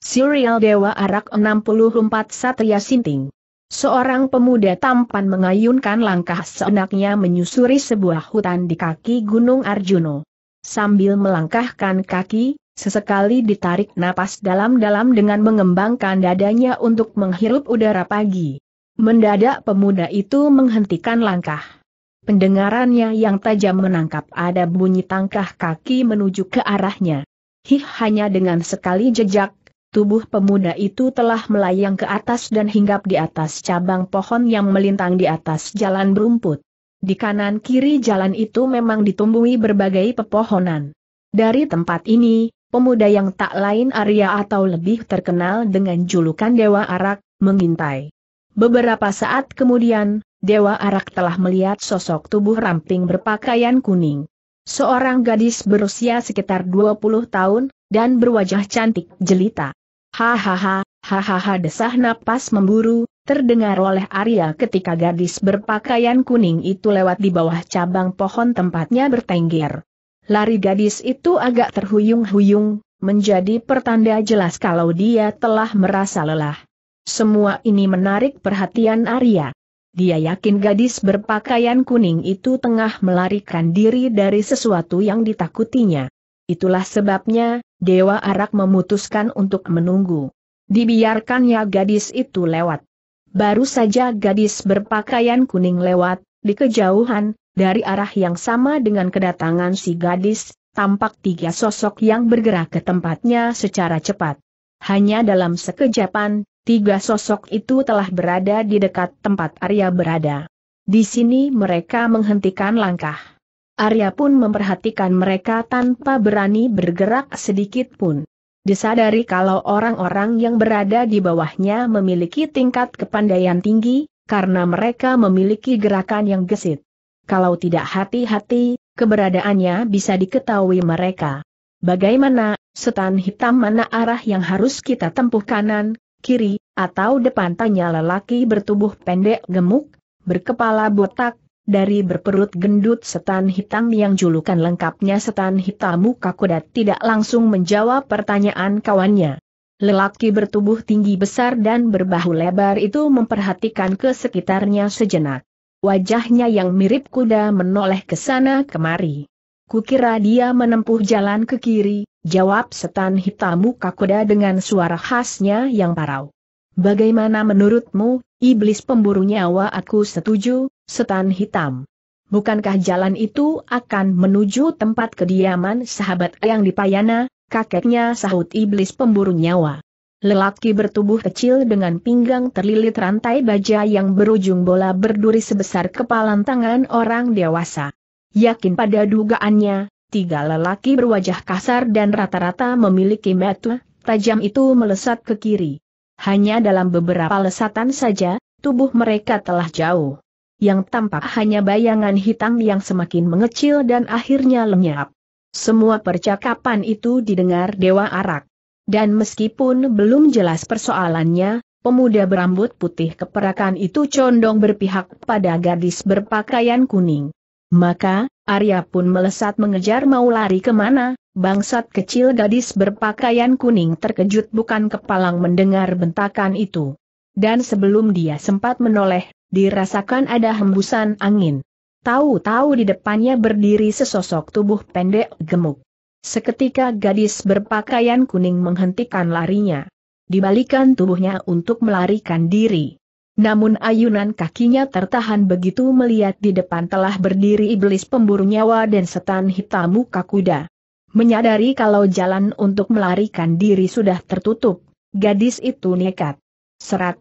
Serial Dewa Arak 64 Satria Sinting. Seorang pemuda tampan mengayunkan langkah seenaknya menyusuri sebuah hutan di kaki Gunung Arjuno. Sambil melangkahkan kaki, sesekali ditarik napas dalam-dalam dengan mengembangkan dadanya untuk menghirup udara pagi. Mendadak pemuda itu menghentikan langkah. Pendengarannya yang tajam menangkap ada bunyi tangkah kaki menuju ke arahnya. Hih hanya dengan sekali jejak, Tubuh pemuda itu telah melayang ke atas dan hinggap di atas cabang pohon yang melintang di atas jalan berumput. Di kanan kiri jalan itu memang ditumbuhi berbagai pepohonan. Dari tempat ini, pemuda yang tak lain Arya atau lebih terkenal dengan julukan Dewa Arak, mengintai. Beberapa saat kemudian, Dewa Arak telah melihat sosok tubuh ramping berpakaian kuning. Seorang gadis berusia sekitar 20 tahun, dan berwajah cantik jelita. Hahaha, hahaha desah napas memburu, terdengar oleh Arya ketika gadis berpakaian kuning itu lewat di bawah cabang pohon tempatnya bertengger. Lari gadis itu agak terhuyung-huyung, menjadi pertanda jelas kalau dia telah merasa lelah. Semua ini menarik perhatian Arya. Dia yakin gadis berpakaian kuning itu tengah melarikan diri dari sesuatu yang ditakutinya. Itulah sebabnya, Dewa Arak memutuskan untuk menunggu. Dibiarkannya gadis itu lewat. Baru saja gadis berpakaian kuning lewat, di kejauhan, dari arah yang sama dengan kedatangan si gadis, tampak tiga sosok yang bergerak ke tempatnya secara cepat. Hanya dalam sekejapan, tiga sosok itu telah berada di dekat tempat Arya berada. Di sini mereka menghentikan langkah. Arya pun memperhatikan mereka tanpa berani bergerak sedikit pun. Disadari kalau orang-orang yang berada di bawahnya memiliki tingkat kepandaian tinggi, karena mereka memiliki gerakan yang gesit. Kalau tidak hati-hati, keberadaannya bisa diketahui mereka. Bagaimana, setan hitam mana arah yang harus kita tempuh kanan, kiri, atau depan tanya lelaki bertubuh pendek gemuk, berkepala botak, dari berperut gendut setan hitam yang julukan lengkapnya setan hitam muka kuda tidak langsung menjawab pertanyaan kawannya. Lelaki bertubuh tinggi besar dan berbahu lebar itu memperhatikan ke sekitarnya sejenak. Wajahnya yang mirip kuda menoleh ke sana kemari. Kukira dia menempuh jalan ke kiri, jawab setan hitam muka kuda dengan suara khasnya yang parau. Bagaimana menurutmu, iblis pemburu nyawa aku setuju, setan hitam. Bukankah jalan itu akan menuju tempat kediaman sahabat yang dipayana, kakeknya sahut iblis pemburu nyawa. Lelaki bertubuh kecil dengan pinggang terlilit rantai baja yang berujung bola berduri sebesar kepalan tangan orang dewasa. Yakin pada dugaannya, tiga lelaki berwajah kasar dan rata-rata memiliki metu tajam itu melesat ke kiri. Hanya dalam beberapa lesatan saja, tubuh mereka telah jauh yang tampak hanya bayangan hitam yang semakin mengecil dan akhirnya lenyap. Semua percakapan itu didengar Dewa Arak. Dan meskipun belum jelas persoalannya, pemuda berambut putih keperakan itu condong berpihak pada gadis berpakaian kuning. Maka, Arya pun melesat mengejar mau lari kemana, bangsat kecil gadis berpakaian kuning terkejut bukan kepalang mendengar bentakan itu. Dan sebelum dia sempat menoleh, dirasakan ada hembusan angin. Tahu-tahu di depannya berdiri sesosok tubuh pendek gemuk. Seketika gadis berpakaian kuning menghentikan larinya. Dibalikan tubuhnya untuk melarikan diri. Namun ayunan kakinya tertahan begitu melihat di depan telah berdiri iblis pemburu nyawa dan setan hitam muka kuda. Menyadari kalau jalan untuk melarikan diri sudah tertutup, gadis itu nekat. Serat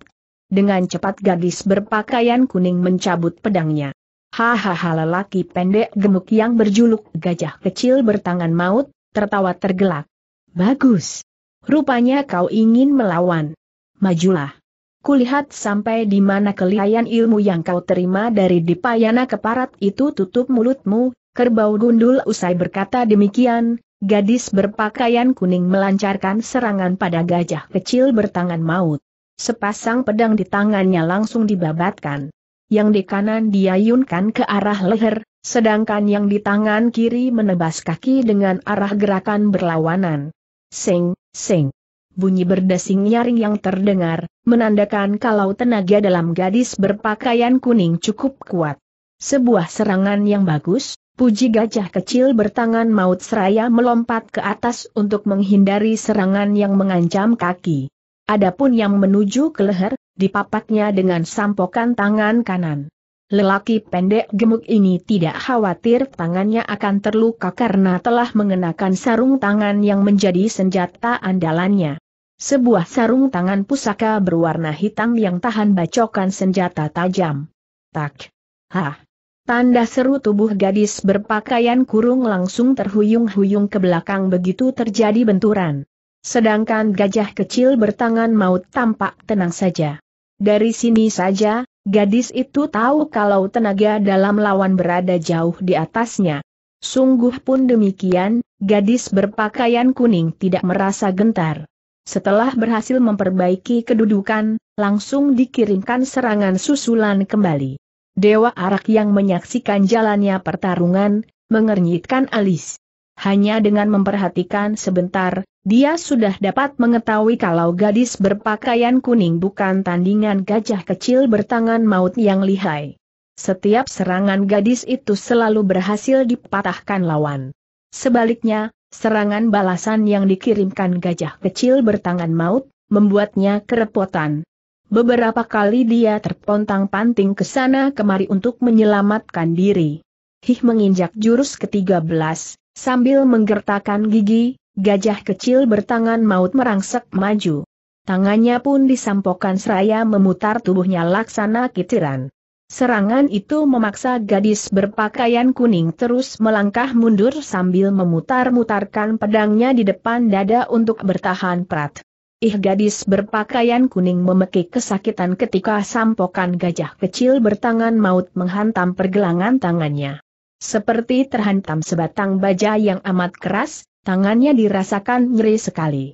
dengan cepat gadis berpakaian kuning mencabut pedangnya. Hahaha lelaki pendek gemuk yang berjuluk gajah kecil bertangan maut, tertawa tergelak. Bagus. Rupanya kau ingin melawan. Majulah. Kulihat sampai di mana kelihayan ilmu yang kau terima dari Dipayana keparat itu tutup mulutmu, kerbau gundul usai berkata demikian, gadis berpakaian kuning melancarkan serangan pada gajah kecil bertangan maut. Sepasang pedang di tangannya langsung dibabatkan. Yang di kanan diayunkan ke arah leher, sedangkan yang di tangan kiri menebas kaki dengan arah gerakan berlawanan. Sing, sing. Bunyi berdesing nyaring yang terdengar, menandakan kalau tenaga dalam gadis berpakaian kuning cukup kuat. Sebuah serangan yang bagus, puji gajah kecil bertangan maut seraya melompat ke atas untuk menghindari serangan yang mengancam kaki. Adapun yang menuju ke leher, dipapaknya dengan sampokan tangan kanan. Lelaki pendek gemuk ini tidak khawatir tangannya akan terluka karena telah mengenakan sarung tangan yang menjadi senjata andalannya. Sebuah sarung tangan pusaka berwarna hitam yang tahan bacokan senjata tajam. Tak. Hah. Tanda seru tubuh gadis berpakaian kurung langsung terhuyung-huyung ke belakang begitu terjadi benturan. Sedangkan gajah kecil bertangan maut tampak tenang saja. Dari sini saja, gadis itu tahu kalau tenaga dalam lawan berada jauh di atasnya. Sungguh pun demikian, gadis berpakaian kuning tidak merasa gentar. Setelah berhasil memperbaiki kedudukan, langsung dikirimkan serangan susulan kembali. Dewa Arak yang menyaksikan jalannya pertarungan, mengernyitkan alis. Hanya dengan memperhatikan sebentar, dia sudah dapat mengetahui kalau gadis berpakaian kuning bukan tandingan gajah kecil bertangan maut yang lihai. Setiap serangan gadis itu selalu berhasil dipatahkan lawan. Sebaliknya, serangan balasan yang dikirimkan gajah kecil bertangan maut, membuatnya kerepotan. Beberapa kali dia terpontang-panting ke sana kemari untuk menyelamatkan diri. Hih menginjak jurus ke-13, Sambil menggertakkan gigi, gajah kecil bertangan maut merangsek maju. Tangannya pun disampokan seraya memutar tubuhnya laksana kitiran. Serangan itu memaksa gadis berpakaian kuning terus melangkah mundur sambil memutar-mutarkan pedangnya di depan dada untuk bertahan prat. Ih gadis berpakaian kuning memekik kesakitan ketika sampokan gajah kecil bertangan maut menghantam pergelangan tangannya. Seperti terhantam sebatang baja yang amat keras, tangannya dirasakan nyeri sekali.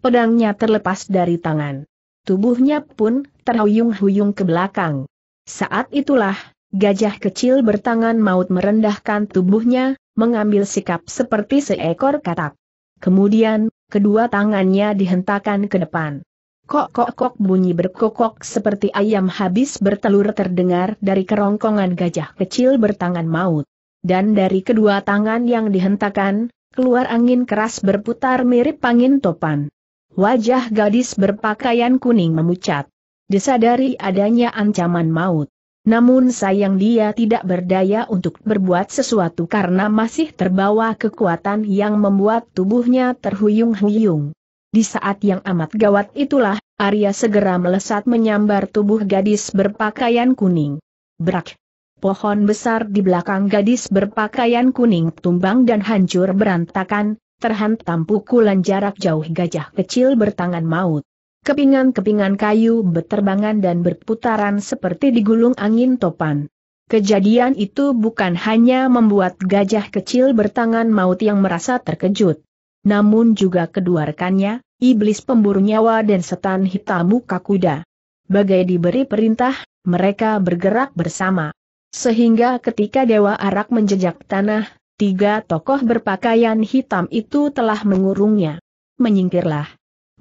Pedangnya terlepas dari tangan. Tubuhnya pun terhuyung-huyung ke belakang. Saat itulah, gajah kecil bertangan maut merendahkan tubuhnya, mengambil sikap seperti seekor katak. Kemudian, kedua tangannya dihentakkan ke depan. Kok-kok-kok bunyi berkokok seperti ayam habis bertelur terdengar dari kerongkongan gajah kecil bertangan maut dan dari kedua tangan yang dihentakan, keluar angin keras berputar mirip angin topan. Wajah gadis berpakaian kuning memucat. Disadari adanya ancaman maut. Namun sayang dia tidak berdaya untuk berbuat sesuatu karena masih terbawa kekuatan yang membuat tubuhnya terhuyung-huyung. Di saat yang amat gawat itulah, Arya segera melesat menyambar tubuh gadis berpakaian kuning. Brak! pohon besar di belakang gadis berpakaian kuning tumbang dan hancur berantakan, terhantam pukulan jarak jauh gajah kecil bertangan maut. Kepingan-kepingan kayu berterbangan dan berputaran seperti digulung angin topan. Kejadian itu bukan hanya membuat gajah kecil bertangan maut yang merasa terkejut. Namun juga kedua rekannya, iblis pemburu nyawa dan setan hitam muka kuda. Bagai diberi perintah, mereka bergerak bersama. Sehingga ketika Dewa Arak menjejak tanah, tiga tokoh berpakaian hitam itu telah mengurungnya. Menyingkirlah.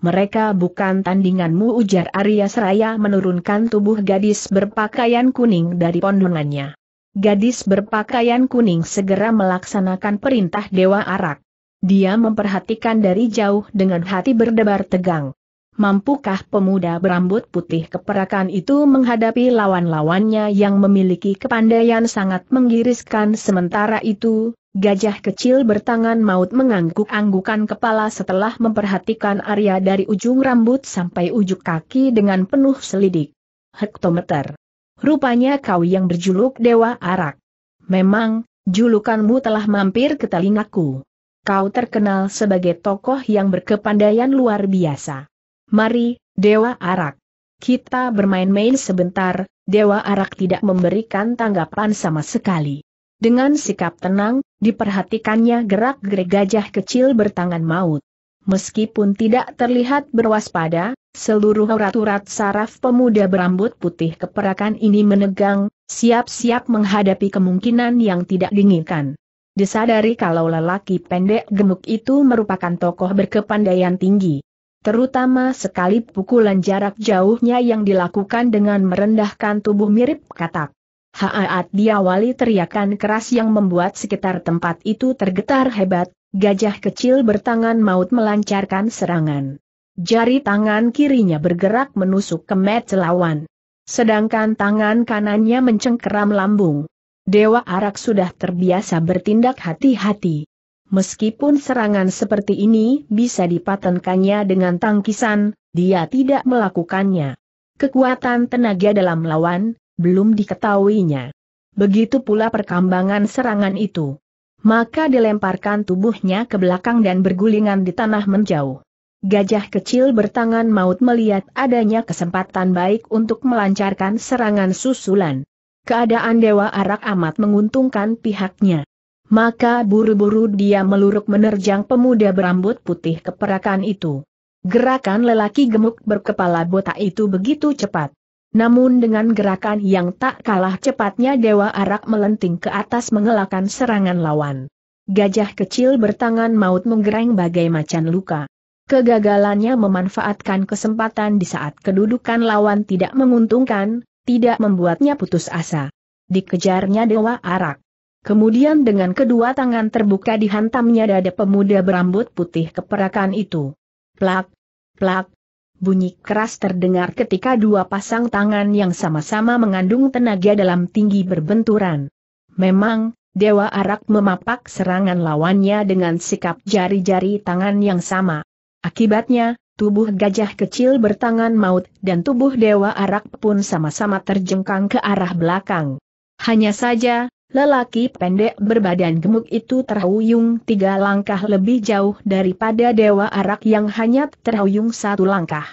Mereka bukan tandinganmu ujar Arya Seraya menurunkan tubuh gadis berpakaian kuning dari pondongannya. Gadis berpakaian kuning segera melaksanakan perintah Dewa Arak. Dia memperhatikan dari jauh dengan hati berdebar tegang. Mampukah pemuda berambut putih keperakan itu menghadapi lawan-lawannya yang memiliki kepandaian sangat menggiriskan sementara itu, gajah kecil bertangan maut mengangguk-anggukan kepala setelah memperhatikan Arya dari ujung rambut sampai ujung kaki dengan penuh selidik. Hektometer. Rupanya kau yang berjuluk Dewa Arak. Memang, julukanmu telah mampir ke telingaku. Kau terkenal sebagai tokoh yang berkepandaian luar biasa. Mari, Dewa Arak. Kita bermain-main sebentar, Dewa Arak tidak memberikan tanggapan sama sekali. Dengan sikap tenang, diperhatikannya gerak-gerik gajah kecil bertangan maut. Meskipun tidak terlihat berwaspada, seluruh urat-urat saraf pemuda berambut putih keperakan ini menegang, siap-siap menghadapi kemungkinan yang tidak diinginkan. Disadari kalau lelaki pendek gemuk itu merupakan tokoh berkepandaian tinggi. Terutama sekali pukulan jarak jauhnya yang dilakukan dengan merendahkan tubuh mirip katak. Haaat diawali teriakan keras yang membuat sekitar tempat itu tergetar hebat, gajah kecil bertangan maut melancarkan serangan. Jari tangan kirinya bergerak menusuk ke met lawan. Sedangkan tangan kanannya mencengkeram lambung. Dewa Arak sudah terbiasa bertindak hati-hati. Meskipun serangan seperti ini bisa dipatenkannya dengan tangkisan, dia tidak melakukannya. Kekuatan tenaga dalam lawan, belum diketahuinya. Begitu pula perkembangan serangan itu. Maka dilemparkan tubuhnya ke belakang dan bergulingan di tanah menjauh. Gajah kecil bertangan maut melihat adanya kesempatan baik untuk melancarkan serangan susulan. Keadaan Dewa Arak amat menguntungkan pihaknya. Maka buru-buru dia meluruk menerjang pemuda berambut putih keperakan itu. Gerakan lelaki gemuk berkepala botak itu begitu cepat. Namun dengan gerakan yang tak kalah cepatnya Dewa Arak melenting ke atas mengelakkan serangan lawan. Gajah kecil bertangan maut menggereng bagai macan luka. Kegagalannya memanfaatkan kesempatan di saat kedudukan lawan tidak menguntungkan, tidak membuatnya putus asa. Dikejarnya Dewa Arak. Kemudian dengan kedua tangan terbuka dihantamnya dada pemuda berambut putih keperakan itu. Plak, plak, bunyi keras terdengar ketika dua pasang tangan yang sama-sama mengandung tenaga dalam tinggi berbenturan. Memang, Dewa Arak memapak serangan lawannya dengan sikap jari-jari tangan yang sama. Akibatnya, tubuh gajah kecil bertangan maut dan tubuh Dewa Arak pun sama-sama terjengkang ke arah belakang. Hanya saja, Lelaki pendek berbadan gemuk itu terhuyung tiga langkah lebih jauh daripada Dewa Arak yang hanya terhuyung satu langkah.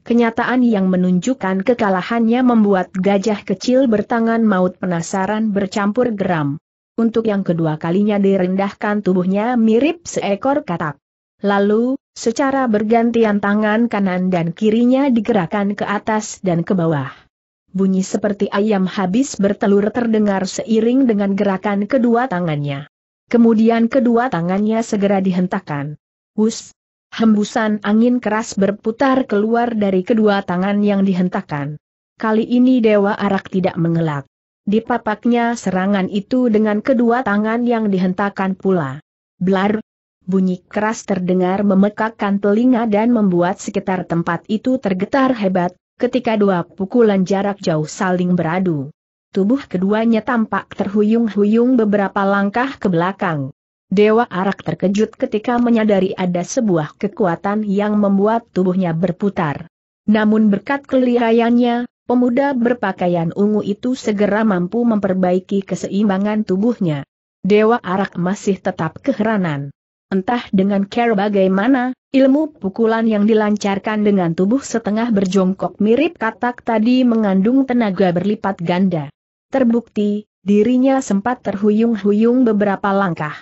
Kenyataan yang menunjukkan kekalahannya membuat gajah kecil bertangan maut penasaran bercampur geram. Untuk yang kedua kalinya direndahkan tubuhnya mirip seekor katak. Lalu, secara bergantian tangan kanan dan kirinya digerakkan ke atas dan ke bawah bunyi seperti ayam habis bertelur terdengar seiring dengan gerakan kedua tangannya. Kemudian kedua tangannya segera dihentakkan. Hus! Hembusan angin keras berputar keluar dari kedua tangan yang dihentakkan. Kali ini Dewa Arak tidak mengelak. Dipapaknya serangan itu dengan kedua tangan yang dihentakkan pula. Blar! Bunyi keras terdengar memekakkan telinga dan membuat sekitar tempat itu tergetar hebat, ketika dua pukulan jarak jauh saling beradu. Tubuh keduanya tampak terhuyung-huyung beberapa langkah ke belakang. Dewa Arak terkejut ketika menyadari ada sebuah kekuatan yang membuat tubuhnya berputar. Namun berkat kelihayannya, pemuda berpakaian ungu itu segera mampu memperbaiki keseimbangan tubuhnya. Dewa Arak masih tetap keheranan. Entah dengan care bagaimana, ilmu pukulan yang dilancarkan dengan tubuh setengah berjongkok mirip katak tadi mengandung tenaga berlipat ganda. Terbukti, dirinya sempat terhuyung-huyung beberapa langkah.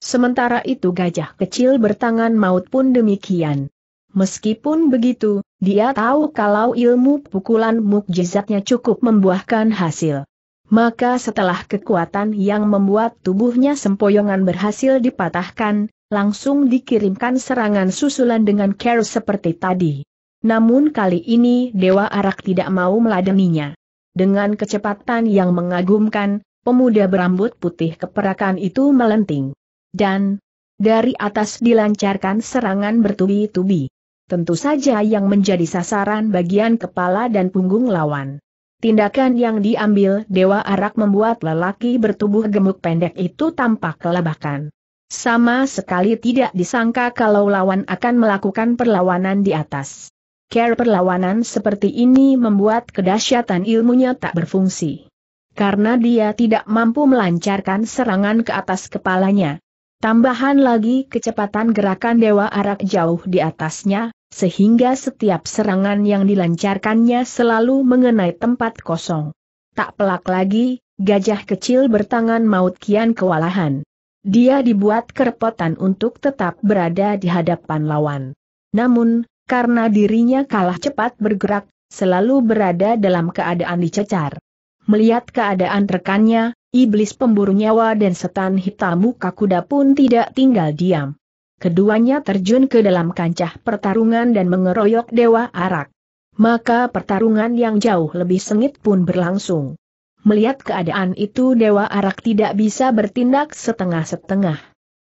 Sementara itu gajah kecil bertangan maut pun demikian. Meskipun begitu, dia tahu kalau ilmu pukulan mukjizatnya cukup membuahkan hasil. Maka setelah kekuatan yang membuat tubuhnya sempoyongan berhasil dipatahkan, langsung dikirimkan serangan susulan dengan care seperti tadi. Namun kali ini Dewa Arak tidak mau meladeninya. Dengan kecepatan yang mengagumkan, pemuda berambut putih keperakan itu melenting. Dan, dari atas dilancarkan serangan bertubi-tubi. Tentu saja yang menjadi sasaran bagian kepala dan punggung lawan. Tindakan yang diambil Dewa Arak membuat lelaki bertubuh gemuk pendek itu tampak kelabakan. Sama sekali tidak disangka kalau lawan akan melakukan perlawanan di atas. Care perlawanan seperti ini membuat kedahsyatan ilmunya tak berfungsi. Karena dia tidak mampu melancarkan serangan ke atas kepalanya. Tambahan lagi kecepatan gerakan Dewa Arak jauh di atasnya, sehingga setiap serangan yang dilancarkannya selalu mengenai tempat kosong. Tak pelak lagi, gajah kecil bertangan maut kian kewalahan. Dia dibuat kerepotan untuk tetap berada di hadapan lawan. Namun, karena dirinya kalah cepat bergerak, selalu berada dalam keadaan dicecar. Melihat keadaan rekannya, iblis pemburu nyawa dan setan hitam muka kuda pun tidak tinggal diam. Keduanya terjun ke dalam kancah pertarungan dan mengeroyok Dewa Arak. Maka pertarungan yang jauh lebih sengit pun berlangsung. Melihat keadaan itu Dewa Arak tidak bisa bertindak setengah-setengah.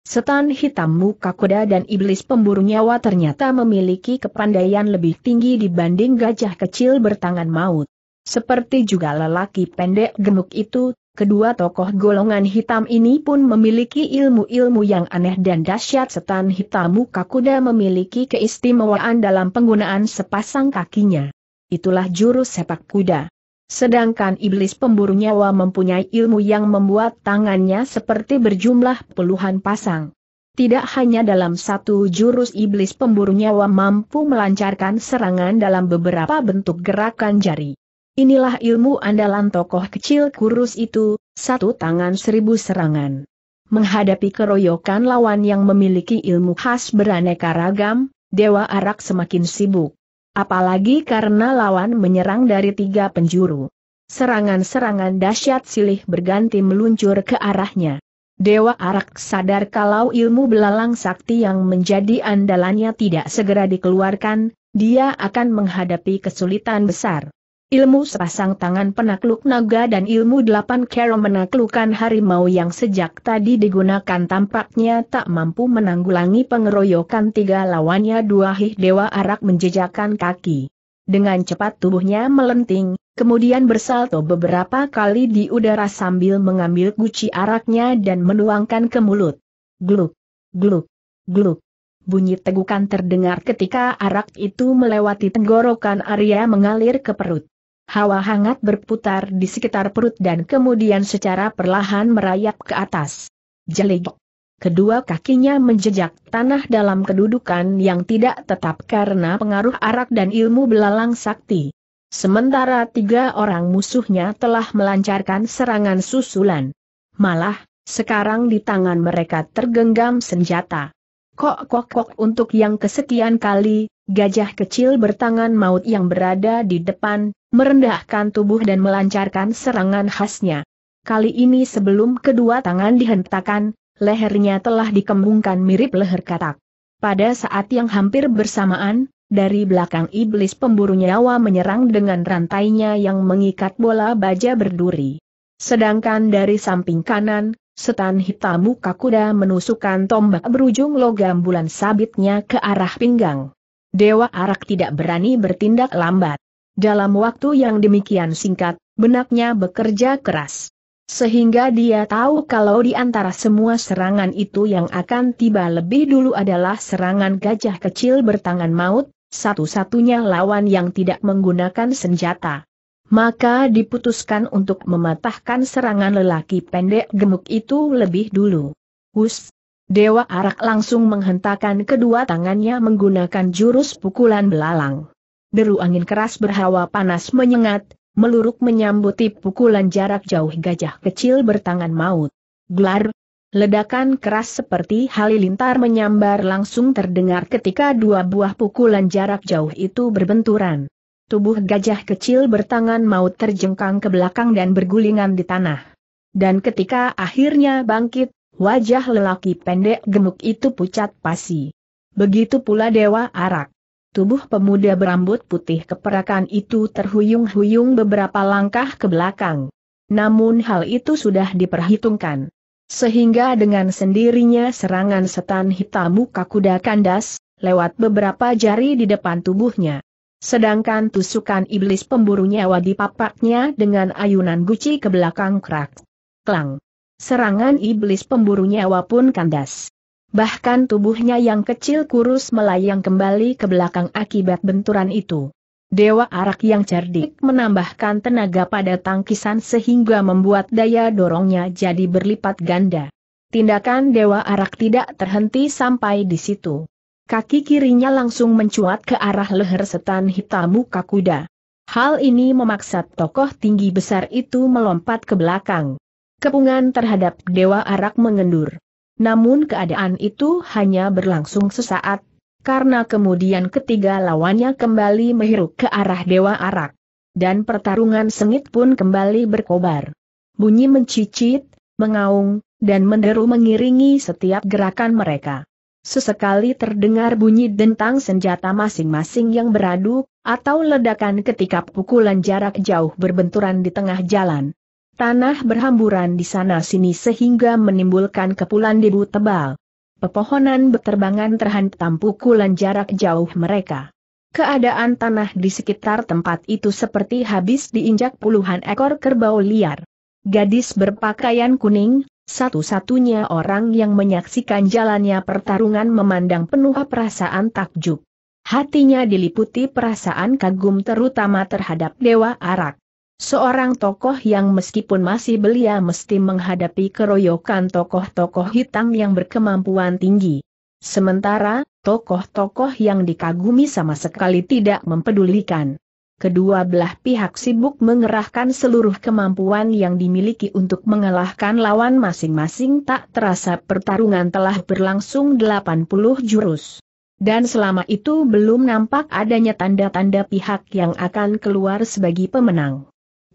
Setan hitam muka kuda dan iblis pemburu nyawa ternyata memiliki kepandaian lebih tinggi dibanding gajah kecil bertangan maut. Seperti juga lelaki pendek gemuk itu, kedua tokoh golongan hitam ini pun memiliki ilmu-ilmu yang aneh dan dahsyat. Setan hitam muka kuda memiliki keistimewaan dalam penggunaan sepasang kakinya. Itulah jurus sepak kuda. Sedangkan iblis pemburu nyawa mempunyai ilmu yang membuat tangannya seperti berjumlah puluhan pasang. Tidak hanya dalam satu jurus iblis pemburu nyawa mampu melancarkan serangan dalam beberapa bentuk gerakan jari. Inilah ilmu andalan tokoh kecil kurus itu, satu tangan seribu serangan. Menghadapi keroyokan lawan yang memiliki ilmu khas beraneka ragam, Dewa Arak semakin sibuk. Apalagi karena lawan menyerang dari tiga penjuru. Serangan-serangan dahsyat silih berganti meluncur ke arahnya. Dewa Arak sadar kalau ilmu belalang sakti yang menjadi andalannya tidak segera dikeluarkan, dia akan menghadapi kesulitan besar. Ilmu sepasang tangan penakluk naga dan ilmu delapan kero menaklukkan harimau yang sejak tadi digunakan tampaknya tak mampu menanggulangi pengeroyokan tiga lawannya dua hih dewa arak menjejakan kaki. Dengan cepat tubuhnya melenting, kemudian bersalto beberapa kali di udara sambil mengambil guci araknya dan menuangkan ke mulut. Gluk, gluk, gluk. Bunyi tegukan terdengar ketika arak itu melewati tenggorokan Arya mengalir ke perut. Hawa hangat berputar di sekitar perut dan kemudian secara perlahan merayap ke atas. Jelik. Kedua kakinya menjejak tanah dalam kedudukan yang tidak tetap karena pengaruh arak dan ilmu belalang sakti. Sementara tiga orang musuhnya telah melancarkan serangan susulan. Malah, sekarang di tangan mereka tergenggam senjata. Kok-kok-kok untuk yang kesekian kali, gajah kecil bertangan maut yang berada di depan, merendahkan tubuh dan melancarkan serangan khasnya. Kali ini sebelum kedua tangan dihentakkan, lehernya telah dikembungkan mirip leher katak. Pada saat yang hampir bersamaan, dari belakang iblis pemburu nyawa menyerang dengan rantainya yang mengikat bola baja berduri. Sedangkan dari samping kanan, setan hitam muka kuda menusukkan tombak berujung logam bulan sabitnya ke arah pinggang. Dewa Arak tidak berani bertindak lambat. Dalam waktu yang demikian singkat, benaknya bekerja keras. Sehingga dia tahu kalau di antara semua serangan itu yang akan tiba lebih dulu adalah serangan gajah kecil bertangan maut, satu-satunya lawan yang tidak menggunakan senjata. Maka diputuskan untuk mematahkan serangan lelaki pendek gemuk itu lebih dulu. Hus! Dewa Arak langsung menghentakkan kedua tangannya menggunakan jurus pukulan belalang deru angin keras berhawa panas menyengat, meluruk menyambuti pukulan jarak jauh gajah kecil bertangan maut. Glar, ledakan keras seperti halilintar menyambar langsung terdengar ketika dua buah pukulan jarak jauh itu berbenturan. Tubuh gajah kecil bertangan maut terjengkang ke belakang dan bergulingan di tanah. Dan ketika akhirnya bangkit, wajah lelaki pendek gemuk itu pucat pasi. Begitu pula Dewa Arak. Tubuh pemuda berambut putih keperakan itu terhuyung-huyung beberapa langkah ke belakang. Namun hal itu sudah diperhitungkan. Sehingga dengan sendirinya serangan setan hitam muka kuda kandas, lewat beberapa jari di depan tubuhnya. Sedangkan tusukan iblis pemburu nyawa dipapaknya dengan ayunan guci ke belakang kerak. Klang. Serangan iblis pemburu nyawa pun kandas. Bahkan tubuhnya yang kecil kurus melayang kembali ke belakang akibat benturan itu. Dewa Arak yang cerdik menambahkan tenaga pada tangkisan sehingga membuat daya dorongnya jadi berlipat ganda. Tindakan Dewa Arak tidak terhenti sampai di situ. Kaki kirinya langsung mencuat ke arah leher setan hitam muka kuda. Hal ini memaksa tokoh tinggi besar itu melompat ke belakang. Kepungan terhadap Dewa Arak mengendur. Namun keadaan itu hanya berlangsung sesaat, karena kemudian ketiga lawannya kembali menghirup ke arah Dewa Arak. Dan pertarungan sengit pun kembali berkobar. Bunyi mencicit, mengaung, dan menderu mengiringi setiap gerakan mereka. Sesekali terdengar bunyi dentang senjata masing-masing yang beradu, atau ledakan ketika pukulan jarak jauh berbenturan di tengah jalan. Tanah berhamburan di sana-sini sehingga menimbulkan kepulan debu tebal. Pepohonan berterbangan terhantam pukulan jarak jauh mereka. Keadaan tanah di sekitar tempat itu seperti habis diinjak puluhan ekor kerbau liar. Gadis berpakaian kuning, satu-satunya orang yang menyaksikan jalannya pertarungan memandang penuh perasaan takjub. Hatinya diliputi perasaan kagum terutama terhadap Dewa Arak. Seorang tokoh yang meskipun masih belia mesti menghadapi keroyokan tokoh-tokoh hitam yang berkemampuan tinggi. Sementara, tokoh-tokoh yang dikagumi sama sekali tidak mempedulikan. Kedua belah pihak sibuk mengerahkan seluruh kemampuan yang dimiliki untuk mengalahkan lawan masing-masing tak terasa pertarungan telah berlangsung 80 jurus. Dan selama itu belum nampak adanya tanda-tanda pihak yang akan keluar sebagai pemenang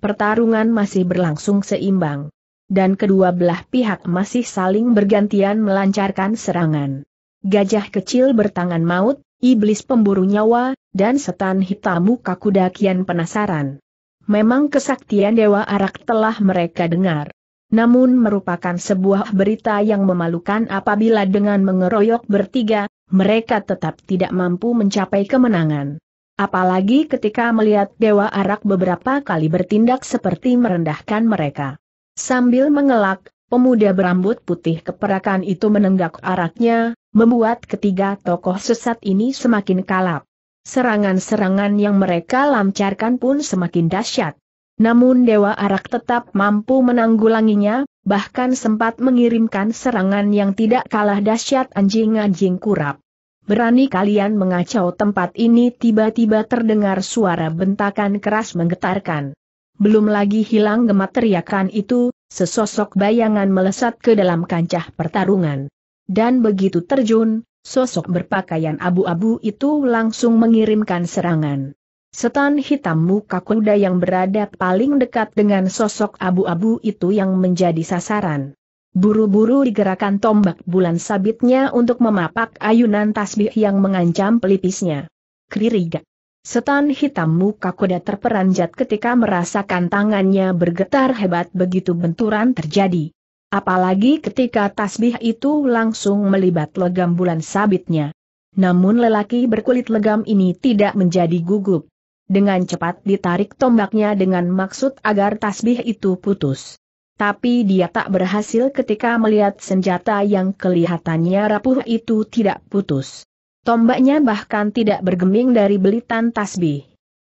pertarungan masih berlangsung seimbang. Dan kedua belah pihak masih saling bergantian melancarkan serangan. Gajah kecil bertangan maut, iblis pemburu nyawa, dan setan hitam muka kuda kian penasaran. Memang kesaktian Dewa Arak telah mereka dengar. Namun merupakan sebuah berita yang memalukan apabila dengan mengeroyok bertiga, mereka tetap tidak mampu mencapai kemenangan. Apalagi ketika melihat Dewa Arak beberapa kali bertindak seperti merendahkan mereka. Sambil mengelak, pemuda berambut putih keperakan itu menenggak araknya, membuat ketiga tokoh sesat ini semakin kalap. Serangan-serangan yang mereka lancarkan pun semakin dahsyat. Namun Dewa Arak tetap mampu menanggulanginya, bahkan sempat mengirimkan serangan yang tidak kalah dahsyat anjing-anjing kurap. Berani kalian mengacau tempat ini tiba-tiba terdengar suara bentakan keras menggetarkan. Belum lagi hilang gemat teriakan itu, sesosok bayangan melesat ke dalam kancah pertarungan. Dan begitu terjun, sosok berpakaian abu-abu itu langsung mengirimkan serangan. Setan hitam muka kuda yang berada paling dekat dengan sosok abu-abu itu yang menjadi sasaran. Buru-buru digerakkan tombak bulan sabitnya untuk memapak ayunan tasbih yang mengancam pelipisnya. Kririga. Setan hitam muka kuda terperanjat ketika merasakan tangannya bergetar hebat begitu benturan terjadi. Apalagi ketika tasbih itu langsung melibat legam bulan sabitnya. Namun lelaki berkulit legam ini tidak menjadi gugup. Dengan cepat ditarik tombaknya dengan maksud agar tasbih itu putus. Tapi dia tak berhasil ketika melihat senjata yang kelihatannya rapuh itu tidak putus. Tombaknya bahkan tidak bergeming dari belitan tasbih.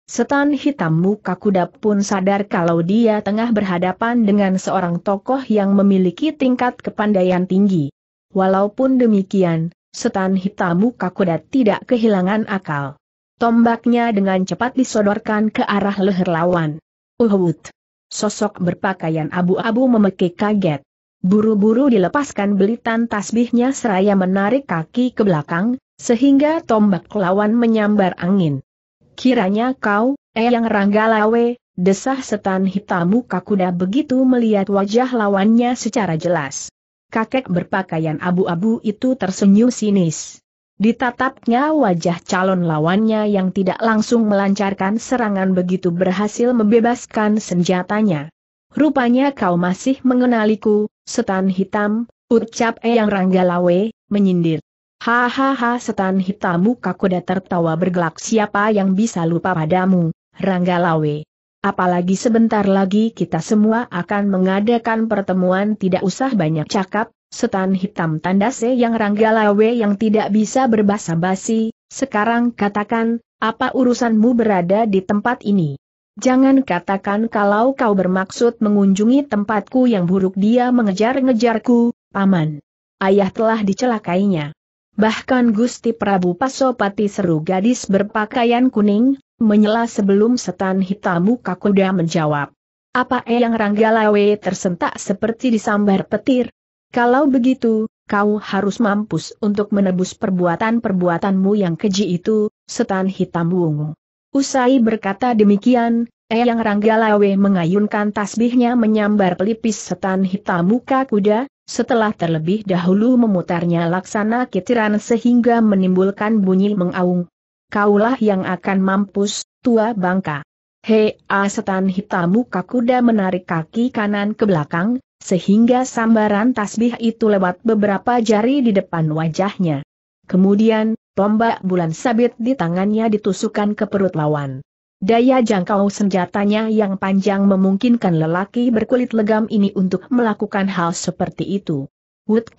Setan hitam muka kuda pun sadar kalau dia tengah berhadapan dengan seorang tokoh yang memiliki tingkat kepandaian tinggi. Walaupun demikian, setan hitam muka kuda tidak kehilangan akal. Tombaknya dengan cepat disodorkan ke arah leher lawan. Uhud! Sosok berpakaian abu-abu memekik kaget. Buru-buru dilepaskan belitan tasbihnya seraya menarik kaki ke belakang, sehingga tombak lawan menyambar angin. Kiranya kau, eh yang ranggalawe, desah setan hitam muka kuda begitu melihat wajah lawannya secara jelas. Kakek berpakaian abu-abu itu tersenyum sinis. Ditatapnya wajah calon lawannya yang tidak langsung melancarkan serangan begitu berhasil membebaskan senjatanya. Rupanya kau masih mengenaliku, setan hitam, ucap Eyang Ranggalawe, menyindir. Hahaha setan hitam muka kuda tertawa bergelak siapa yang bisa lupa padamu, Ranggalawe. Apalagi sebentar lagi kita semua akan mengadakan pertemuan tidak usah banyak cakap, setan hitam tanda se yang Ranggalawe yang tidak bisa berbahasa basi, sekarang katakan, apa urusanmu berada di tempat ini? Jangan katakan kalau kau bermaksud mengunjungi tempatku yang buruk dia mengejar-ngejarku, paman. Ayah telah dicelakainya. Bahkan Gusti Prabu Pasopati seru gadis berpakaian kuning, menyela sebelum setan hitam muka kuda menjawab. Apa E yang Ranggalawe tersentak seperti disambar petir, kalau begitu, kau harus mampus untuk menebus perbuatan-perbuatanmu yang keji itu, setan hitam wungu. Usai berkata demikian, Eyang Ranggalawe mengayunkan tasbihnya menyambar pelipis setan hitam muka kuda, setelah terlebih dahulu memutarnya laksana kitiran sehingga menimbulkan bunyi mengaung. Kaulah yang akan mampus, tua bangka. Hei, setan hitam muka kuda menarik kaki kanan ke belakang, sehingga sambaran tasbih itu lewat beberapa jari di depan wajahnya. Kemudian, tombak bulan sabit di tangannya ditusukkan ke perut lawan. Daya jangkau senjatanya yang panjang memungkinkan lelaki berkulit legam ini untuk melakukan hal seperti itu. Wut.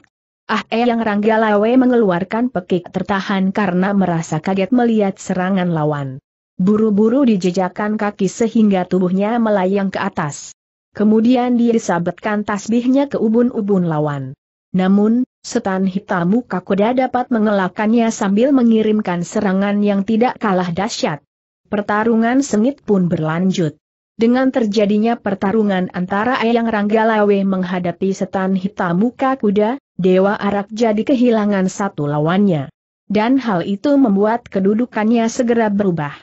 Ah eh yang lawe mengeluarkan pekik tertahan karena merasa kaget melihat serangan lawan. Buru-buru dijejakan kaki sehingga tubuhnya melayang ke atas. Kemudian dia disabetkan tasbihnya ke ubun-ubun lawan. Namun, setan hitam muka kuda dapat mengelakkannya sambil mengirimkan serangan yang tidak kalah dahsyat. Pertarungan sengit pun berlanjut. Dengan terjadinya pertarungan antara Ayang Ranggalawe menghadapi setan hitam muka kuda, Dewa Arak jadi kehilangan satu lawannya. Dan hal itu membuat kedudukannya segera berubah.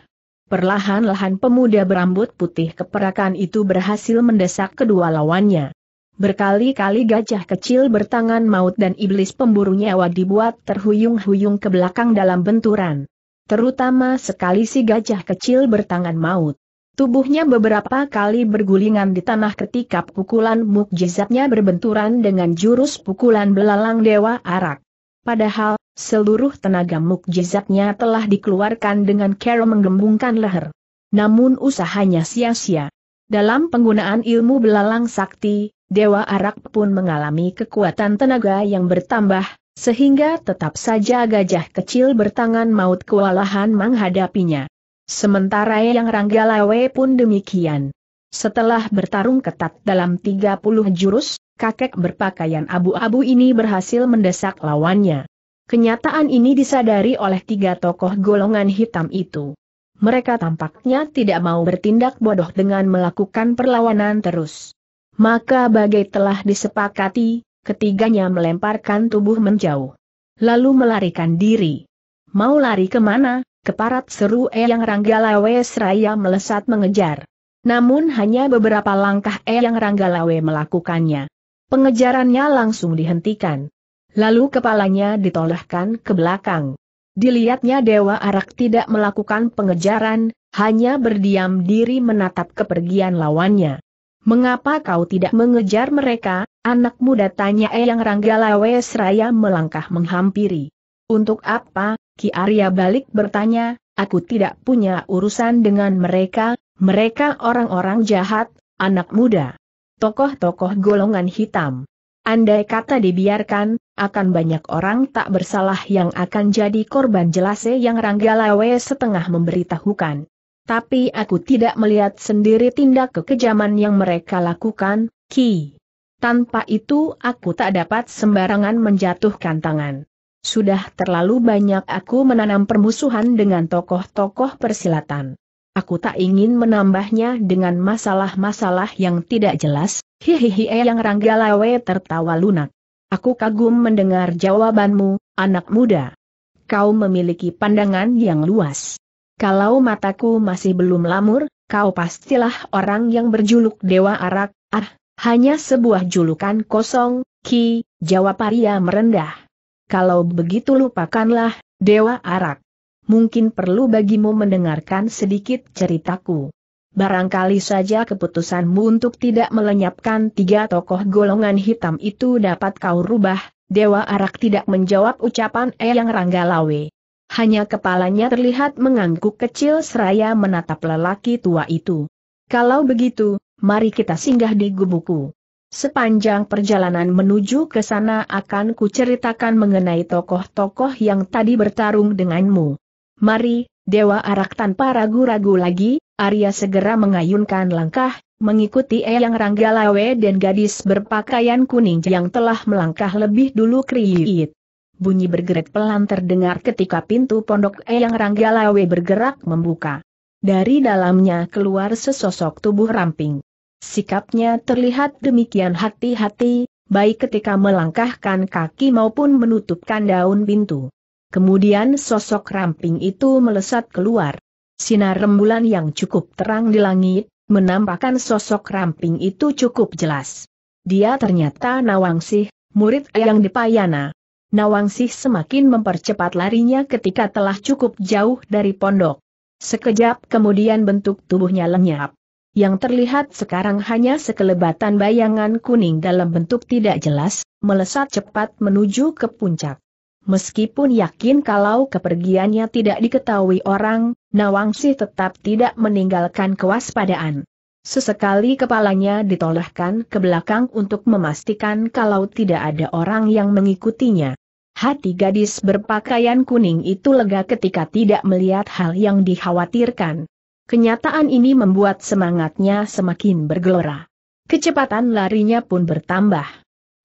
Perlahan-lahan pemuda berambut putih keperakan itu berhasil mendesak kedua lawannya. Berkali-kali gajah kecil bertangan maut dan iblis pemburu nyawa dibuat terhuyung-huyung ke belakang dalam benturan. Terutama sekali si gajah kecil bertangan maut. Tubuhnya beberapa kali bergulingan di tanah ketika pukulan mukjizatnya berbenturan dengan jurus pukulan belalang dewa arak. Padahal, Seluruh tenaga mukjizatnya telah dikeluarkan dengan cara menggembungkan leher. Namun usahanya sia-sia. Dalam penggunaan ilmu belalang sakti, Dewa Arak pun mengalami kekuatan tenaga yang bertambah, sehingga tetap saja gajah kecil bertangan maut kewalahan menghadapinya. Sementara yang Ranggalawe pun demikian. Setelah bertarung ketat dalam 30 jurus, kakek berpakaian abu-abu ini berhasil mendesak lawannya. Kenyataan ini disadari oleh tiga tokoh golongan hitam itu. Mereka tampaknya tidak mau bertindak bodoh dengan melakukan perlawanan terus. Maka bagai telah disepakati, ketiganya melemparkan tubuh menjauh. Lalu melarikan diri. Mau lari kemana? Keparat seru Eyang Ranggalawe seraya melesat mengejar. Namun hanya beberapa langkah Eyang Ranggalawe melakukannya. Pengejarannya langsung dihentikan. Lalu kepalanya ditolehkan ke belakang. Dilihatnya Dewa Arak tidak melakukan pengejaran, hanya berdiam diri menatap kepergian lawannya. Mengapa kau tidak mengejar mereka, anak muda tanya Eyang Ranggalawe Seraya melangkah menghampiri. Untuk apa, Ki Arya balik bertanya, aku tidak punya urusan dengan mereka, mereka orang-orang jahat, anak muda. Tokoh-tokoh golongan hitam. Andai kata dibiarkan, akan banyak orang tak bersalah yang akan jadi korban jelase yang Ranggalawe setengah memberitahukan. Tapi aku tidak melihat sendiri tindak kekejaman yang mereka lakukan, Ki. Tanpa itu aku tak dapat sembarangan menjatuhkan tangan. Sudah terlalu banyak aku menanam permusuhan dengan tokoh-tokoh persilatan. Aku tak ingin menambahnya dengan masalah-masalah yang tidak jelas, Hihihi yang Ranggalawe tertawa lunak. Aku kagum mendengar jawabanmu, anak muda. Kau memiliki pandangan yang luas. Kalau mataku masih belum lamur, kau pastilah orang yang berjuluk Dewa Arak, ah, hanya sebuah julukan kosong, Ki, jawab Arya merendah. Kalau begitu lupakanlah, Dewa Arak. Mungkin perlu bagimu mendengarkan sedikit ceritaku barangkali saja keputusanmu untuk tidak melenyapkan tiga tokoh golongan hitam itu dapat kau rubah, Dewa Arak tidak menjawab ucapan Eyang Ranggalawe. Hanya kepalanya terlihat mengangguk kecil seraya menatap lelaki tua itu. Kalau begitu, mari kita singgah di gubuku. Sepanjang perjalanan menuju ke sana akan kuceritakan mengenai tokoh-tokoh yang tadi bertarung denganmu. Mari, Dewa Arak tanpa ragu-ragu lagi, Arya segera mengayunkan langkah, mengikuti Eyang Ranggalawe dan gadis berpakaian kuning yang telah melangkah lebih dulu kriit. Bunyi bergerak pelan terdengar ketika pintu pondok Eyang Ranggalawe bergerak membuka. Dari dalamnya keluar sesosok tubuh ramping. Sikapnya terlihat demikian hati-hati, baik ketika melangkahkan kaki maupun menutupkan daun pintu. Kemudian sosok ramping itu melesat keluar. Sinar rembulan yang cukup terang di langit, menampakkan sosok ramping itu cukup jelas. Dia ternyata Nawangsih, murid Eyang Dipayana. Nawangsih semakin mempercepat larinya ketika telah cukup jauh dari pondok. Sekejap kemudian bentuk tubuhnya lenyap. Yang terlihat sekarang hanya sekelebatan bayangan kuning dalam bentuk tidak jelas, melesat cepat menuju ke puncak. Meskipun yakin kalau kepergiannya tidak diketahui orang, Nawangsi tetap tidak meninggalkan kewaspadaan. Sesekali kepalanya ditolehkan ke belakang untuk memastikan kalau tidak ada orang yang mengikutinya. Hati gadis berpakaian kuning itu lega ketika tidak melihat hal yang dikhawatirkan. Kenyataan ini membuat semangatnya semakin bergelora. Kecepatan larinya pun bertambah.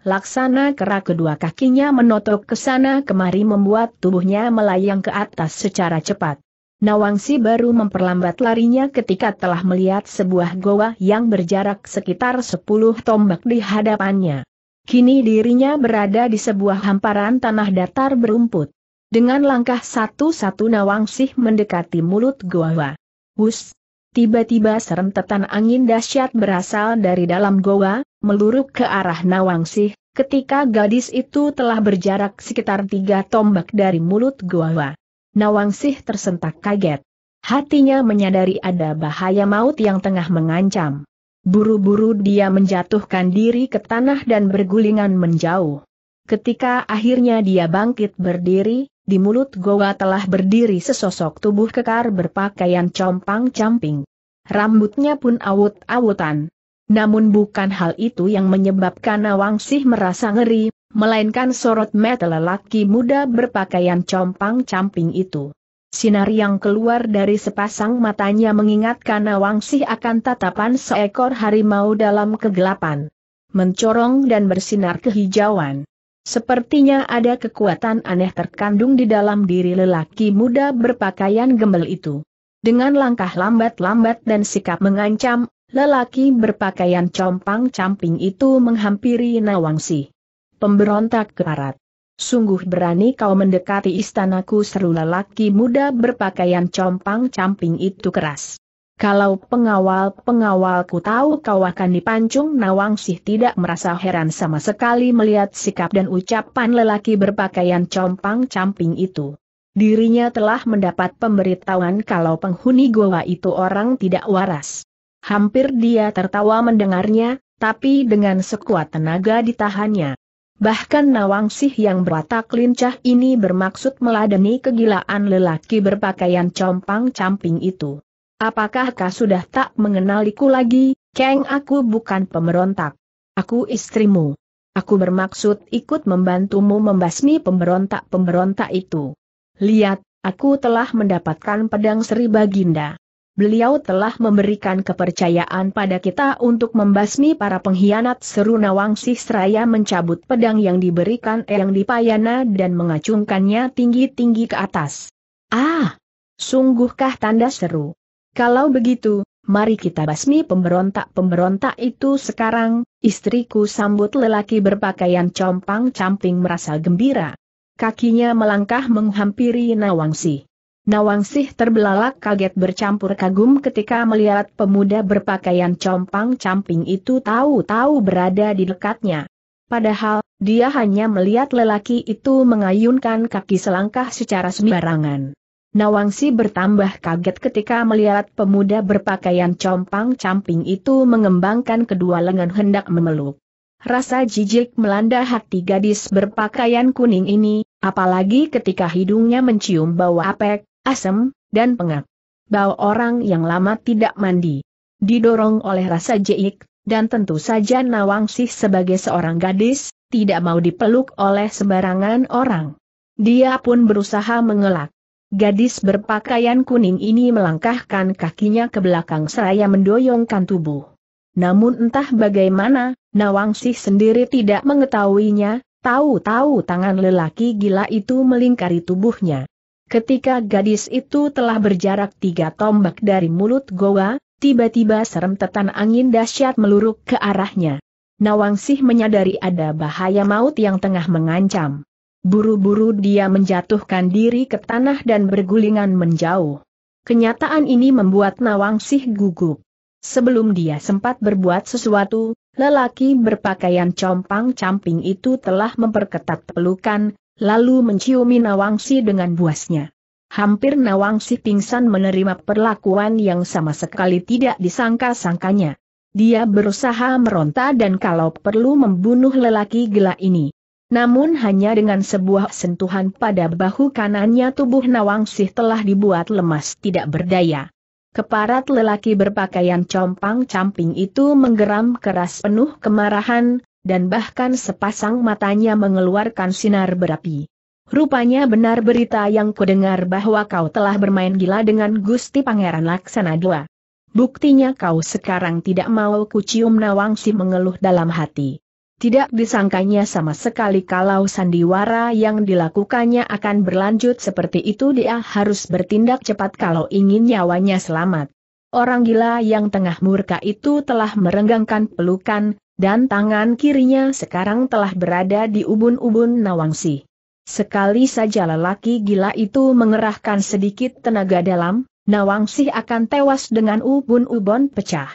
Laksana kera kedua kakinya menotok ke sana kemari membuat tubuhnya melayang ke atas secara cepat. Nawangsi baru memperlambat larinya ketika telah melihat sebuah goa yang berjarak sekitar 10 tombak di hadapannya. Kini dirinya berada di sebuah hamparan tanah datar berumput. Dengan langkah satu-satu Nawangsi mendekati mulut goa. Wus! Tiba-tiba serentetan angin dahsyat berasal dari dalam goa, meluruk ke arah Nawangsih, ketika gadis itu telah berjarak sekitar tiga tombak dari mulut goa. Nawangsih tersentak kaget. Hatinya menyadari ada bahaya maut yang tengah mengancam. Buru-buru dia menjatuhkan diri ke tanah dan bergulingan menjauh. Ketika akhirnya dia bangkit berdiri, di mulut goa telah berdiri sesosok tubuh kekar berpakaian compang-camping. Rambutnya pun awut-awutan. Namun bukan hal itu yang menyebabkan Sih merasa ngeri, melainkan sorot mata lelaki muda berpakaian compang-camping itu. Sinar yang keluar dari sepasang matanya mengingatkan Sih akan tatapan seekor harimau dalam kegelapan. Mencorong dan bersinar kehijauan. Sepertinya ada kekuatan aneh terkandung di dalam diri lelaki muda berpakaian gembel itu. Dengan langkah lambat-lambat dan sikap mengancam, lelaki berpakaian compang-camping itu menghampiri Nawangsi. Pemberontak keparat. Sungguh berani kau mendekati istanaku seru lelaki muda berpakaian compang-camping itu keras. Kalau pengawal-pengawalku tahu kau akan dipancung Nawang Sih tidak merasa heran sama sekali melihat sikap dan ucapan lelaki berpakaian compang-camping itu. Dirinya telah mendapat pemberitahuan kalau penghuni goa itu orang tidak waras. Hampir dia tertawa mendengarnya, tapi dengan sekuat tenaga ditahannya. Bahkan Nawang Sih yang berwatak lincah ini bermaksud meladeni kegilaan lelaki berpakaian compang-camping itu. Apakah kau sudah tak mengenaliku lagi, Kang aku bukan pemberontak. Aku istrimu. Aku bermaksud ikut membantumu membasmi pemberontak-pemberontak itu. Lihat, aku telah mendapatkan pedang Sri Baginda. Beliau telah memberikan kepercayaan pada kita untuk membasmi para pengkhianat seru Nawangsih Seraya mencabut pedang yang diberikan Eyang Dipayana dan mengacungkannya tinggi-tinggi ke atas. Ah! Sungguhkah tanda seru? Kalau begitu, mari kita basmi pemberontak-pemberontak itu sekarang, istriku sambut lelaki berpakaian compang-camping merasa gembira. Kakinya melangkah menghampiri Nawangsi. Nawangsi terbelalak kaget bercampur kagum ketika melihat pemuda berpakaian compang-camping itu tahu-tahu berada di dekatnya. Padahal, dia hanya melihat lelaki itu mengayunkan kaki selangkah secara sembarangan. Nawangsi bertambah kaget ketika melihat pemuda berpakaian compang-camping itu mengembangkan kedua lengan hendak memeluk. Rasa jijik melanda hati gadis berpakaian kuning ini, apalagi ketika hidungnya mencium bau apek, asem, dan pengap. Bau orang yang lama tidak mandi. Didorong oleh rasa jijik, dan tentu saja Nawangsi sebagai seorang gadis, tidak mau dipeluk oleh sembarangan orang. Dia pun berusaha mengelak. Gadis berpakaian kuning ini melangkahkan kakinya ke belakang seraya mendoyongkan tubuh. Namun entah bagaimana, Nawangsih sendiri tidak mengetahuinya, tahu-tahu tangan lelaki gila itu melingkari tubuhnya. Ketika gadis itu telah berjarak tiga tombak dari mulut goa, tiba-tiba tetan angin dahsyat meluruk ke arahnya. Nawangsih menyadari ada bahaya maut yang tengah mengancam. Buru-buru dia menjatuhkan diri ke tanah dan bergulingan menjauh. Kenyataan ini membuat Nawangsih gugup. Sebelum dia sempat berbuat sesuatu, lelaki berpakaian compang-camping itu telah memperketat pelukan, lalu menciumi Nawangsi dengan buasnya. Hampir Nawangsi pingsan menerima perlakuan yang sama sekali tidak disangka-sangkanya. Dia berusaha meronta dan kalau perlu membunuh lelaki gila ini. Namun hanya dengan sebuah sentuhan pada bahu kanannya tubuh Nawangsih telah dibuat lemas tidak berdaya. Keparat lelaki berpakaian compang-camping itu menggeram keras penuh kemarahan, dan bahkan sepasang matanya mengeluarkan sinar berapi. Rupanya benar berita yang kudengar bahwa kau telah bermain gila dengan Gusti Pangeran Laksana II. Buktinya kau sekarang tidak mau kucium nawangsi mengeluh dalam hati. Tidak disangkanya sama sekali kalau sandiwara yang dilakukannya akan berlanjut seperti itu dia harus bertindak cepat kalau ingin nyawanya selamat. Orang gila yang tengah murka itu telah merenggangkan pelukan, dan tangan kirinya sekarang telah berada di ubun-ubun Nawangsi. Sekali saja lelaki gila itu mengerahkan sedikit tenaga dalam, Nawangsi akan tewas dengan ubun-ubun pecah.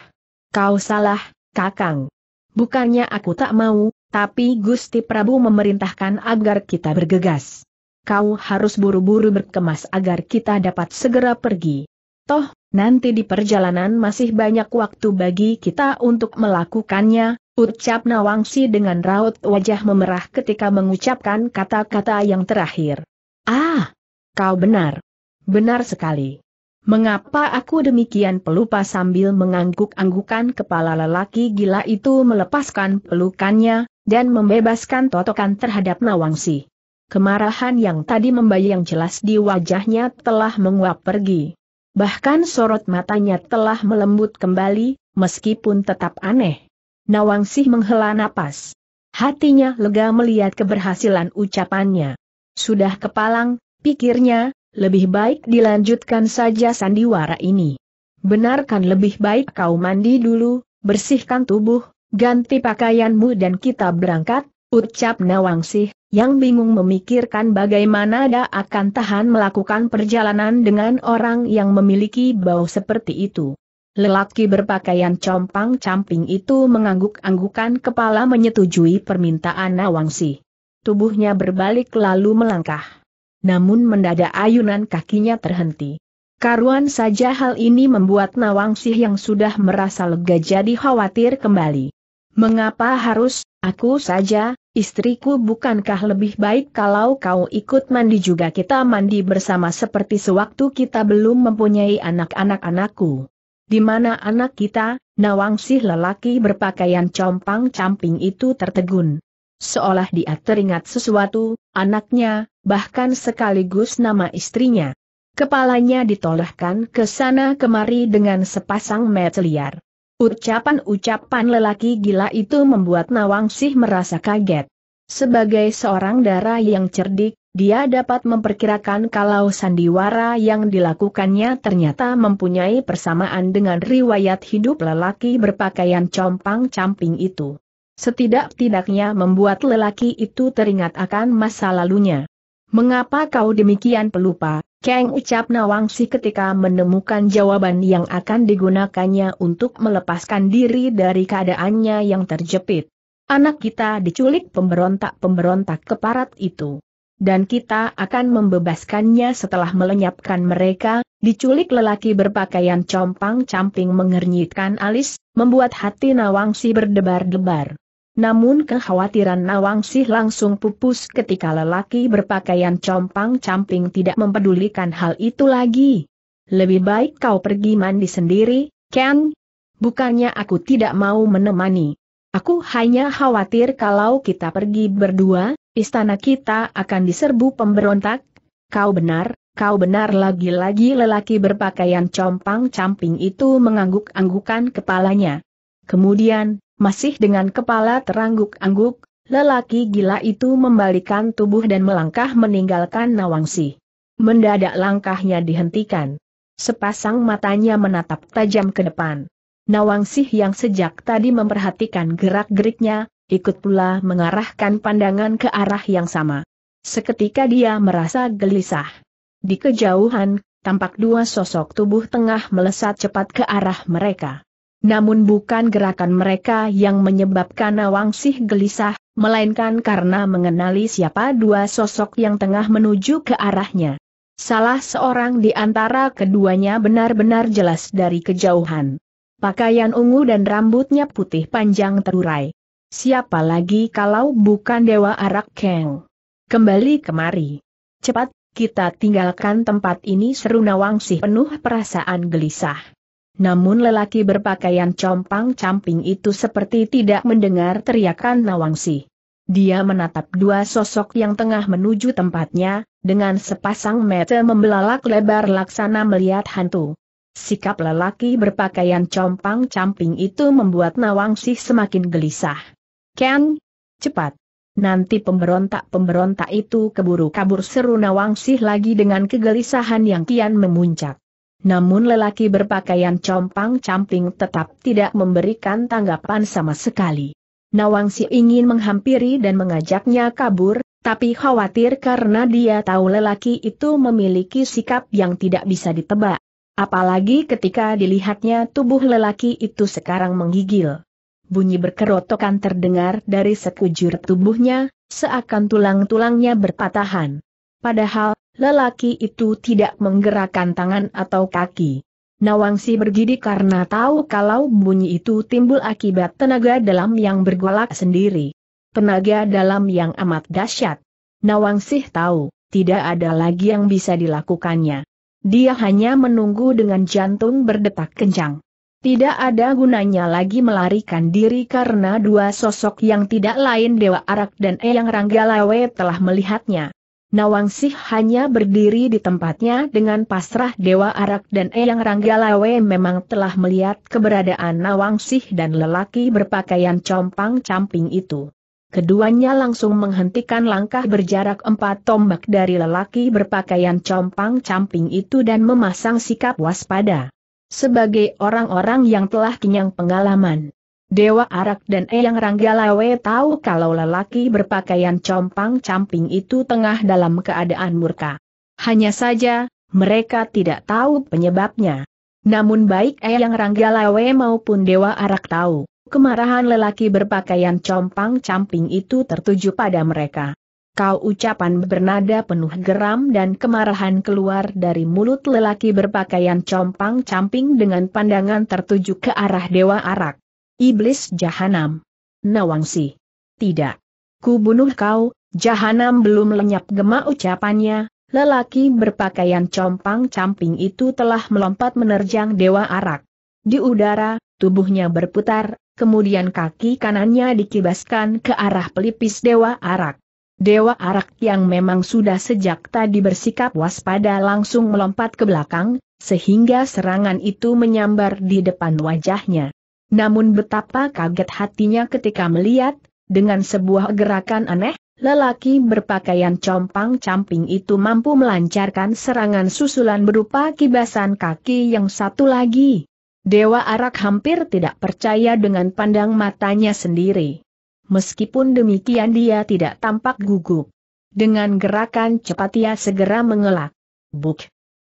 Kau salah, Kakang. Bukannya aku tak mau, tapi Gusti Prabu memerintahkan agar kita bergegas. Kau harus buru-buru berkemas agar kita dapat segera pergi. Toh, nanti di perjalanan masih banyak waktu bagi kita untuk melakukannya, ucap Nawangsi dengan raut wajah memerah ketika mengucapkan kata-kata yang terakhir. Ah, kau benar. Benar sekali. Mengapa aku demikian pelupa sambil mengangguk-anggukan kepala lelaki gila itu melepaskan pelukannya, dan membebaskan totokan terhadap Nawangsi. Kemarahan yang tadi membayang jelas di wajahnya telah menguap pergi. Bahkan sorot matanya telah melembut kembali, meskipun tetap aneh. Nawangsi menghela napas. Hatinya lega melihat keberhasilan ucapannya. Sudah kepalang, pikirnya, lebih baik dilanjutkan saja sandiwara ini. Benarkan lebih baik kau mandi dulu, bersihkan tubuh, ganti pakaianmu dan kita berangkat, ucap Nawangsih, yang bingung memikirkan bagaimana dia akan tahan melakukan perjalanan dengan orang yang memiliki bau seperti itu. Lelaki berpakaian compang-camping itu mengangguk-anggukan kepala menyetujui permintaan Nawangsih. Tubuhnya berbalik lalu melangkah namun mendadak ayunan kakinya terhenti. Karuan saja hal ini membuat Nawangsih yang sudah merasa lega jadi khawatir kembali. Mengapa harus, aku saja, istriku bukankah lebih baik kalau kau ikut mandi juga kita mandi bersama seperti sewaktu kita belum mempunyai anak-anak-anakku. Di mana anak kita, Nawangsih lelaki berpakaian compang-camping itu tertegun seolah dia teringat sesuatu, anaknya, bahkan sekaligus nama istrinya. Kepalanya ditolehkan ke sana kemari dengan sepasang mata liar. Ucapan-ucapan lelaki gila itu membuat Nawangsih merasa kaget. Sebagai seorang darah yang cerdik, dia dapat memperkirakan kalau sandiwara yang dilakukannya ternyata mempunyai persamaan dengan riwayat hidup lelaki berpakaian compang-camping itu. Setidak-tidaknya membuat lelaki itu teringat akan masa lalunya. Mengapa kau demikian pelupa, Kang ucap Nawangsi ketika menemukan jawaban yang akan digunakannya untuk melepaskan diri dari keadaannya yang terjepit. Anak kita diculik pemberontak-pemberontak keparat itu. Dan kita akan membebaskannya setelah melenyapkan mereka, diculik lelaki berpakaian compang-camping mengernyitkan alis, membuat hati Nawangsi berdebar-debar. Namun kekhawatiran Nawangsih langsung pupus ketika lelaki berpakaian compang-camping tidak mempedulikan hal itu lagi. Lebih baik kau pergi mandi sendiri, Ken. Bukannya aku tidak mau menemani. Aku hanya khawatir kalau kita pergi berdua, istana kita akan diserbu pemberontak. Kau benar, Kau benar lagi-lagi lelaki berpakaian compang-camping itu mengangguk-anggukan kepalanya. Kemudian, masih dengan kepala terangguk-angguk, lelaki gila itu membalikan tubuh dan melangkah meninggalkan Nawangsi. Mendadak langkahnya dihentikan. Sepasang matanya menatap tajam ke depan. Nawangsi yang sejak tadi memperhatikan gerak-geriknya, ikut pula mengarahkan pandangan ke arah yang sama. Seketika dia merasa gelisah. Di kejauhan, tampak dua sosok tubuh tengah melesat cepat ke arah mereka. Namun bukan gerakan mereka yang menyebabkan Nawangsih gelisah, melainkan karena mengenali siapa dua sosok yang tengah menuju ke arahnya. Salah seorang di antara keduanya benar-benar jelas dari kejauhan. Pakaian ungu dan rambutnya putih panjang terurai. Siapa lagi kalau bukan Dewa Arak Keng? Kembali kemari. Cepat, kita tinggalkan tempat ini seru Nawangsih penuh perasaan gelisah. Namun lelaki berpakaian compang-camping itu seperti tidak mendengar teriakan Nawangsi. Dia menatap dua sosok yang tengah menuju tempatnya, dengan sepasang mata membelalak lebar laksana melihat hantu. Sikap lelaki berpakaian compang-camping itu membuat Nawangsi semakin gelisah. Ken, cepat. Nanti pemberontak-pemberontak itu keburu kabur seru Nawangsi lagi dengan kegelisahan yang kian memuncak. Namun lelaki berpakaian compang-camping tetap tidak memberikan tanggapan sama sekali. Nawangsi ingin menghampiri dan mengajaknya kabur, tapi khawatir karena dia tahu lelaki itu memiliki sikap yang tidak bisa ditebak. Apalagi ketika dilihatnya tubuh lelaki itu sekarang menggigil. Bunyi berkerotokan terdengar dari sekujur tubuhnya, seakan tulang-tulangnya berpatahan. Padahal, Lelaki itu tidak menggerakkan tangan atau kaki. Nawangsi bergidik karena tahu kalau bunyi itu timbul akibat tenaga dalam yang bergolak sendiri. Tenaga dalam yang amat dahsyat. Nawangsi tahu, tidak ada lagi yang bisa dilakukannya. Dia hanya menunggu dengan jantung berdetak kencang. Tidak ada gunanya lagi melarikan diri karena dua sosok yang tidak lain Dewa Arak dan Eyang Ranggalawe telah melihatnya. Nawangsih hanya berdiri di tempatnya dengan pasrah Dewa Arak dan Eyang Ranggalawe memang telah melihat keberadaan Nawangsih dan lelaki berpakaian compang-camping itu. Keduanya langsung menghentikan langkah berjarak empat tombak dari lelaki berpakaian compang-camping itu dan memasang sikap waspada. Sebagai orang-orang yang telah kenyang pengalaman, Dewa Arak dan Eyang Ranggalawe tahu kalau lelaki berpakaian compang-camping itu tengah dalam keadaan murka. Hanya saja, mereka tidak tahu penyebabnya. Namun baik Eyang Ranggalawe maupun Dewa Arak tahu, kemarahan lelaki berpakaian compang-camping itu tertuju pada mereka. Kau ucapan bernada penuh geram dan kemarahan keluar dari mulut lelaki berpakaian compang-camping dengan pandangan tertuju ke arah Dewa Arak. Iblis Jahanam. Nawangsi. Tidak. Ku bunuh kau, Jahanam belum lenyap gema ucapannya, lelaki berpakaian compang-camping itu telah melompat menerjang Dewa Arak. Di udara, tubuhnya berputar, kemudian kaki kanannya dikibaskan ke arah pelipis Dewa Arak. Dewa Arak yang memang sudah sejak tadi bersikap waspada langsung melompat ke belakang, sehingga serangan itu menyambar di depan wajahnya. Namun betapa kaget hatinya ketika melihat, dengan sebuah gerakan aneh, lelaki berpakaian compang-camping itu mampu melancarkan serangan susulan berupa kibasan kaki yang satu lagi. Dewa Arak hampir tidak percaya dengan pandang matanya sendiri. Meskipun demikian dia tidak tampak gugup. Dengan gerakan cepat ia segera mengelak. Buk!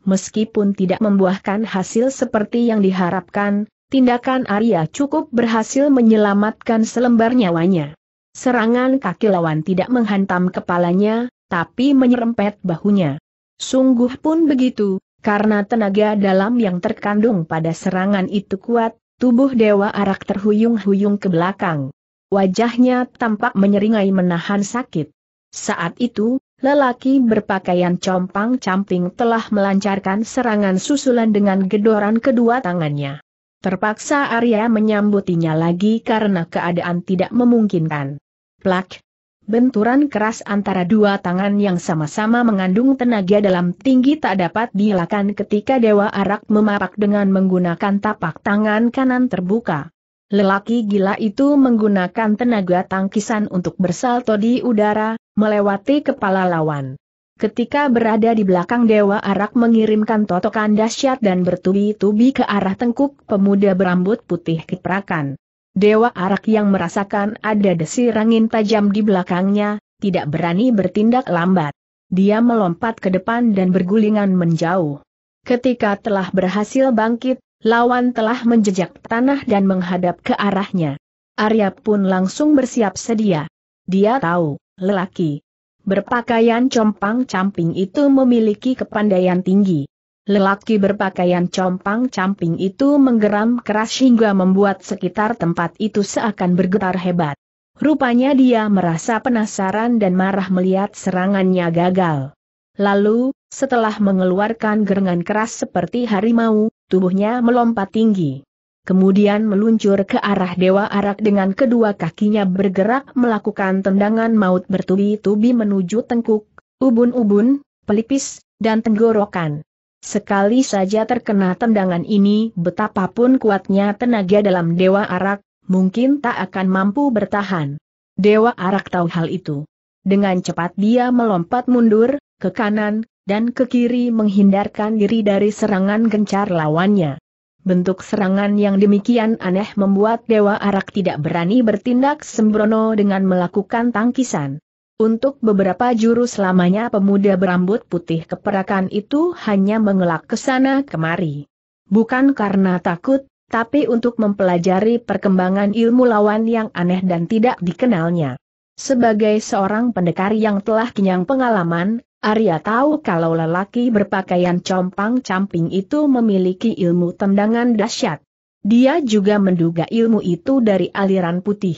Meskipun tidak membuahkan hasil seperti yang diharapkan, tindakan Arya cukup berhasil menyelamatkan selembar nyawanya. Serangan kaki lawan tidak menghantam kepalanya, tapi menyerempet bahunya. Sungguh pun begitu, karena tenaga dalam yang terkandung pada serangan itu kuat, tubuh Dewa Arak terhuyung-huyung ke belakang. Wajahnya tampak menyeringai menahan sakit. Saat itu, lelaki berpakaian compang-camping telah melancarkan serangan susulan dengan gedoran kedua tangannya. Terpaksa Arya menyambutinya lagi karena keadaan tidak memungkinkan. Plak! Benturan keras antara dua tangan yang sama-sama mengandung tenaga dalam tinggi tak dapat dielakkan ketika Dewa Arak memapak dengan menggunakan tapak tangan kanan terbuka. Lelaki gila itu menggunakan tenaga tangkisan untuk bersalto di udara, melewati kepala lawan. Ketika berada di belakang Dewa Arak mengirimkan totokan dahsyat dan bertubi-tubi ke arah tengkuk pemuda berambut putih kiprakan. Dewa Arak yang merasakan ada desir angin tajam di belakangnya, tidak berani bertindak lambat. Dia melompat ke depan dan bergulingan menjauh. Ketika telah berhasil bangkit, lawan telah menjejak tanah dan menghadap ke arahnya. Arya pun langsung bersiap sedia. Dia tahu, lelaki, Berpakaian compang-camping itu memiliki kepandaian tinggi. Lelaki berpakaian compang-camping itu menggeram keras hingga membuat sekitar tempat itu seakan bergetar hebat. Rupanya dia merasa penasaran dan marah melihat serangannya gagal. Lalu, setelah mengeluarkan gerengan keras seperti harimau, tubuhnya melompat tinggi kemudian meluncur ke arah Dewa Arak dengan kedua kakinya bergerak melakukan tendangan maut bertubi-tubi menuju tengkuk, ubun-ubun, pelipis, dan tenggorokan. Sekali saja terkena tendangan ini betapapun kuatnya tenaga dalam Dewa Arak, mungkin tak akan mampu bertahan. Dewa Arak tahu hal itu. Dengan cepat dia melompat mundur, ke kanan, dan ke kiri menghindarkan diri dari serangan gencar lawannya. Bentuk serangan yang demikian aneh membuat Dewa Arak tidak berani bertindak sembrono dengan melakukan tangkisan. Untuk beberapa jurus lamanya pemuda berambut putih keperakan itu hanya mengelak ke sana kemari. Bukan karena takut, tapi untuk mempelajari perkembangan ilmu lawan yang aneh dan tidak dikenalnya. Sebagai seorang pendekar yang telah kenyang pengalaman, Arya tahu kalau lelaki berpakaian compang-camping itu memiliki ilmu tendangan dahsyat. Dia juga menduga ilmu itu dari aliran putih.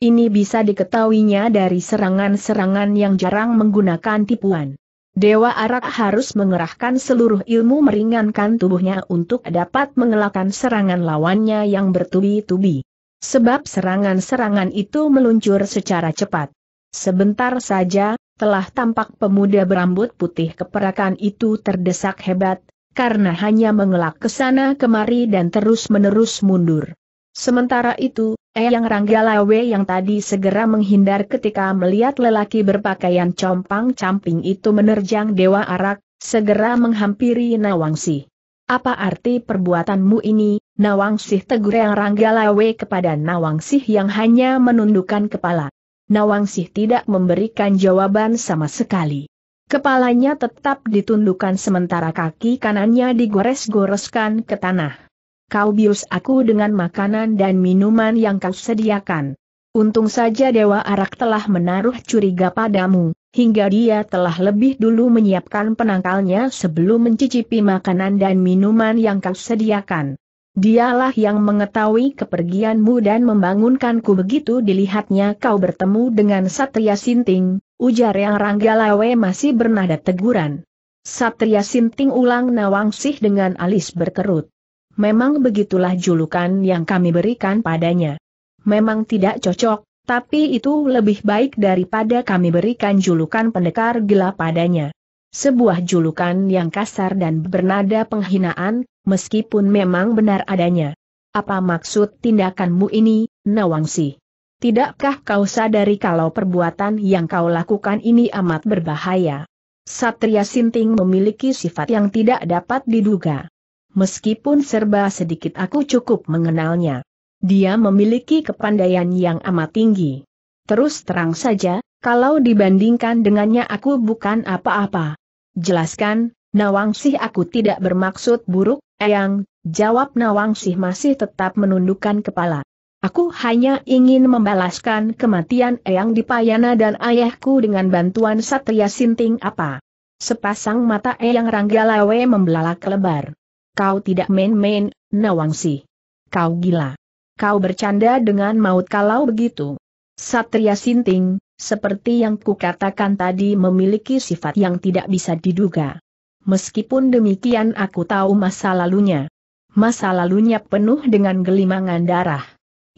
Ini bisa diketahuinya dari serangan-serangan yang jarang menggunakan tipuan. Dewa Arak harus mengerahkan seluruh ilmu meringankan tubuhnya untuk dapat mengelakkan serangan lawannya yang bertubi-tubi. Sebab serangan-serangan itu meluncur secara cepat. Sebentar saja, telah tampak pemuda berambut putih keperakan itu terdesak hebat, karena hanya mengelak ke sana kemari dan terus-menerus mundur. Sementara itu, Eyang Ranggalawe yang tadi segera menghindar ketika melihat lelaki berpakaian compang-camping itu menerjang Dewa Arak, segera menghampiri Nawangsi. Apa arti perbuatanmu ini, Nawangsi tegur Eyang Ranggalawe kepada Nawangsi yang hanya menundukkan kepala. Nawangsih tidak memberikan jawaban sama sekali. Kepalanya tetap ditundukkan sementara kaki kanannya digores-goreskan ke tanah. Kau bius aku dengan makanan dan minuman yang kau sediakan. Untung saja Dewa Arak telah menaruh curiga padamu, hingga dia telah lebih dulu menyiapkan penangkalnya sebelum mencicipi makanan dan minuman yang kau sediakan. Dialah yang mengetahui kepergianmu dan membangunkanku begitu dilihatnya kau bertemu dengan Satria Sinting, ujar yang Ranggalawe masih bernada teguran. Satria Sinting ulang Nawangsih dengan alis berkerut. Memang begitulah julukan yang kami berikan padanya. Memang tidak cocok, tapi itu lebih baik daripada kami berikan julukan pendekar gelap padanya. Sebuah julukan yang kasar dan bernada penghinaan, meskipun memang benar adanya. Apa maksud tindakanmu ini, Nawangsi? Tidakkah kau sadari kalau perbuatan yang kau lakukan ini amat berbahaya? Satria Sinting memiliki sifat yang tidak dapat diduga. Meskipun serba sedikit aku cukup mengenalnya. Dia memiliki kepandaian yang amat tinggi. Terus terang saja, kalau dibandingkan dengannya aku bukan apa-apa. Jelaskan, Nawangsi aku tidak bermaksud buruk, Eyang, eh. jawab Nawang Sih masih tetap menundukkan kepala. Aku hanya ingin membalaskan kematian Eyang di Payana dan ayahku dengan bantuan Satria Sinting apa. Sepasang mata Eyang Ranggalawe membelalak lebar. Kau tidak main-main, Nawangsi. Kau gila. Kau bercanda dengan maut kalau begitu. Satria Sinting, seperti yang kukatakan tadi memiliki sifat yang tidak bisa diduga meskipun demikian aku tahu masa lalunya. Masa lalunya penuh dengan gelimangan darah.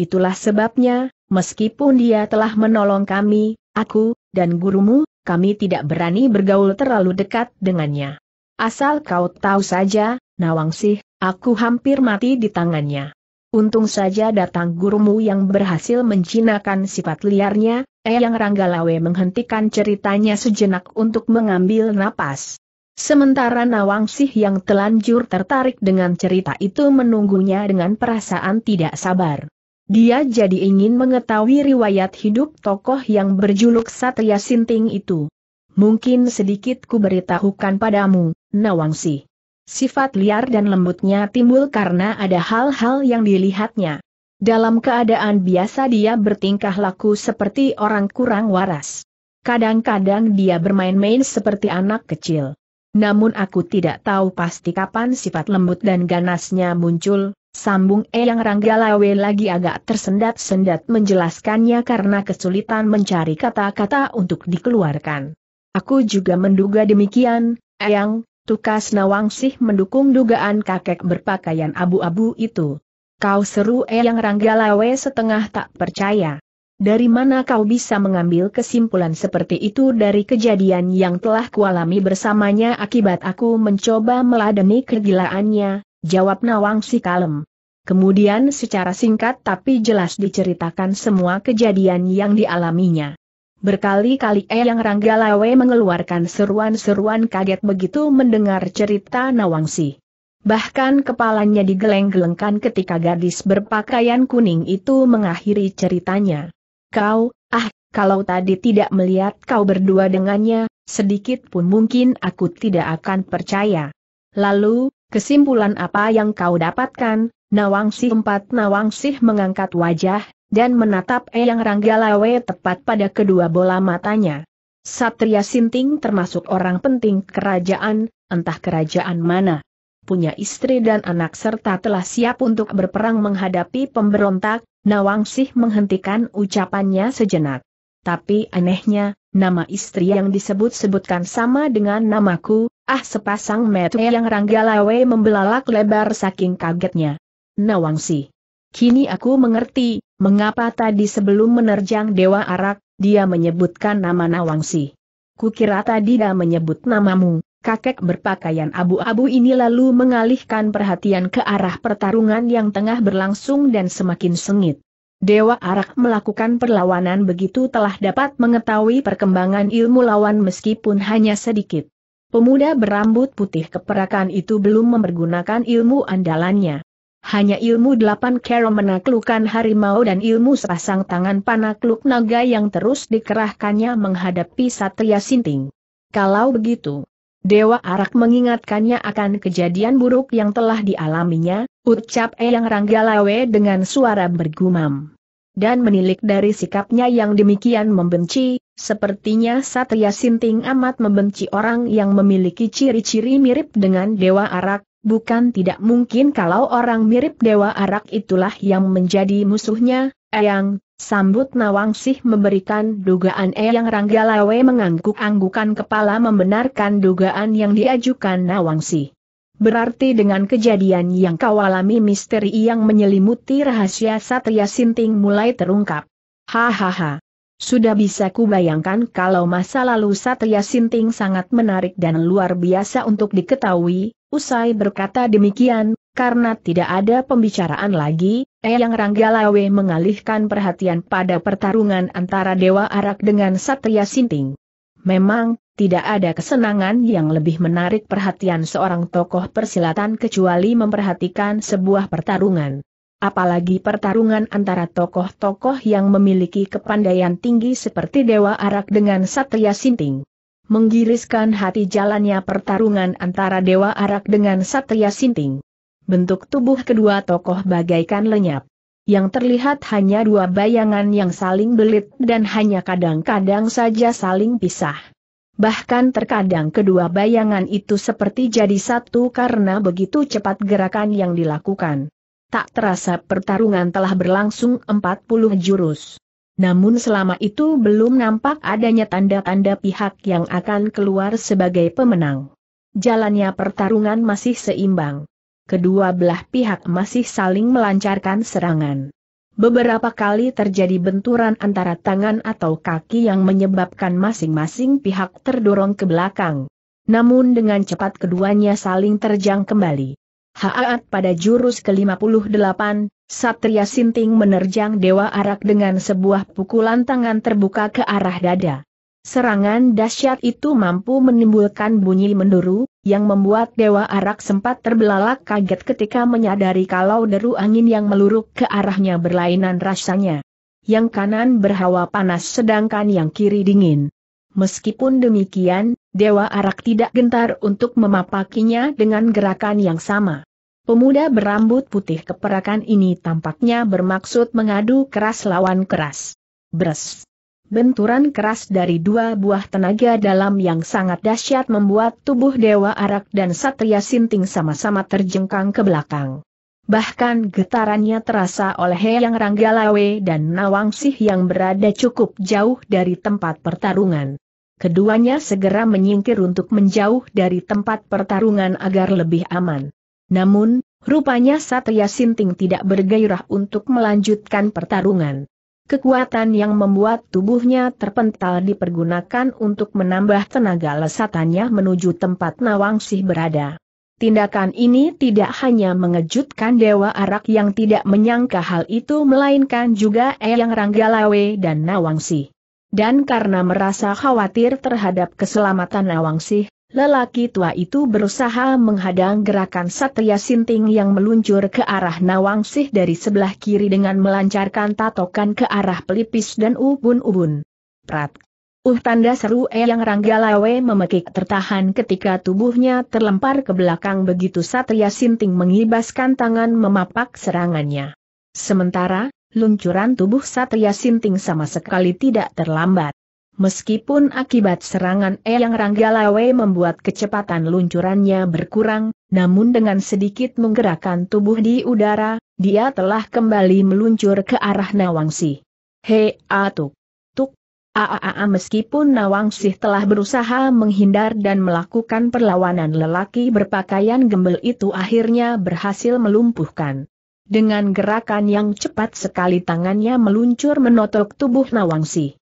Itulah sebabnya, meskipun dia telah menolong kami, aku, dan gurumu, kami tidak berani bergaul terlalu dekat dengannya. Asal kau tahu saja, Nawangsih, aku hampir mati di tangannya. Untung saja datang gurumu yang berhasil menjinakkan sifat liarnya, Eyang Ranggalawe menghentikan ceritanya sejenak untuk mengambil napas. Sementara Nawangsih yang telanjur tertarik dengan cerita itu menunggunya dengan perasaan tidak sabar. Dia jadi ingin mengetahui riwayat hidup tokoh yang berjuluk Satria Sinting itu. Mungkin sedikit kuberitahukan beritahukan padamu, Nawangsih. Sifat liar dan lembutnya timbul karena ada hal-hal yang dilihatnya. Dalam keadaan biasa dia bertingkah laku seperti orang kurang waras. Kadang-kadang dia bermain-main seperti anak kecil. Namun aku tidak tahu pasti kapan sifat lembut dan ganasnya muncul, sambung Eyang Ranggalawe lagi agak tersendat-sendat menjelaskannya karena kesulitan mencari kata-kata untuk dikeluarkan. Aku juga menduga demikian, Eyang, Tukas Nawangsih mendukung dugaan kakek berpakaian abu-abu itu. Kau seru Eyang Ranggalawe setengah tak percaya. Dari mana kau bisa mengambil kesimpulan seperti itu dari kejadian yang telah kualami bersamanya akibat aku mencoba meladeni kegilaannya, jawab Nawang si kalem. Kemudian secara singkat tapi jelas diceritakan semua kejadian yang dialaminya. Berkali-kali Eyang Ranggalawe mengeluarkan seruan-seruan kaget begitu mendengar cerita Nawangsi. Bahkan kepalanya digeleng-gelengkan ketika gadis berpakaian kuning itu mengakhiri ceritanya. Kau, ah, kalau tadi tidak melihat kau berdua dengannya, sedikit pun mungkin aku tidak akan percaya. Lalu, kesimpulan apa yang kau dapatkan? Nawangsi empat Nawangsih mengangkat wajah, dan menatap Eyang Ranggalawe tepat pada kedua bola matanya. Satria Sinting termasuk orang penting kerajaan, entah kerajaan mana. Punya istri dan anak serta telah siap untuk berperang menghadapi pemberontak, Nawangsih menghentikan ucapannya sejenak. Tapi anehnya, nama istri yang disebut-sebutkan sama dengan namaku, ah sepasang metu yang Ranggalawe membelalak lebar saking kagetnya. Nawangsi. Kini aku mengerti, mengapa tadi sebelum menerjang Dewa Arak, dia menyebutkan nama Nawangsi. Kukira tadi dia menyebut namamu, Kakek berpakaian abu-abu ini lalu mengalihkan perhatian ke arah pertarungan yang tengah berlangsung dan semakin sengit. Dewa Arak melakukan perlawanan begitu telah dapat mengetahui perkembangan ilmu lawan meskipun hanya sedikit. Pemuda berambut putih keperakan itu belum mempergunakan ilmu andalannya. Hanya ilmu delapan kero menaklukkan harimau dan ilmu sepasang tangan panakluk naga yang terus dikerahkannya menghadapi Satria Sinting. Kalau begitu, Dewa Arak mengingatkannya akan kejadian buruk yang telah dialaminya, ucap Eyang Ranggalawe dengan suara bergumam. Dan menilik dari sikapnya yang demikian membenci, sepertinya Satria Sinting amat membenci orang yang memiliki ciri-ciri mirip dengan Dewa Arak, bukan tidak mungkin kalau orang mirip Dewa Arak itulah yang menjadi musuhnya, Eyang, Sambut Nawangsih memberikan dugaan E yang Ranggalawe mengangguk-anggukan kepala membenarkan dugaan yang diajukan Nawangsih. Berarti dengan kejadian yang kau alami misteri yang menyelimuti rahasia Satria Sinting mulai terungkap. Hahaha. Sudah bisa kubayangkan kalau masa lalu Satria Sinting sangat menarik dan luar biasa untuk diketahui, usai berkata demikian, karena tidak ada pembicaraan lagi, Eyang Ranggalawe mengalihkan perhatian pada pertarungan antara Dewa Arak dengan Satria Sinting. Memang, tidak ada kesenangan yang lebih menarik perhatian seorang tokoh persilatan kecuali memperhatikan sebuah pertarungan. Apalagi pertarungan antara tokoh-tokoh yang memiliki kepandaian tinggi seperti Dewa Arak dengan Satria Sinting. Menggiriskan hati jalannya pertarungan antara Dewa Arak dengan Satria Sinting bentuk tubuh kedua tokoh bagaikan lenyap. Yang terlihat hanya dua bayangan yang saling belit dan hanya kadang-kadang saja saling pisah. Bahkan terkadang kedua bayangan itu seperti jadi satu karena begitu cepat gerakan yang dilakukan. Tak terasa pertarungan telah berlangsung 40 jurus. Namun selama itu belum nampak adanya tanda-tanda pihak yang akan keluar sebagai pemenang. Jalannya pertarungan masih seimbang kedua belah pihak masih saling melancarkan serangan. Beberapa kali terjadi benturan antara tangan atau kaki yang menyebabkan masing-masing pihak terdorong ke belakang. Namun dengan cepat keduanya saling terjang kembali. Haat pada jurus ke-58, Satria Sinting menerjang Dewa Arak dengan sebuah pukulan tangan terbuka ke arah dada. Serangan dahsyat itu mampu menimbulkan bunyi menduru, yang membuat Dewa Arak sempat terbelalak kaget ketika menyadari kalau deru angin yang meluruk ke arahnya berlainan rasanya. Yang kanan berhawa panas sedangkan yang kiri dingin. Meskipun demikian, Dewa Arak tidak gentar untuk memapakinya dengan gerakan yang sama. Pemuda berambut putih keperakan ini tampaknya bermaksud mengadu keras lawan keras. Bres. Benturan keras dari dua buah tenaga dalam yang sangat dahsyat membuat tubuh Dewa Arak dan Satria Sinting sama-sama terjengkang ke belakang. Bahkan getarannya terasa oleh Heyang Ranggalawe dan Nawangsih yang berada cukup jauh dari tempat pertarungan. Keduanya segera menyingkir untuk menjauh dari tempat pertarungan agar lebih aman. Namun, rupanya Satria Sinting tidak bergairah untuk melanjutkan pertarungan. Kekuatan yang membuat tubuhnya terpental dipergunakan untuk menambah tenaga lesatannya menuju tempat Nawangsih berada. Tindakan ini tidak hanya mengejutkan Dewa Arak yang tidak menyangka hal itu melainkan juga Eyang Ranggalawe dan Nawangsih. Dan karena merasa khawatir terhadap keselamatan Nawangsih, Lelaki tua itu berusaha menghadang gerakan Satria Sinting yang meluncur ke arah Nawangsih dari sebelah kiri dengan melancarkan tatokan ke arah pelipis dan ubun-ubun. Prat. Uh tanda seru Eyang yang Ranggalawe memekik tertahan ketika tubuhnya terlempar ke belakang begitu Satria Sinting mengibaskan tangan memapak serangannya. Sementara, luncuran tubuh Satria Sinting sama sekali tidak terlambat. Meskipun akibat serangan Eyang Ranggalawe membuat kecepatan luncurannya berkurang, namun dengan sedikit menggerakkan tubuh di udara, dia telah kembali meluncur ke arah Nawangsi. He, atuk! Tuk! aaaa. meskipun Nawangsi telah berusaha menghindar dan melakukan perlawanan lelaki berpakaian gembel itu akhirnya berhasil melumpuhkan. Dengan gerakan yang cepat sekali tangannya meluncur menotok tubuh Nawangsi.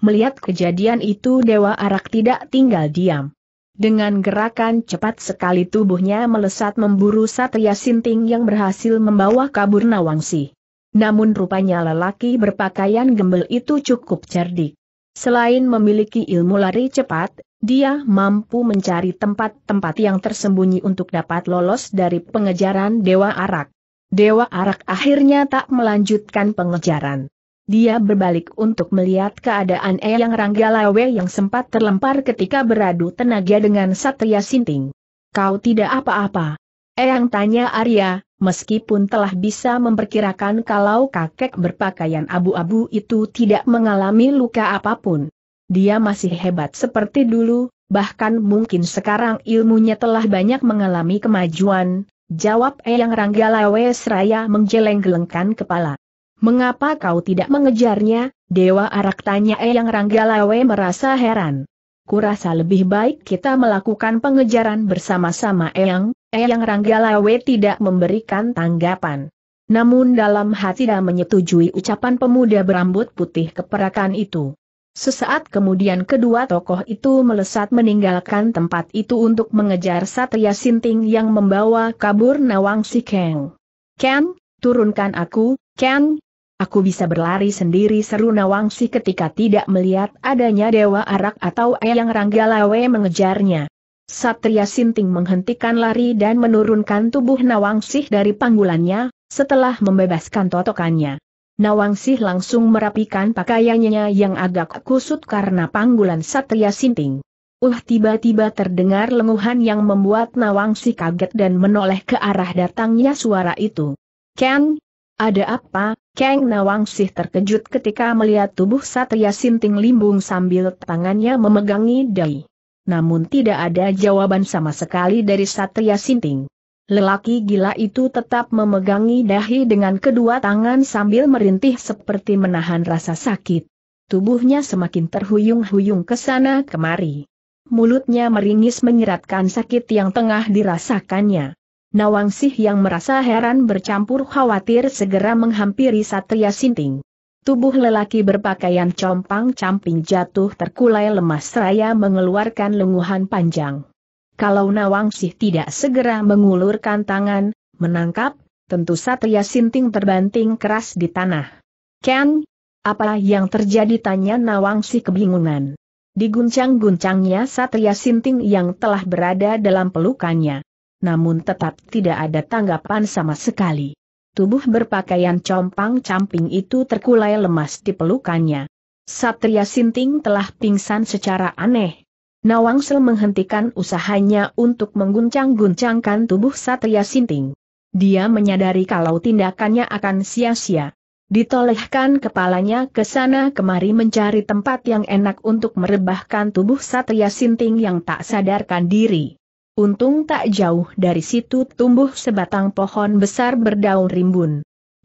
Melihat kejadian itu Dewa Arak tidak tinggal diam. Dengan gerakan cepat sekali tubuhnya melesat memburu Satria Sinting yang berhasil membawa kabur Nawangsi. Namun rupanya lelaki berpakaian gembel itu cukup cerdik. Selain memiliki ilmu lari cepat, dia mampu mencari tempat-tempat yang tersembunyi untuk dapat lolos dari pengejaran Dewa Arak. Dewa Arak akhirnya tak melanjutkan pengejaran. Dia berbalik untuk melihat keadaan Eyang Ranggalawe yang sempat terlempar ketika beradu tenaga dengan Satria Sinting. Kau tidak apa-apa. Eyang tanya Arya, meskipun telah bisa memperkirakan kalau kakek berpakaian abu-abu itu tidak mengalami luka apapun. Dia masih hebat seperti dulu, bahkan mungkin sekarang ilmunya telah banyak mengalami kemajuan, jawab Eyang Ranggalawe seraya menjeleng gelengkan kepala. Mengapa kau tidak mengejarnya? Dewa Arak tanya Eyang Ranggalawe merasa heran. Kurasa lebih baik kita melakukan pengejaran bersama-sama Eyang, Eyang Ranggalawe tidak memberikan tanggapan. Namun dalam hati dia menyetujui ucapan pemuda berambut putih keperakan itu. Sesaat kemudian kedua tokoh itu melesat meninggalkan tempat itu untuk mengejar Satria Sinting yang membawa kabur Nawang Sikeng. Ken, turunkan aku, Ken, Aku bisa berlari sendiri seru Nawangsi ketika tidak melihat adanya Dewa Arak atau Eyang Ranggalawe mengejarnya. Satria Sinting menghentikan lari dan menurunkan tubuh Nawangsih dari panggulannya, setelah membebaskan totokannya. Nawangsih langsung merapikan pakaiannya yang agak kusut karena panggulan Satria Sinting. Uh tiba-tiba terdengar lenguhan yang membuat Nawangsi kaget dan menoleh ke arah datangnya suara itu. Ken, ada apa? Kang Nawangsih terkejut ketika melihat tubuh Satria Sinting limbung sambil tangannya memegangi dai. Namun tidak ada jawaban sama sekali dari Satria Sinting. Lelaki gila itu tetap memegangi dahi dengan kedua tangan sambil merintih seperti menahan rasa sakit. Tubuhnya semakin terhuyung-huyung ke sana kemari. Mulutnya meringis menyeratkan sakit yang tengah dirasakannya. Nawangsih yang merasa heran bercampur khawatir segera menghampiri Satria Sinting. Tubuh lelaki berpakaian compang-camping jatuh terkulai lemas seraya mengeluarkan lenguhan panjang. Kalau Nawangsih tidak segera mengulurkan tangan, menangkap, tentu Satria Sinting terbanting keras di tanah. Ken, apa yang terjadi tanya Nawangsih kebingungan. Diguncang-guncangnya Satria Sinting yang telah berada dalam pelukannya namun tetap tidak ada tanggapan sama sekali. Tubuh berpakaian compang-camping itu terkulai lemas di pelukannya. Satria Sinting telah pingsan secara aneh. Nawangsel menghentikan usahanya untuk mengguncang-guncangkan tubuh Satria Sinting. Dia menyadari kalau tindakannya akan sia-sia. Ditolehkan kepalanya ke sana kemari mencari tempat yang enak untuk merebahkan tubuh Satria Sinting yang tak sadarkan diri. Untung tak jauh dari situ tumbuh sebatang pohon besar berdaun rimbun.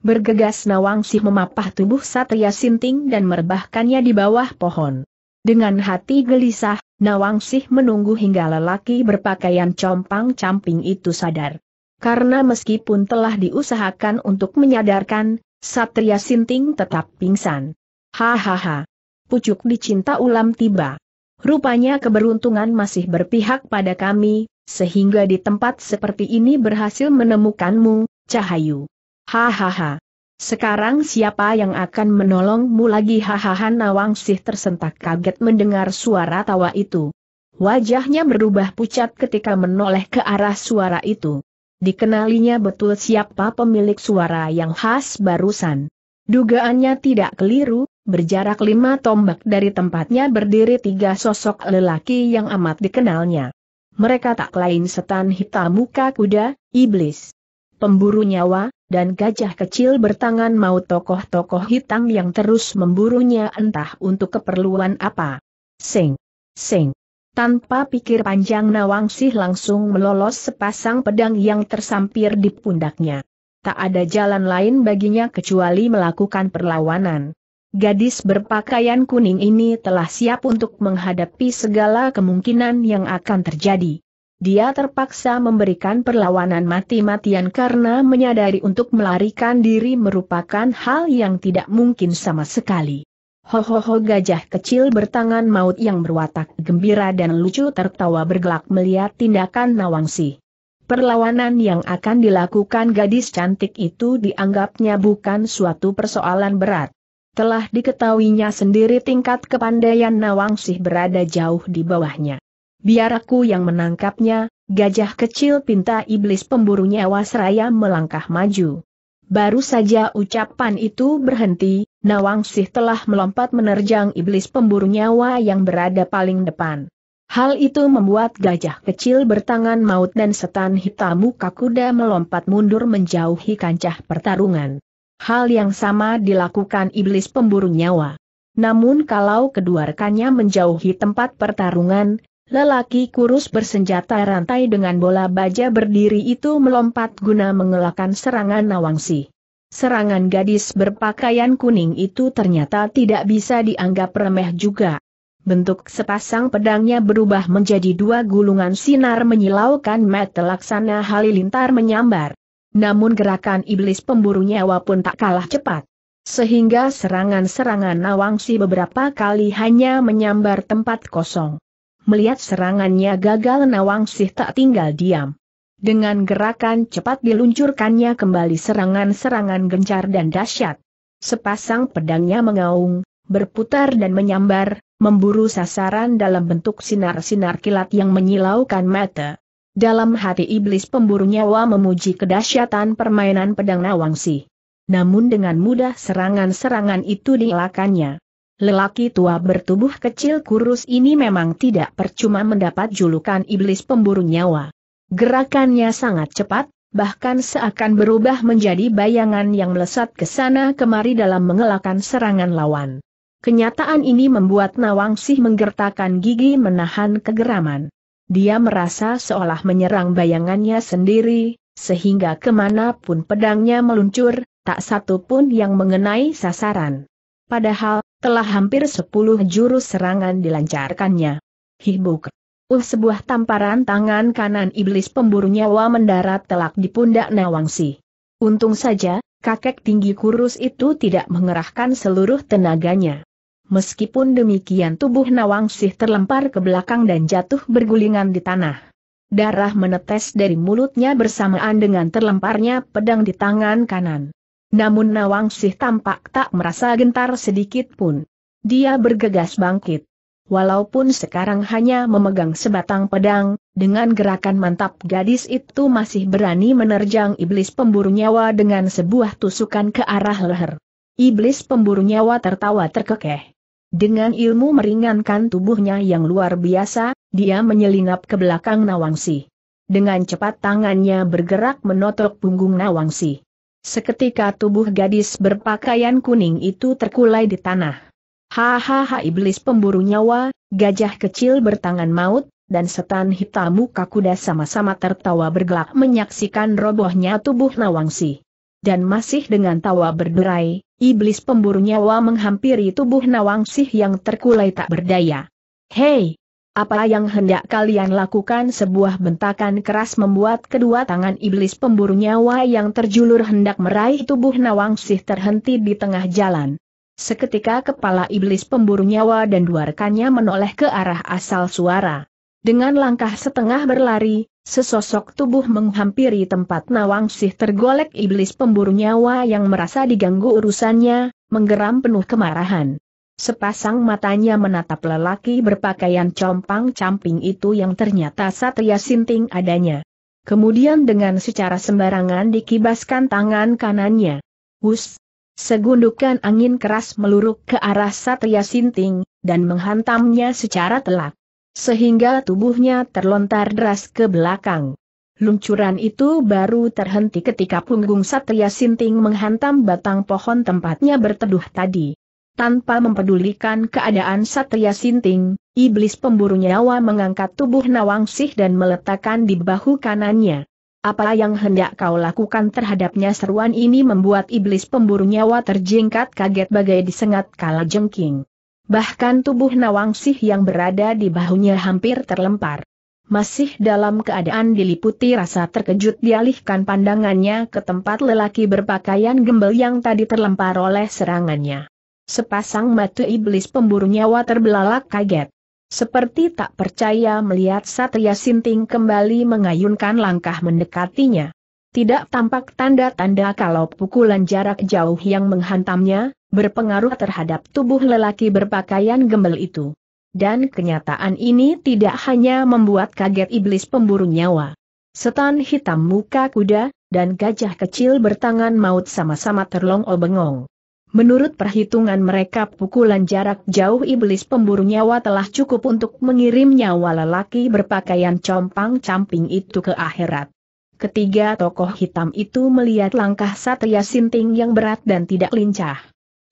Bergegas Nawangsih memapah tubuh Satria Sinting dan merebahkannya di bawah pohon. Dengan hati gelisah, Nawangsih menunggu hingga lelaki berpakaian compang-camping itu sadar. Karena meskipun telah diusahakan untuk menyadarkan, Satria Sinting tetap pingsan. Hahaha. Pucuk dicinta ulam tiba. Rupanya keberuntungan masih berpihak pada kami, sehingga di tempat seperti ini berhasil menemukanmu, Cahayu. Hahaha. Sekarang siapa yang akan menolongmu lagi? Hahaha Nawang sih tersentak kaget mendengar suara tawa itu. Wajahnya berubah pucat ketika menoleh ke arah suara itu. Dikenalinya betul siapa pemilik suara yang khas barusan. Dugaannya tidak keliru, berjarak lima tombak dari tempatnya berdiri tiga sosok lelaki yang amat dikenalnya. Mereka tak lain setan hitam muka kuda, iblis, pemburu nyawa, dan gajah kecil bertangan mau tokoh-tokoh hitam yang terus memburunya entah untuk keperluan apa. Sing! Sing! Tanpa pikir panjang Nawangsih langsung melolos sepasang pedang yang tersampir di pundaknya. Tak ada jalan lain baginya kecuali melakukan perlawanan. Gadis berpakaian kuning ini telah siap untuk menghadapi segala kemungkinan yang akan terjadi. Dia terpaksa memberikan perlawanan mati-matian karena menyadari untuk melarikan diri merupakan hal yang tidak mungkin sama sekali. Ho ho ho, gajah kecil bertangan maut yang berwatak gembira dan lucu tertawa bergelak melihat tindakan Nawangsi. Perlawanan yang akan dilakukan gadis cantik itu dianggapnya bukan suatu persoalan berat telah diketahuinya sendiri tingkat kepandaian Nawangsih berada jauh di bawahnya. Biar aku yang menangkapnya, gajah kecil pinta iblis pemburu nyawa seraya melangkah maju. Baru saja ucapan itu berhenti, Nawangsih telah melompat menerjang iblis pemburu nyawa yang berada paling depan. Hal itu membuat gajah kecil bertangan maut dan setan hitam muka kuda melompat mundur menjauhi kancah pertarungan. Hal yang sama dilakukan iblis pemburu nyawa. Namun kalau kedua rekannya menjauhi tempat pertarungan, lelaki kurus bersenjata rantai dengan bola baja berdiri itu melompat guna mengelakkan serangan Nawangsi. Serangan gadis berpakaian kuning itu ternyata tidak bisa dianggap remeh juga. Bentuk sepasang pedangnya berubah menjadi dua gulungan sinar menyilaukan mata laksana halilintar menyambar. Namun gerakan iblis pemburu nyawa pun tak kalah cepat. Sehingga serangan-serangan Nawangsi beberapa kali hanya menyambar tempat kosong. Melihat serangannya gagal Nawangsi tak tinggal diam. Dengan gerakan cepat diluncurkannya kembali serangan-serangan gencar dan dahsyat. Sepasang pedangnya mengaung, berputar dan menyambar, memburu sasaran dalam bentuk sinar-sinar kilat yang menyilaukan mata. Dalam hati iblis pemburu nyawa memuji kedahsyatan permainan pedang Nawangsi. Namun dengan mudah serangan-serangan itu dielakannya. Lelaki tua bertubuh kecil kurus ini memang tidak percuma mendapat julukan iblis pemburu nyawa. Gerakannya sangat cepat, bahkan seakan berubah menjadi bayangan yang melesat ke sana kemari dalam mengelakkan serangan lawan. Kenyataan ini membuat Nawangsih menggertakkan gigi menahan kegeraman. Dia merasa seolah menyerang bayangannya sendiri, sehingga kemanapun pedangnya meluncur, tak satu pun yang mengenai sasaran. Padahal, telah hampir sepuluh jurus serangan dilancarkannya. Hibuk. Uh sebuah tamparan tangan kanan iblis pemburu nyawa mendarat telak di pundak Nawangsi. Untung saja, kakek tinggi kurus itu tidak mengerahkan seluruh tenaganya. Meskipun demikian tubuh Nawangsih terlempar ke belakang dan jatuh bergulingan di tanah. Darah menetes dari mulutnya bersamaan dengan terlemparnya pedang di tangan kanan. Namun Nawangsih tampak tak merasa gentar sedikit pun. Dia bergegas bangkit. Walaupun sekarang hanya memegang sebatang pedang, dengan gerakan mantap gadis itu masih berani menerjang iblis pemburu nyawa dengan sebuah tusukan ke arah leher. Iblis pemburu nyawa tertawa terkekeh. Dengan ilmu meringankan tubuhnya yang luar biasa, dia menyelinap ke belakang Nawangsi. Dengan cepat tangannya bergerak menotok punggung Nawangsi. Seketika tubuh gadis berpakaian kuning itu terkulai di tanah. Hahaha iblis pemburu nyawa, gajah kecil bertangan maut, dan setan hitam muka kuda sama-sama tertawa bergelak menyaksikan robohnya tubuh Nawangsi dan masih dengan tawa berderai, iblis pemburu nyawa menghampiri tubuh Nawangsih yang terkulai tak berdaya. Hei! Apa yang hendak kalian lakukan sebuah bentakan keras membuat kedua tangan iblis pemburu nyawa yang terjulur hendak meraih tubuh Nawangsih terhenti di tengah jalan. Seketika kepala iblis pemburu nyawa dan dua rekannya menoleh ke arah asal suara. Dengan langkah setengah berlari, Sesosok tubuh menghampiri tempat Nawang Sih tergolek iblis pemburu nyawa yang merasa diganggu urusannya, menggeram penuh kemarahan. Sepasang matanya menatap lelaki berpakaian compang-camping itu yang ternyata Satria Sinting adanya. Kemudian dengan secara sembarangan dikibaskan tangan kanannya. Hus! Segundukan angin keras meluruk ke arah Satria Sinting, dan menghantamnya secara telak sehingga tubuhnya terlontar deras ke belakang. Luncuran itu baru terhenti ketika punggung Satria Sinting menghantam batang pohon tempatnya berteduh tadi. Tanpa mempedulikan keadaan Satria Sinting, iblis pemburu nyawa mengangkat tubuh Nawangsih dan meletakkan di bahu kanannya. Apa yang hendak kau lakukan terhadapnya seruan ini membuat iblis pemburu nyawa terjingkat kaget bagai disengat kalajengking. Bahkan tubuh Nawangsih yang berada di bahunya hampir terlempar. Masih dalam keadaan diliputi rasa terkejut dialihkan pandangannya ke tempat lelaki berpakaian gembel yang tadi terlempar oleh serangannya. Sepasang mata iblis pemburu nyawa terbelalak kaget. Seperti tak percaya melihat Satria Sinting kembali mengayunkan langkah mendekatinya. Tidak tampak tanda-tanda kalau pukulan jarak jauh yang menghantamnya, berpengaruh terhadap tubuh lelaki berpakaian gembel itu. Dan kenyataan ini tidak hanya membuat kaget iblis pemburu nyawa. Setan hitam muka kuda, dan gajah kecil bertangan maut sama-sama terlongo-bengong. Menurut perhitungan mereka pukulan jarak jauh iblis pemburu nyawa telah cukup untuk mengirim nyawa lelaki berpakaian compang-camping itu ke akhirat. Ketiga tokoh hitam itu melihat langkah Satria Sinting yang berat dan tidak lincah.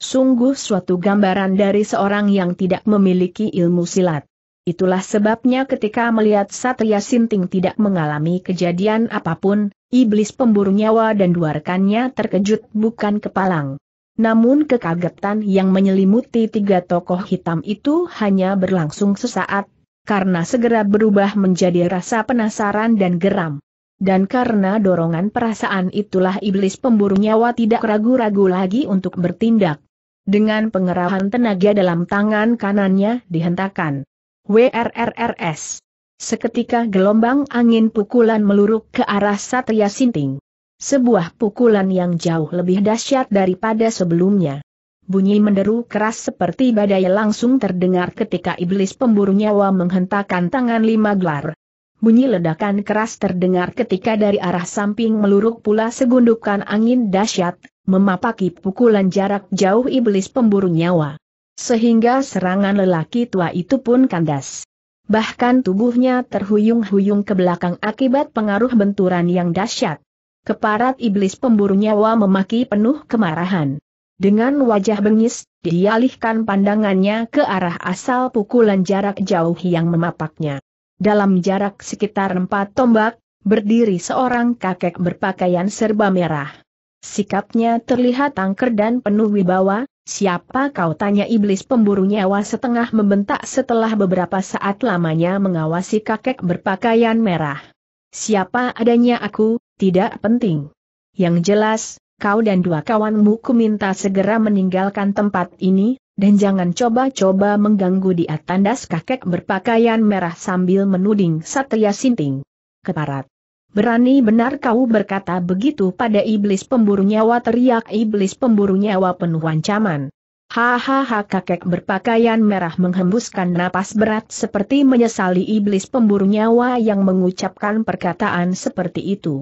Sungguh suatu gambaran dari seorang yang tidak memiliki ilmu silat. Itulah sebabnya ketika melihat Satria Sinting tidak mengalami kejadian apapun, iblis pemburu nyawa dan dua terkejut bukan kepalang. Namun kekagetan yang menyelimuti tiga tokoh hitam itu hanya berlangsung sesaat, karena segera berubah menjadi rasa penasaran dan geram. Dan karena dorongan perasaan itulah iblis pemburu nyawa tidak ragu-ragu lagi untuk bertindak. Dengan pengerahan tenaga dalam tangan kanannya dihentakkan. WRRRS. Seketika gelombang angin pukulan meluruk ke arah Satria Sinting. Sebuah pukulan yang jauh lebih dahsyat daripada sebelumnya. Bunyi menderu keras seperti badai langsung terdengar ketika iblis pemburu nyawa menghentakkan tangan lima gelar. Bunyi ledakan keras terdengar ketika dari arah samping meluruk pula segundukan angin dahsyat, memapaki pukulan jarak jauh iblis pemburu nyawa. Sehingga serangan lelaki tua itu pun kandas. Bahkan tubuhnya terhuyung-huyung ke belakang akibat pengaruh benturan yang dahsyat. Keparat iblis pemburu nyawa memaki penuh kemarahan. Dengan wajah bengis, dialihkan pandangannya ke arah asal pukulan jarak jauh yang memapaknya. Dalam jarak sekitar empat tombak, berdiri seorang kakek berpakaian serba merah. Sikapnya terlihat angker dan penuh wibawa, siapa kau tanya iblis pemburu nyawa setengah membentak setelah beberapa saat lamanya mengawasi kakek berpakaian merah. Siapa adanya aku, tidak penting. Yang jelas, kau dan dua kawanmu kuminta segera meninggalkan tempat ini, dan jangan coba-coba mengganggu di atas kakek berpakaian merah sambil menuding Satria Sinting. Keparat. Berani benar kau berkata begitu pada iblis pemburu nyawa teriak iblis pemburu nyawa penuh ancaman. Hahaha kakek berpakaian merah menghembuskan napas berat seperti menyesali iblis pemburu nyawa yang mengucapkan perkataan seperti itu.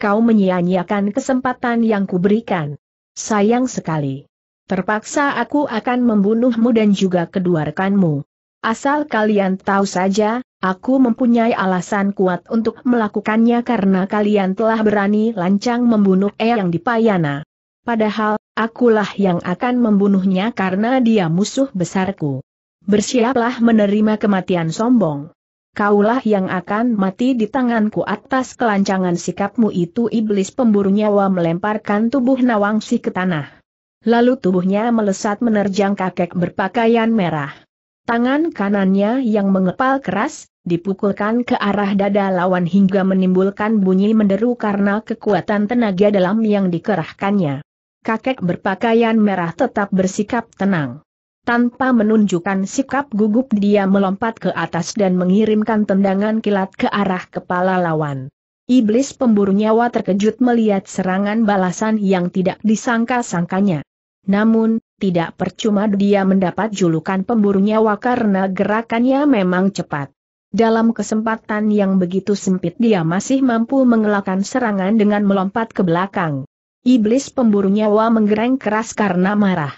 Kau menyia-nyiakan kesempatan yang kuberikan. Sayang sekali. Terpaksa aku akan membunuhmu dan juga kedua rekanmu. Asal kalian tahu saja, aku mempunyai alasan kuat untuk melakukannya karena kalian telah berani lancang membunuh Eyang di Payana. Padahal, akulah yang akan membunuhnya karena dia musuh besarku. Bersiaplah menerima kematian sombong. Kaulah yang akan mati di tanganku atas kelancangan sikapmu itu iblis pemburu nyawa melemparkan tubuh Nawangsi ke tanah. Lalu tubuhnya melesat menerjang kakek berpakaian merah. Tangan kanannya yang mengepal keras, dipukulkan ke arah dada lawan hingga menimbulkan bunyi menderu karena kekuatan tenaga dalam yang dikerahkannya. Kakek berpakaian merah tetap bersikap tenang. Tanpa menunjukkan sikap gugup dia melompat ke atas dan mengirimkan tendangan kilat ke arah kepala lawan. Iblis pemburu nyawa terkejut melihat serangan balasan yang tidak disangka-sangkanya. Namun, tidak percuma dia mendapat julukan pemburu nyawa karena gerakannya memang cepat. Dalam kesempatan yang begitu sempit dia masih mampu mengelakkan serangan dengan melompat ke belakang. Iblis pemburu nyawa menggereng keras karena marah.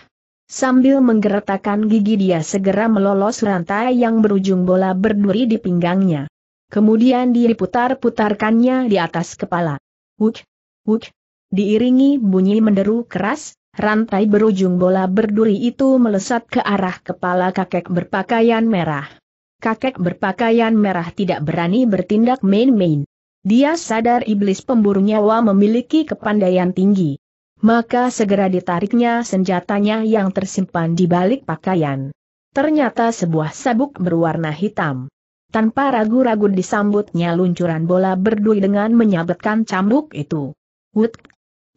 Sambil menggeretakkan gigi dia segera melolos rantai yang berujung bola berduri di pinggangnya. Kemudian diputar-putarkannya di atas kepala. Wuk, wuk, diiringi bunyi menderu keras, rantai berujung bola berduri itu melesat ke arah kepala kakek berpakaian merah. Kakek berpakaian merah tidak berani bertindak main-main. Dia sadar iblis pemburu nyawa memiliki kepandaian tinggi. Maka segera ditariknya senjatanya yang tersimpan di balik pakaian. Ternyata sebuah sabuk berwarna hitam. Tanpa ragu-ragu disambutnya luncuran bola berduri dengan menyabetkan cambuk itu. Wut!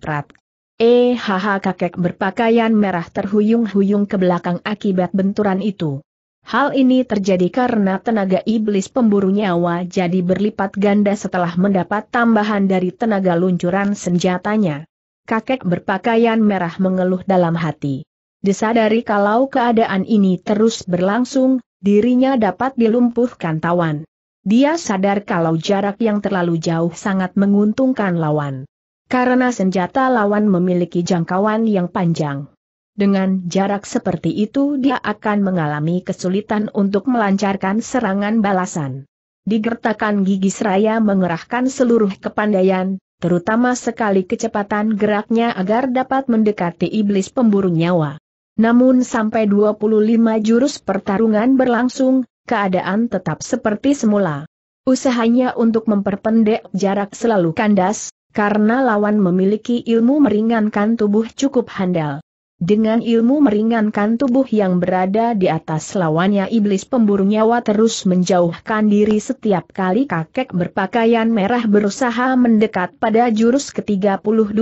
Prat! Eh haha kakek berpakaian merah terhuyung-huyung ke belakang akibat benturan itu. Hal ini terjadi karena tenaga iblis pemburu nyawa jadi berlipat ganda setelah mendapat tambahan dari tenaga luncuran senjatanya. Kakek berpakaian merah mengeluh dalam hati. Disadari kalau keadaan ini terus berlangsung, dirinya dapat dilumpuhkan tawan. Dia sadar kalau jarak yang terlalu jauh sangat menguntungkan lawan. Karena senjata lawan memiliki jangkauan yang panjang. Dengan jarak seperti itu dia akan mengalami kesulitan untuk melancarkan serangan balasan. Digertakan gigi seraya mengerahkan seluruh kepandaian, terutama sekali kecepatan geraknya agar dapat mendekati iblis pemburu nyawa. Namun sampai 25 jurus pertarungan berlangsung, keadaan tetap seperti semula. Usahanya untuk memperpendek jarak selalu kandas, karena lawan memiliki ilmu meringankan tubuh cukup handal. Dengan ilmu meringankan tubuh yang berada di atas lawannya iblis pemburu nyawa terus menjauhkan diri setiap kali kakek berpakaian merah berusaha mendekat pada jurus ke-32,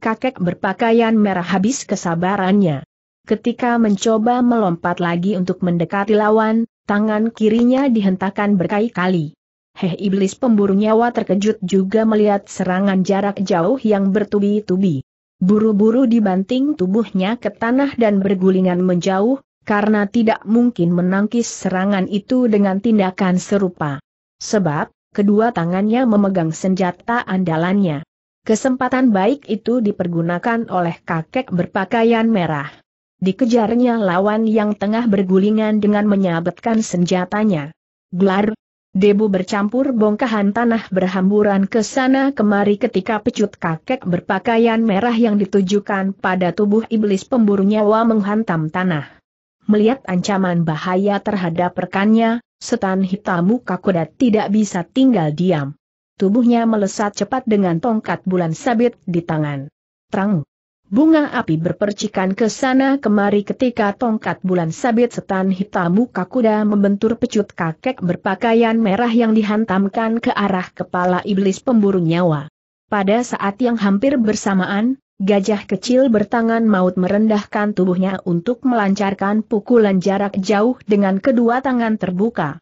kakek berpakaian merah habis kesabarannya. Ketika mencoba melompat lagi untuk mendekati lawan, tangan kirinya dihentakan berkali-kali. Heh iblis pemburu nyawa terkejut juga melihat serangan jarak jauh yang bertubi-tubi. Buru-buru dibanting tubuhnya ke tanah dan bergulingan menjauh, karena tidak mungkin menangkis serangan itu dengan tindakan serupa. Sebab, kedua tangannya memegang senjata andalannya. Kesempatan baik itu dipergunakan oleh kakek berpakaian merah. Dikejarnya lawan yang tengah bergulingan dengan menyabetkan senjatanya. Glar, Debu bercampur bongkahan tanah berhamburan ke sana kemari ketika pecut kakek berpakaian merah yang ditujukan pada tubuh iblis pemburu nyawa menghantam tanah. Melihat ancaman bahaya terhadap rekannya, setan hitam muka kuda tidak bisa tinggal diam. Tubuhnya melesat cepat dengan tongkat bulan sabit di tangan. Trang! Bunga api berpercikan ke sana kemari ketika tongkat bulan sabit setan hitam muka kuda membentur pecut kakek berpakaian merah yang dihantamkan ke arah kepala iblis pemburu nyawa. Pada saat yang hampir bersamaan, gajah kecil bertangan maut merendahkan tubuhnya untuk melancarkan pukulan jarak jauh dengan kedua tangan terbuka.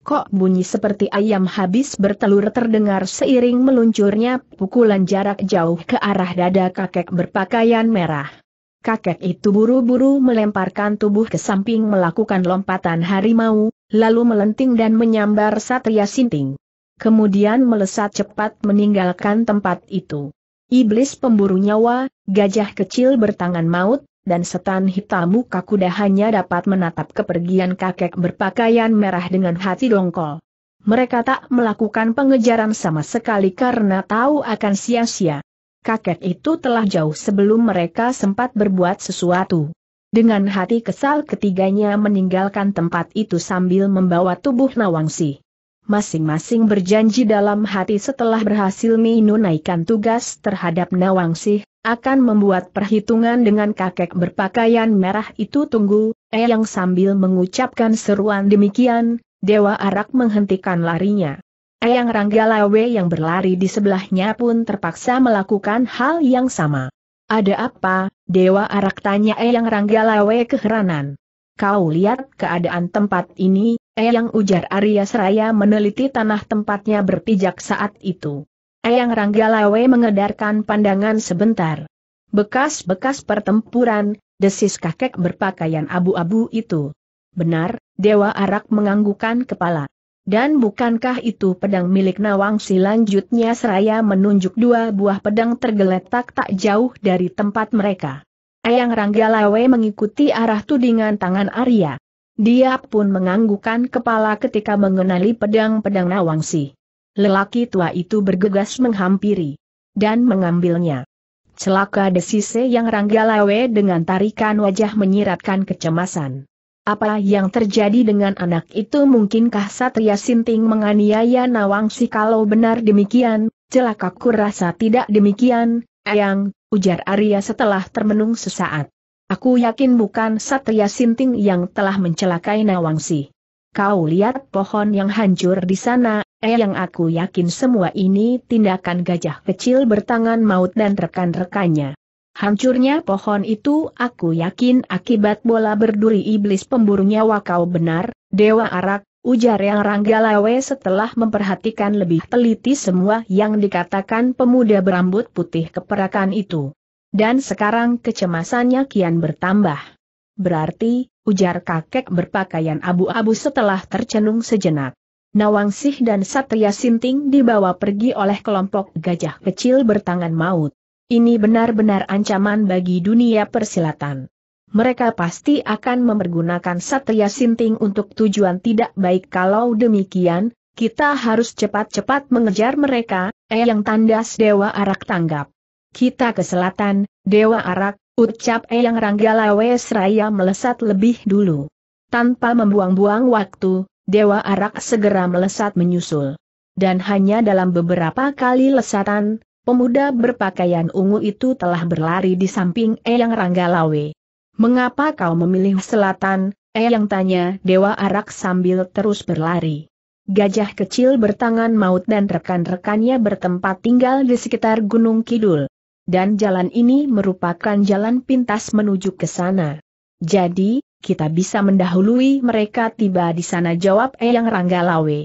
Kok bunyi seperti ayam habis bertelur terdengar seiring meluncurnya pukulan jarak jauh ke arah dada kakek berpakaian merah. Kakek itu buru-buru melemparkan tubuh ke samping melakukan lompatan harimau, lalu melenting dan menyambar Satria Sinting. Kemudian melesat cepat meninggalkan tempat itu. Iblis pemburu nyawa, gajah kecil bertangan maut, dan setan hitam muka kuda hanya dapat menatap kepergian kakek berpakaian merah dengan hati dongkol. Mereka tak melakukan pengejaran sama sekali karena tahu akan sia-sia. Kakek itu telah jauh sebelum mereka sempat berbuat sesuatu. Dengan hati kesal ketiganya meninggalkan tempat itu sambil membawa tubuh Nawangsi masing-masing berjanji dalam hati setelah berhasil menunaikan tugas terhadap Nawangsih, akan membuat perhitungan dengan kakek berpakaian merah itu tunggu, Eyang sambil mengucapkan seruan demikian, Dewa Arak menghentikan larinya. Eyang Ranggalawe yang berlari di sebelahnya pun terpaksa melakukan hal yang sama. Ada apa, Dewa Arak tanya Eyang Ranggalawe keheranan. Kau lihat keadaan tempat ini, Eyang ujar Arya Seraya meneliti tanah tempatnya berpijak saat itu. Eyang Ranggalawe mengedarkan pandangan sebentar. Bekas-bekas pertempuran, desis kakek berpakaian abu-abu itu. Benar, Dewa Arak menganggukan kepala. Dan bukankah itu pedang milik Nawang si lanjutnya seraya menunjuk dua buah pedang tergeletak tak jauh dari tempat mereka. Eyang Ranggalawe mengikuti arah tudingan tangan Arya. Dia pun menganggukkan kepala ketika mengenali pedang-pedang Nawangsi. Lelaki tua itu bergegas menghampiri dan mengambilnya. Celaka desise yang Ranggalawe dengan tarikan wajah menyiratkan kecemasan. Apa yang terjadi dengan anak itu mungkinkah Satria Sinting menganiaya Nawangsi kalau benar demikian, celakaku rasa tidak demikian, Eyang, ujar Arya setelah termenung sesaat. Aku yakin bukan Satria Sinting yang telah mencelakai Nawangsi. Kau lihat pohon yang hancur di sana, eh yang aku yakin semua ini tindakan gajah kecil bertangan maut dan rekan-rekannya. Hancurnya pohon itu aku yakin akibat bola berduri iblis pemburu nyawa kau benar, Dewa Arak, ujar yang Ranggalawe setelah memperhatikan lebih teliti semua yang dikatakan pemuda berambut putih keperakan itu. Dan sekarang kecemasannya kian bertambah. Berarti, ujar kakek berpakaian abu-abu setelah tercenung sejenak. Nawangsih dan Satria Sinting dibawa pergi oleh kelompok gajah kecil bertangan maut. Ini benar-benar ancaman bagi dunia persilatan. Mereka pasti akan mempergunakan Satria Sinting untuk tujuan tidak baik kalau demikian, kita harus cepat-cepat mengejar mereka, eh yang tandas Dewa Arak tanggap. Kita ke selatan, Dewa Arak, ucap Eyang Ranggalawe Seraya melesat lebih dulu. Tanpa membuang-buang waktu, Dewa Arak segera melesat menyusul. Dan hanya dalam beberapa kali lesatan, pemuda berpakaian ungu itu telah berlari di samping Eyang Ranggalawe. Mengapa kau memilih selatan? Eyang tanya Dewa Arak sambil terus berlari. Gajah kecil bertangan maut dan rekan-rekannya bertempat tinggal di sekitar Gunung Kidul. Dan jalan ini merupakan jalan pintas menuju ke sana. Jadi, kita bisa mendahului mereka tiba di sana jawab Eyang Ranggalawe.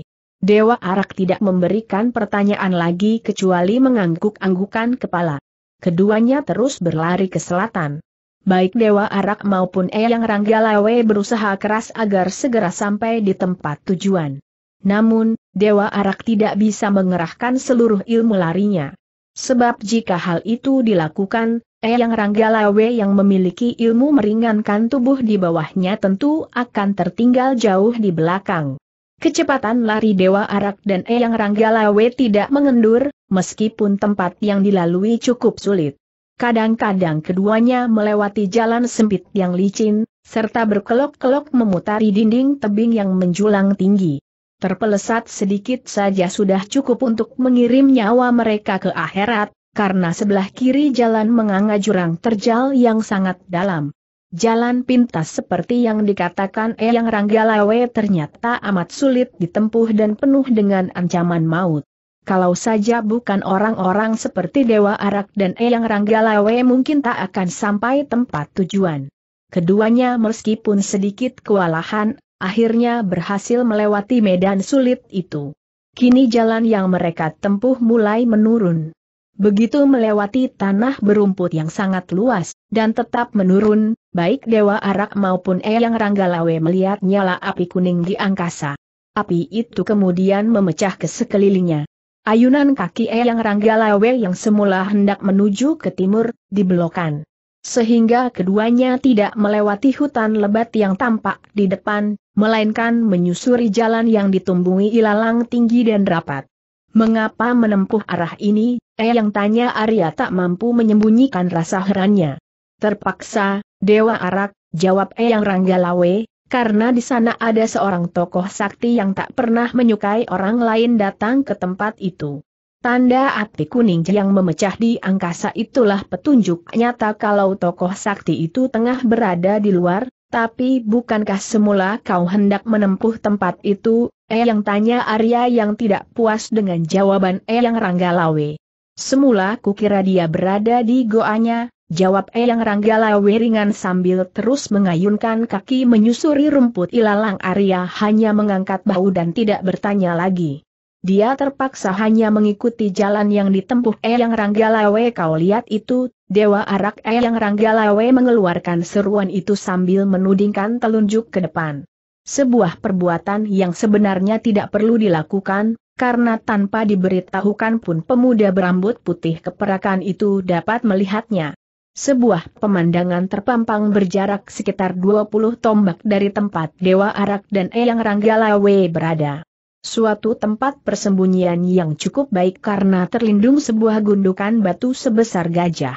Dewa Arak tidak memberikan pertanyaan lagi kecuali mengangguk-anggukan kepala. Keduanya terus berlari ke selatan. Baik Dewa Arak maupun Eyang Ranggalawe berusaha keras agar segera sampai di tempat tujuan. Namun, Dewa Arak tidak bisa mengerahkan seluruh ilmu larinya. Sebab jika hal itu dilakukan, Eyang Ranggalawe yang memiliki ilmu meringankan tubuh di bawahnya tentu akan tertinggal jauh di belakang. Kecepatan lari Dewa Arak dan Eyang Ranggalawe tidak mengendur, meskipun tempat yang dilalui cukup sulit. Kadang-kadang keduanya melewati jalan sempit yang licin, serta berkelok-kelok memutari dinding tebing yang menjulang tinggi. Terpelesat sedikit saja sudah cukup untuk mengirim nyawa mereka ke akhirat, karena sebelah kiri jalan menganga jurang terjal yang sangat dalam. Jalan pintas seperti yang dikatakan Eyang Ranggalawe ternyata amat sulit ditempuh dan penuh dengan ancaman maut. Kalau saja bukan orang-orang seperti Dewa Arak dan Eyang Ranggalawe mungkin tak akan sampai tempat tujuan. Keduanya meskipun sedikit kewalahan akhirnya berhasil melewati medan sulit itu. Kini jalan yang mereka tempuh mulai menurun. Begitu melewati tanah berumput yang sangat luas, dan tetap menurun, baik Dewa Arak maupun Eyang Ranggalawe melihat nyala api kuning di angkasa. Api itu kemudian memecah ke sekelilingnya. Ayunan kaki Eyang Ranggalawe yang semula hendak menuju ke timur, dibelokan sehingga keduanya tidak melewati hutan lebat yang tampak di depan, melainkan menyusuri jalan yang ditumbuhi ilalang tinggi dan rapat. Mengapa menempuh arah ini? Eh yang tanya Arya tak mampu menyembunyikan rasa herannya. Terpaksa, Dewa Arak, jawab Eyang Ranggalawe, karena di sana ada seorang tokoh sakti yang tak pernah menyukai orang lain datang ke tempat itu. Tanda api kuning yang memecah di angkasa itulah petunjuk nyata kalau tokoh sakti itu tengah berada di luar, tapi bukankah semula kau hendak menempuh tempat itu, eh yang tanya Arya yang tidak puas dengan jawaban eh yang Ranggalawe. Semula kukira dia berada di goanya, jawab eh yang Ranggalawe ringan sambil terus mengayunkan kaki menyusuri rumput ilalang Arya hanya mengangkat bau dan tidak bertanya lagi. Dia terpaksa hanya mengikuti jalan yang ditempuh Eyang Ranggalawe kau lihat itu, Dewa Arak Eyang Ranggalawe mengeluarkan seruan itu sambil menudingkan telunjuk ke depan. Sebuah perbuatan yang sebenarnya tidak perlu dilakukan, karena tanpa diberitahukan pun pemuda berambut putih keperakan itu dapat melihatnya. Sebuah pemandangan terpampang berjarak sekitar 20 tombak dari tempat Dewa Arak dan Eyang Ranggalawe berada suatu tempat persembunyian yang cukup baik karena terlindung sebuah gundukan batu sebesar gajah.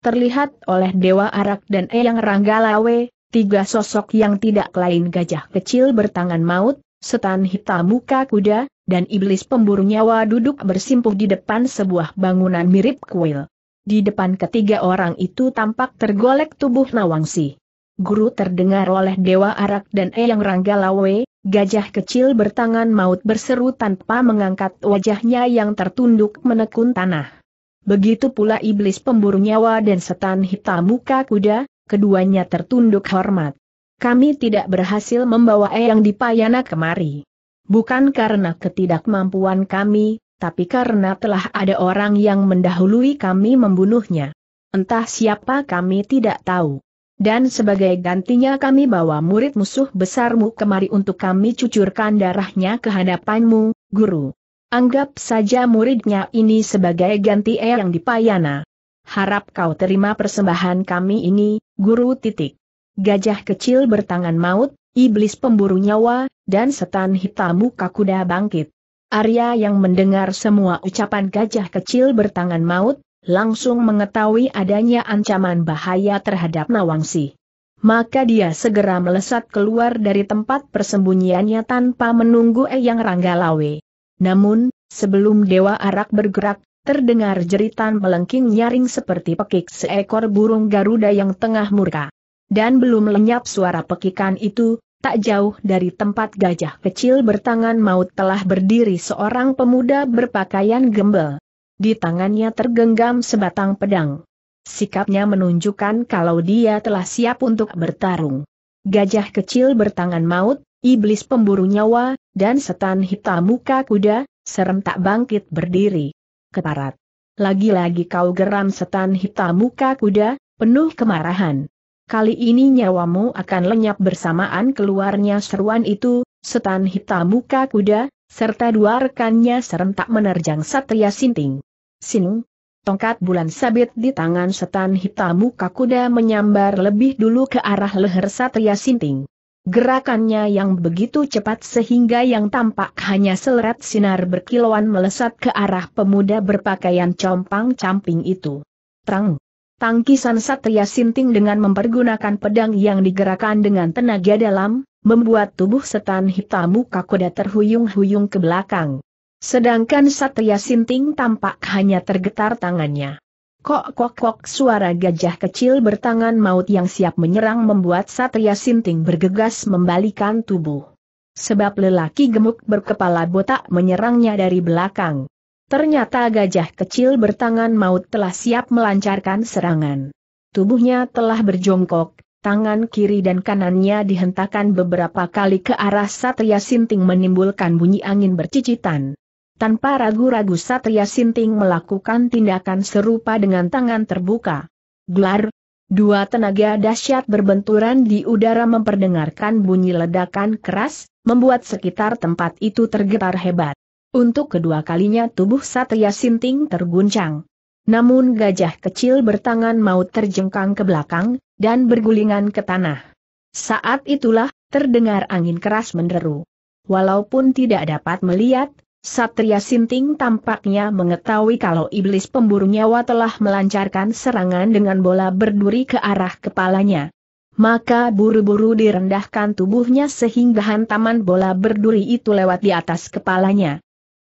Terlihat oleh Dewa Arak dan Eyang Ranggalawe, tiga sosok yang tidak lain gajah kecil bertangan maut, setan hitam muka kuda, dan iblis pemburu nyawa duduk bersimpuh di depan sebuah bangunan mirip kuil. Di depan ketiga orang itu tampak tergolek tubuh Nawangsi guru terdengar oleh Dewa Arak dan Eyang Ranggalawe, gajah kecil bertangan maut berseru tanpa mengangkat wajahnya yang tertunduk menekun tanah. Begitu pula iblis pemburu nyawa dan setan hitam muka kuda, keduanya tertunduk hormat. Kami tidak berhasil membawa Eyang Dipayana kemari. Bukan karena ketidakmampuan kami, tapi karena telah ada orang yang mendahului kami membunuhnya. Entah siapa kami tidak tahu. Dan sebagai gantinya kami bawa murid musuh besarmu kemari untuk kami cucurkan darahnya ke hadapanmu, guru. Anggap saja muridnya ini sebagai ganti e yang dipayana. Harap kau terima persembahan kami ini, guru titik. Gajah kecil bertangan maut, iblis pemburu nyawa, dan setan hitam muka kuda bangkit. Arya yang mendengar semua ucapan gajah kecil bertangan maut, langsung mengetahui adanya ancaman bahaya terhadap Nawangsi. Maka dia segera melesat keluar dari tempat persembunyiannya tanpa menunggu Eyang Ranggalawe. Namun, sebelum Dewa Arak bergerak, terdengar jeritan melengking nyaring seperti pekik seekor burung Garuda yang tengah murka. Dan belum lenyap suara pekikan itu, tak jauh dari tempat gajah kecil bertangan maut telah berdiri seorang pemuda berpakaian gembel. Di tangannya tergenggam sebatang pedang. Sikapnya menunjukkan kalau dia telah siap untuk bertarung. Gajah kecil bertangan maut, iblis pemburu nyawa, dan setan hitam muka kuda, serem tak bangkit berdiri. Keparat. Lagi-lagi kau geram setan hitam muka kuda, penuh kemarahan. Kali ini nyawamu akan lenyap bersamaan keluarnya seruan itu, setan hitam muka kuda, serta dua rekannya serentak menerjang Satria Sinting. Sinung, tongkat bulan sabit di tangan setan hitam muka kuda menyambar lebih dulu ke arah leher Satria Sinting. Gerakannya yang begitu cepat sehingga yang tampak hanya selerat sinar berkilauan melesat ke arah pemuda berpakaian compang-camping itu. Terang, Tangkisan Satria Sinting dengan mempergunakan pedang yang digerakkan dengan tenaga dalam, membuat tubuh setan hitam muka kuda terhuyung-huyung ke belakang. Sedangkan Satria Sinting tampak hanya tergetar tangannya. Kok-kok-kok suara gajah kecil bertangan maut yang siap menyerang membuat Satria Sinting bergegas membalikan tubuh. Sebab lelaki gemuk berkepala botak menyerangnya dari belakang. Ternyata gajah kecil bertangan maut telah siap melancarkan serangan. Tubuhnya telah berjongkok, tangan kiri dan kanannya dihentakkan beberapa kali ke arah Satria Sinting menimbulkan bunyi angin bercicitan. Tanpa ragu-ragu Satria Sinting melakukan tindakan serupa dengan tangan terbuka. Glar, dua tenaga dahsyat berbenturan di udara memperdengarkan bunyi ledakan keras, membuat sekitar tempat itu tergetar hebat. Untuk kedua kalinya tubuh Satria Sinting terguncang. Namun gajah kecil bertangan maut terjengkang ke belakang, dan bergulingan ke tanah. Saat itulah, terdengar angin keras menderu. Walaupun tidak dapat melihat, Satria Sinting tampaknya mengetahui kalau iblis pemburu nyawa telah melancarkan serangan dengan bola berduri ke arah kepalanya. Maka buru-buru direndahkan tubuhnya sehingga hantaman bola berduri itu lewat di atas kepalanya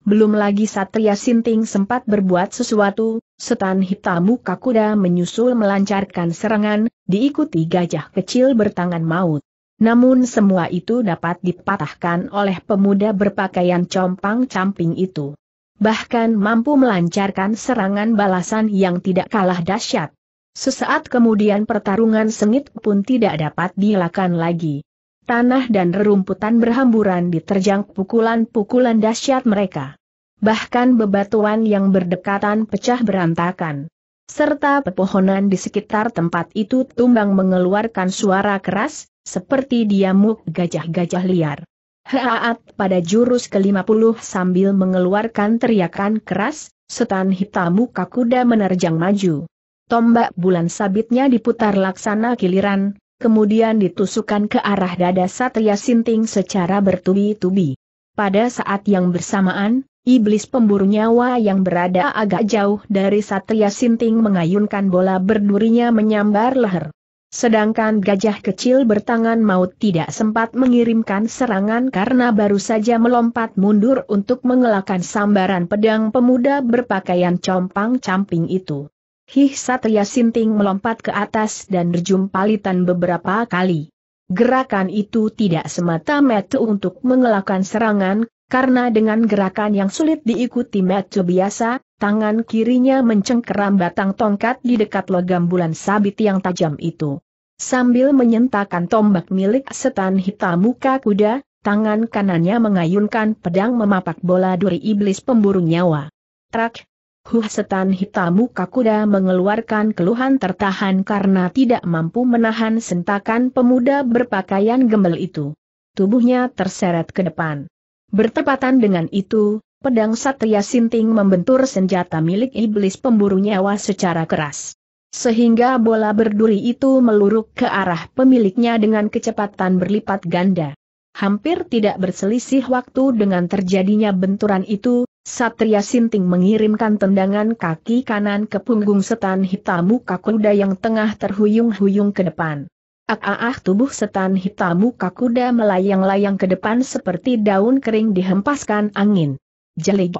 belum lagi Satria Sinting sempat berbuat sesuatu, setan hitam muka kuda menyusul melancarkan serangan, diikuti gajah kecil bertangan maut. Namun semua itu dapat dipatahkan oleh pemuda berpakaian compang-camping itu. Bahkan mampu melancarkan serangan balasan yang tidak kalah dahsyat. Sesaat kemudian pertarungan sengit pun tidak dapat dilakukan lagi tanah dan rerumputan berhamburan diterjang pukulan-pukulan dahsyat mereka. Bahkan bebatuan yang berdekatan pecah berantakan. Serta pepohonan di sekitar tempat itu tumbang mengeluarkan suara keras, seperti diamuk gajah-gajah liar. Haat pada jurus ke-50 sambil mengeluarkan teriakan keras, setan hitam muka kuda menerjang maju. Tombak bulan sabitnya diputar laksana kiliran, kemudian ditusukkan ke arah dada Satria Sinting secara bertubi-tubi. Pada saat yang bersamaan, iblis pemburu nyawa yang berada agak jauh dari Satria Sinting mengayunkan bola berdurinya menyambar leher. Sedangkan gajah kecil bertangan maut tidak sempat mengirimkan serangan karena baru saja melompat mundur untuk mengelakkan sambaran pedang pemuda berpakaian compang-camping itu. Hih Satria Sinting melompat ke atas dan berjumpalitan beberapa kali. Gerakan itu tidak semata metu untuk mengelakkan serangan, karena dengan gerakan yang sulit diikuti metu biasa, tangan kirinya mencengkeram batang tongkat di dekat logam bulan sabit yang tajam itu. Sambil menyentakan tombak milik setan hitam muka kuda, tangan kanannya mengayunkan pedang memapak bola duri iblis pemburu nyawa. Trak, Huh setan hitam muka kuda mengeluarkan keluhan tertahan karena tidak mampu menahan sentakan pemuda berpakaian gembel itu. Tubuhnya terseret ke depan. Bertepatan dengan itu, pedang Satria Sinting membentur senjata milik iblis pemburu nyawa secara keras. Sehingga bola berduri itu meluruk ke arah pemiliknya dengan kecepatan berlipat ganda. Hampir tidak berselisih waktu dengan terjadinya benturan itu, Satria Sinting mengirimkan tendangan kaki kanan ke punggung setan hitam muka kuda yang tengah terhuyung-huyung ke depan. ak ah, ah, ah tubuh setan hitam muka kuda melayang-layang ke depan seperti daun kering dihempaskan angin. Jelik.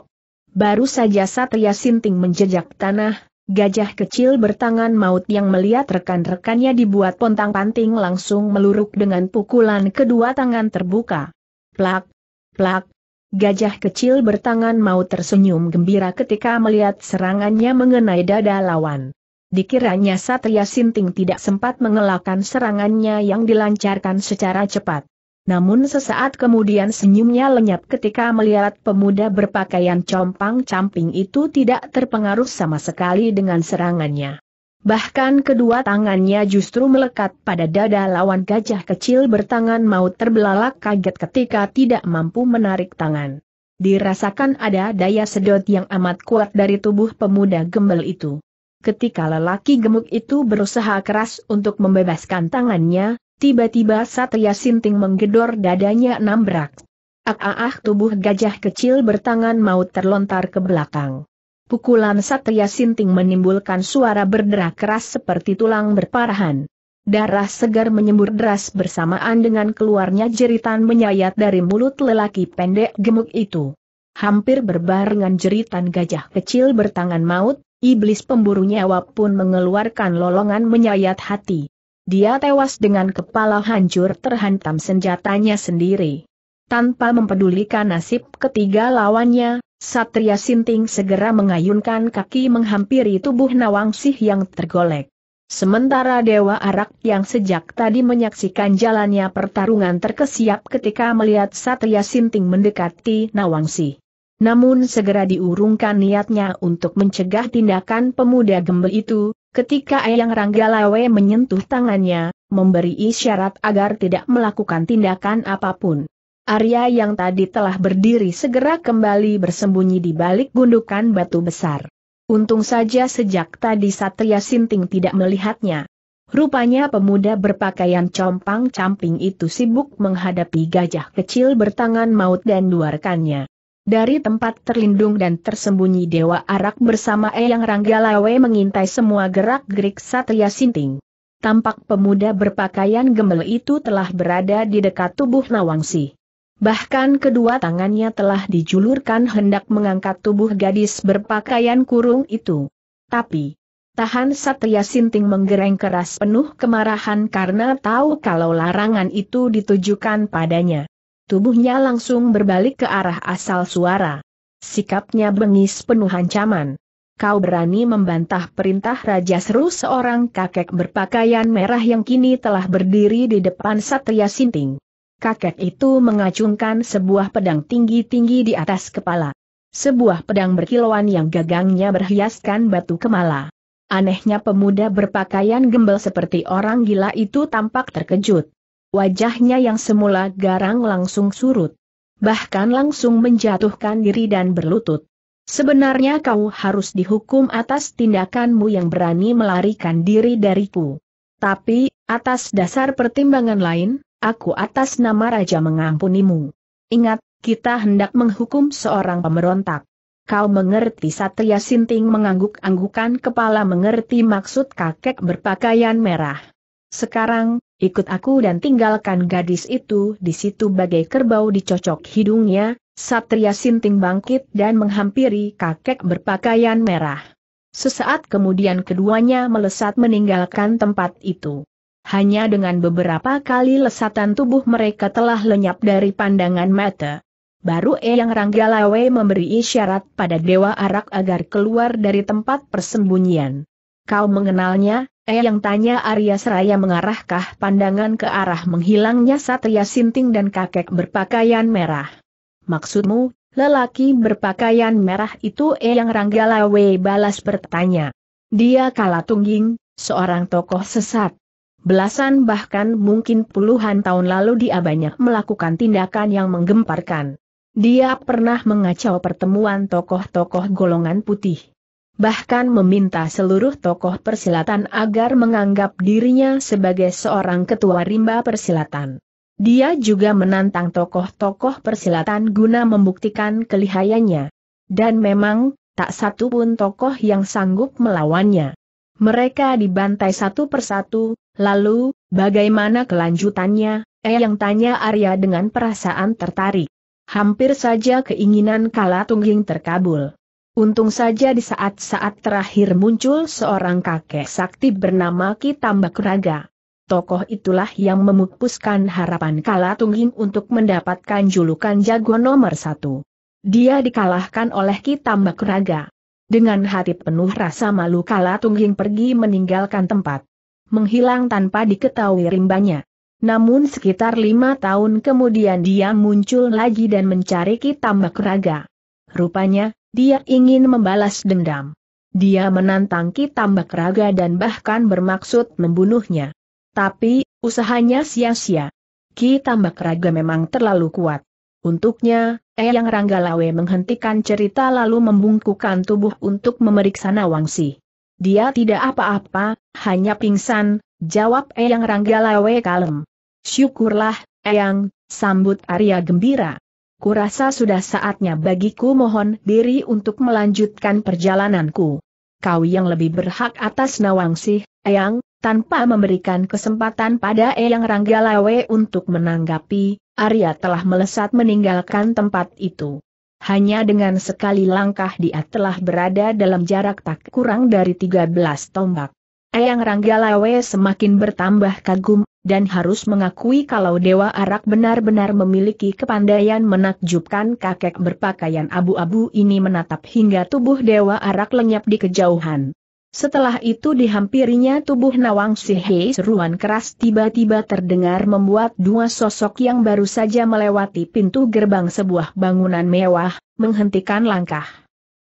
Baru saja Satria Sinting menjejak tanah, gajah kecil bertangan maut yang melihat rekan-rekannya dibuat pontang-panting langsung meluruk dengan pukulan kedua tangan terbuka. Plak, plak, Gajah kecil bertangan mau tersenyum gembira ketika melihat serangannya mengenai dada lawan. Dikiranya Satria Sinting tidak sempat mengelakkan serangannya yang dilancarkan secara cepat. Namun sesaat kemudian senyumnya lenyap ketika melihat pemuda berpakaian compang-camping itu tidak terpengaruh sama sekali dengan serangannya. Bahkan kedua tangannya justru melekat pada dada lawan gajah kecil bertangan maut terbelalak kaget ketika tidak mampu menarik tangan. Dirasakan ada daya sedot yang amat kuat dari tubuh pemuda gembel itu. Ketika lelaki gemuk itu berusaha keras untuk membebaskan tangannya, tiba-tiba Satria Sinting menggedor dadanya nambrak. berak. Ah, ah, ah tubuh gajah kecil bertangan maut terlontar ke belakang. Pukulan Satria Sinting menimbulkan suara berderak keras seperti tulang berparahan. Darah segar menyembur deras bersamaan dengan keluarnya jeritan menyayat dari mulut lelaki pendek gemuk itu. Hampir berbarengan jeritan gajah kecil bertangan maut, iblis pemburu nyawa pun mengeluarkan lolongan menyayat hati. Dia tewas dengan kepala hancur terhantam senjatanya sendiri tanpa mempedulikan nasib ketiga lawannya, Satria Sinting segera mengayunkan kaki menghampiri tubuh Nawangsih yang tergolek. Sementara Dewa Arak yang sejak tadi menyaksikan jalannya pertarungan terkesiap ketika melihat Satria Sinting mendekati Nawangsih. Namun segera diurungkan niatnya untuk mencegah tindakan pemuda gembel itu, ketika Eyang Ranggalawe menyentuh tangannya, memberi isyarat agar tidak melakukan tindakan apapun. Arya yang tadi telah berdiri segera kembali bersembunyi di balik gundukan batu besar. Untung saja sejak tadi Satria Sinting tidak melihatnya. Rupanya pemuda berpakaian compang-camping itu sibuk menghadapi gajah kecil bertangan maut dan dua Dari tempat terlindung dan tersembunyi Dewa Arak bersama Eyang Ranggalawe mengintai semua gerak-gerik Satria Sinting. Tampak pemuda berpakaian gembel itu telah berada di dekat tubuh Nawangsi. Bahkan kedua tangannya telah dijulurkan hendak mengangkat tubuh gadis berpakaian kurung itu. Tapi, tahan Satria Sinting menggereng keras penuh kemarahan karena tahu kalau larangan itu ditujukan padanya. Tubuhnya langsung berbalik ke arah asal suara. Sikapnya bengis penuh ancaman. Kau berani membantah perintah Raja Seru seorang kakek berpakaian merah yang kini telah berdiri di depan Satria Sinting kakek itu mengacungkan sebuah pedang tinggi-tinggi di atas kepala. Sebuah pedang berkilauan yang gagangnya berhiaskan batu kemala. Anehnya pemuda berpakaian gembel seperti orang gila itu tampak terkejut. Wajahnya yang semula garang langsung surut. Bahkan langsung menjatuhkan diri dan berlutut. Sebenarnya kau harus dihukum atas tindakanmu yang berani melarikan diri dariku. Tapi, atas dasar pertimbangan lain, aku atas nama Raja mengampunimu. Ingat, kita hendak menghukum seorang pemberontak. Kau mengerti Satria Sinting mengangguk-anggukan kepala mengerti maksud kakek berpakaian merah. Sekarang, ikut aku dan tinggalkan gadis itu di situ bagai kerbau dicocok hidungnya, Satria Sinting bangkit dan menghampiri kakek berpakaian merah. Sesaat kemudian keduanya melesat meninggalkan tempat itu hanya dengan beberapa kali lesatan tubuh mereka telah lenyap dari pandangan mata. Baru Eyang Ranggalawe memberi isyarat pada Dewa Arak agar keluar dari tempat persembunyian. Kau mengenalnya, Eyang tanya Arya Seraya mengarahkah pandangan ke arah menghilangnya Satria Sinting dan kakek berpakaian merah. Maksudmu, lelaki berpakaian merah itu Eyang Ranggalawe balas bertanya. Dia kala tungging, seorang tokoh sesat. Belasan bahkan mungkin puluhan tahun lalu dia banyak melakukan tindakan yang menggemparkan. Dia pernah mengacau pertemuan tokoh-tokoh golongan putih. Bahkan meminta seluruh tokoh persilatan agar menganggap dirinya sebagai seorang ketua rimba persilatan. Dia juga menantang tokoh-tokoh persilatan guna membuktikan kelihayannya. Dan memang, tak satu pun tokoh yang sanggup melawannya. Mereka dibantai satu persatu, Lalu, bagaimana kelanjutannya? Eh yang tanya Arya dengan perasaan tertarik. Hampir saja keinginan kala tungging terkabul. Untung saja di saat-saat terakhir muncul seorang kakek sakti bernama Ki Tambak Raga. Tokoh itulah yang memupuskan harapan Kala Tungging untuk mendapatkan julukan jago nomor satu. Dia dikalahkan oleh Ki Tambak Raga. Dengan hati penuh rasa malu Kala Tungging pergi meninggalkan tempat menghilang tanpa diketahui rimbanya. Namun sekitar lima tahun kemudian dia muncul lagi dan mencari Kitambak Raga. Rupanya, dia ingin membalas dendam. Dia menantang Kitambak Raga dan bahkan bermaksud membunuhnya. Tapi, usahanya sia-sia. Ki Tambak Raga memang terlalu kuat. Untuknya, Eyang Ranggalawe menghentikan cerita lalu membungkukkan tubuh untuk memeriksa Nawangsi. Dia tidak apa-apa, hanya pingsan, jawab Eyang Ranggalawe kalem. Syukurlah, Eyang, sambut Arya gembira. Kurasa sudah saatnya bagiku mohon diri untuk melanjutkan perjalananku. Kau yang lebih berhak atas Nawangsih, Eyang, tanpa memberikan kesempatan pada Eyang Ranggalawe untuk menanggapi, Arya telah melesat meninggalkan tempat itu hanya dengan sekali langkah dia telah berada dalam jarak tak kurang dari 13 tombak. Eyang Ranggalawe semakin bertambah kagum, dan harus mengakui kalau Dewa Arak benar-benar memiliki kepandaian menakjubkan kakek berpakaian abu-abu ini menatap hingga tubuh Dewa Arak lenyap di kejauhan. Setelah itu dihampirinya tubuh Nawang Sihe seruan keras tiba-tiba terdengar membuat dua sosok yang baru saja melewati pintu gerbang sebuah bangunan mewah, menghentikan langkah.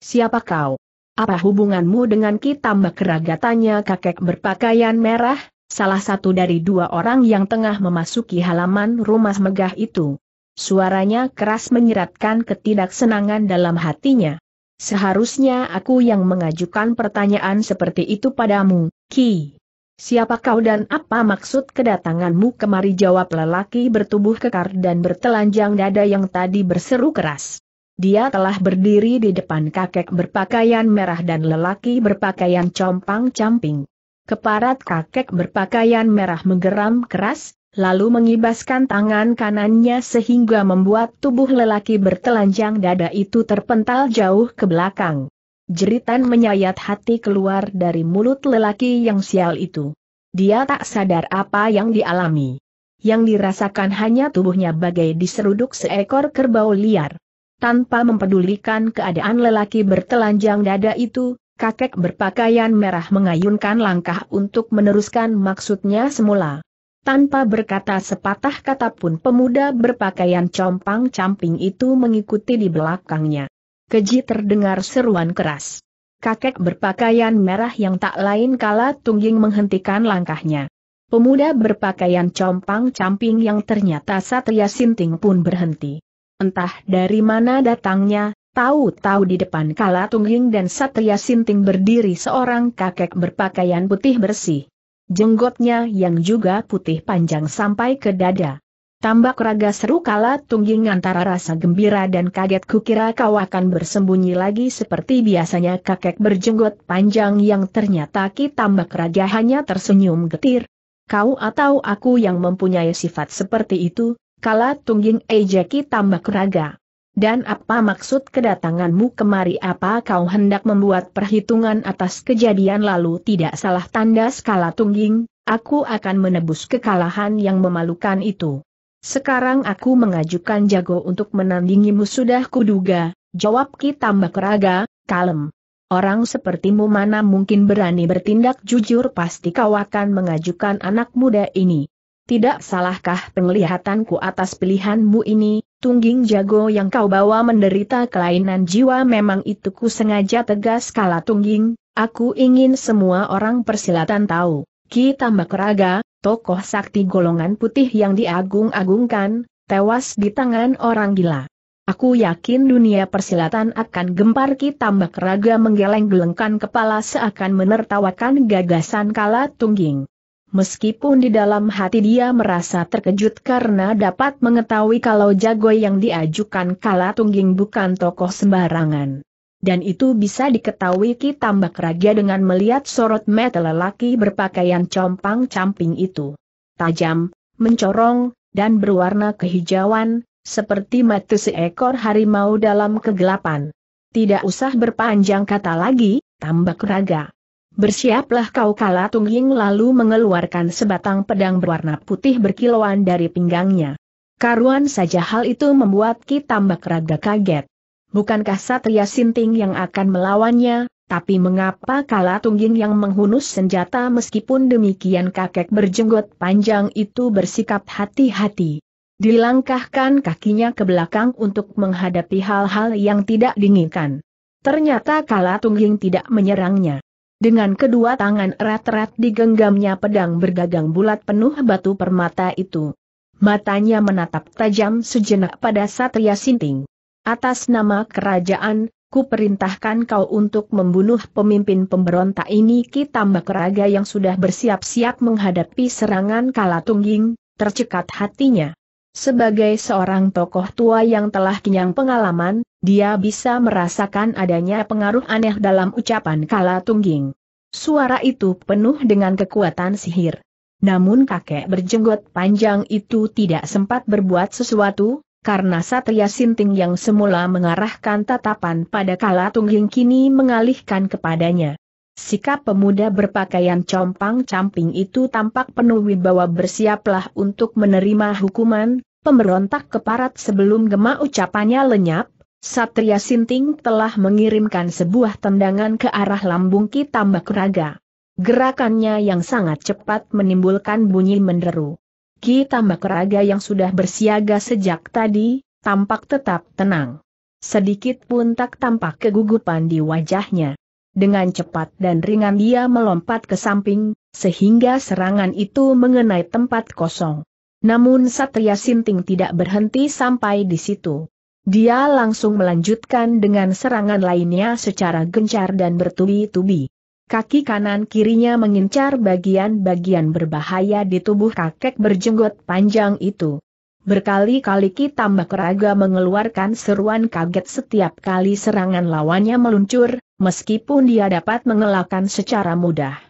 Siapa kau? Apa hubunganmu dengan kita keragatannya kakek berpakaian merah, salah satu dari dua orang yang tengah memasuki halaman rumah megah itu. Suaranya keras menyeratkan ketidaksenangan dalam hatinya. Seharusnya aku yang mengajukan pertanyaan seperti itu padamu, Ki. Siapa kau dan apa maksud kedatanganmu kemari jawab lelaki bertubuh kekar dan bertelanjang dada yang tadi berseru keras. Dia telah berdiri di depan kakek berpakaian merah dan lelaki berpakaian compang-camping. Keparat kakek berpakaian merah menggeram keras, lalu mengibaskan tangan kanannya sehingga membuat tubuh lelaki bertelanjang dada itu terpental jauh ke belakang. Jeritan menyayat hati keluar dari mulut lelaki yang sial itu. Dia tak sadar apa yang dialami. Yang dirasakan hanya tubuhnya bagai diseruduk seekor kerbau liar. Tanpa mempedulikan keadaan lelaki bertelanjang dada itu, kakek berpakaian merah mengayunkan langkah untuk meneruskan maksudnya semula. Tanpa berkata sepatah kata pun pemuda berpakaian compang-camping itu mengikuti di belakangnya. Keji terdengar seruan keras. Kakek berpakaian merah yang tak lain kala tungging menghentikan langkahnya. Pemuda berpakaian compang-camping yang ternyata Satria Sinting pun berhenti. Entah dari mana datangnya, tahu-tahu di depan kala tungging dan Satria Sinting berdiri seorang kakek berpakaian putih bersih jenggotnya yang juga putih panjang sampai ke dada. Tambak raga seru kala tungging antara rasa gembira dan kaget kukira kau akan bersembunyi lagi seperti biasanya kakek berjenggot panjang yang ternyata ki tambak raga hanya tersenyum getir. Kau atau aku yang mempunyai sifat seperti itu, kala tungging ejeki tambak raga. Dan apa maksud kedatanganmu kemari apa kau hendak membuat perhitungan atas kejadian lalu tidak salah tanda skala tungging, aku akan menebus kekalahan yang memalukan itu. Sekarang aku mengajukan jago untuk menandingimu sudah kuduga, jawab Ki keraga, kalem. Orang sepertimu mana mungkin berani bertindak jujur pasti kau akan mengajukan anak muda ini. Tidak salahkah penglihatanku atas pilihanmu ini, Tungging jago yang kau bawa menderita kelainan jiwa memang itu ku sengaja tegas kala tungging, aku ingin semua orang persilatan tahu. Ki Tambak Raga, tokoh sakti golongan putih yang diagung-agungkan, tewas di tangan orang gila. Aku yakin dunia persilatan akan gempar Ki Tambak Raga menggeleng-gelengkan kepala seakan menertawakan gagasan kala tungging. Meskipun di dalam hati dia merasa terkejut karena dapat mengetahui kalau jago yang diajukan kala tungging bukan tokoh sembarangan. Dan itu bisa diketahui Ki Tambak Raja dengan melihat sorot mata lelaki berpakaian compang-camping itu. Tajam, mencorong, dan berwarna kehijauan, seperti mata seekor harimau dalam kegelapan. Tidak usah berpanjang kata lagi, Tambak Raga. Bersiaplah kau kala Tungging lalu mengeluarkan sebatang pedang berwarna putih berkilauan dari pinggangnya. Karuan saja hal itu membuat Ki Tambak Raga kaget. Bukankah Satria Sinting yang akan melawannya, tapi mengapa kala Tungging yang menghunus senjata meskipun demikian kakek berjenggot panjang itu bersikap hati-hati. Dilangkahkan kakinya ke belakang untuk menghadapi hal-hal yang tidak diinginkan. Ternyata kala Tungging tidak menyerangnya. Dengan kedua tangan erat-erat digenggamnya pedang bergagang bulat penuh batu permata itu. Matanya menatap tajam sejenak pada Satria Sinting. Atas nama kerajaan, ku perintahkan kau untuk membunuh pemimpin pemberontak ini Kitamba Keraga yang sudah bersiap-siap menghadapi serangan Kalatungging, tercekat hatinya. Sebagai seorang tokoh tua yang telah kenyang pengalaman, dia bisa merasakan adanya pengaruh aneh dalam ucapan kala tungging. Suara itu penuh dengan kekuatan sihir. Namun kakek berjenggot panjang itu tidak sempat berbuat sesuatu, karena Satria Sinting yang semula mengarahkan tatapan pada kala tungging kini mengalihkan kepadanya. Sikap pemuda berpakaian compang-camping itu tampak penuh wibawa bersiaplah untuk menerima hukuman, pemberontak keparat sebelum gema ucapannya lenyap, Satria Sinting telah mengirimkan sebuah tendangan ke arah lambung Ki Tambak Raga. Gerakannya yang sangat cepat menimbulkan bunyi menderu. Ki Tambak Raga yang sudah bersiaga sejak tadi, tampak tetap tenang. Sedikit pun tak tampak kegugupan di wajahnya. Dengan cepat dan ringan dia melompat ke samping, sehingga serangan itu mengenai tempat kosong. Namun Satria Sinting tidak berhenti sampai di situ. Dia langsung melanjutkan dengan serangan lainnya secara gencar dan bertubi-tubi. Kaki kanan kirinya mengincar bagian-bagian berbahaya di tubuh kakek berjenggot panjang itu. Berkali-kali Kitambak Raga mengeluarkan seruan kaget setiap kali serangan lawannya meluncur, meskipun dia dapat mengelakkan secara mudah.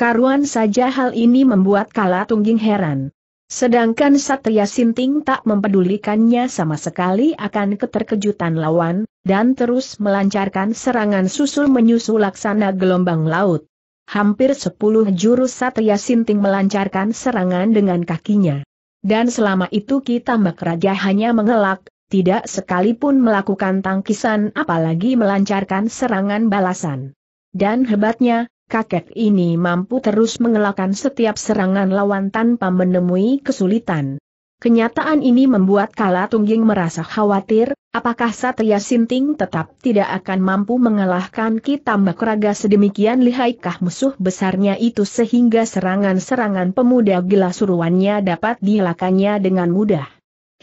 Karuan saja hal ini membuat Kala Tungging heran. Sedangkan Satria Sinting tak mempedulikannya sama sekali akan keterkejutan lawan, dan terus melancarkan serangan susul-menyusul laksana gelombang laut. Hampir sepuluh jurus Satria Sinting melancarkan serangan dengan kakinya. Dan selama itu kita Tambak hanya mengelak, tidak sekalipun melakukan tangkisan apalagi melancarkan serangan balasan. Dan hebatnya, kakek ini mampu terus mengelakkan setiap serangan lawan tanpa menemui kesulitan. Kenyataan ini membuat Kala Tungging merasa khawatir, apakah Satria Sinting tetap tidak akan mampu mengalahkan kita Raga sedemikian lihaikah musuh besarnya itu sehingga serangan-serangan pemuda gila suruannya dapat dielakannya dengan mudah.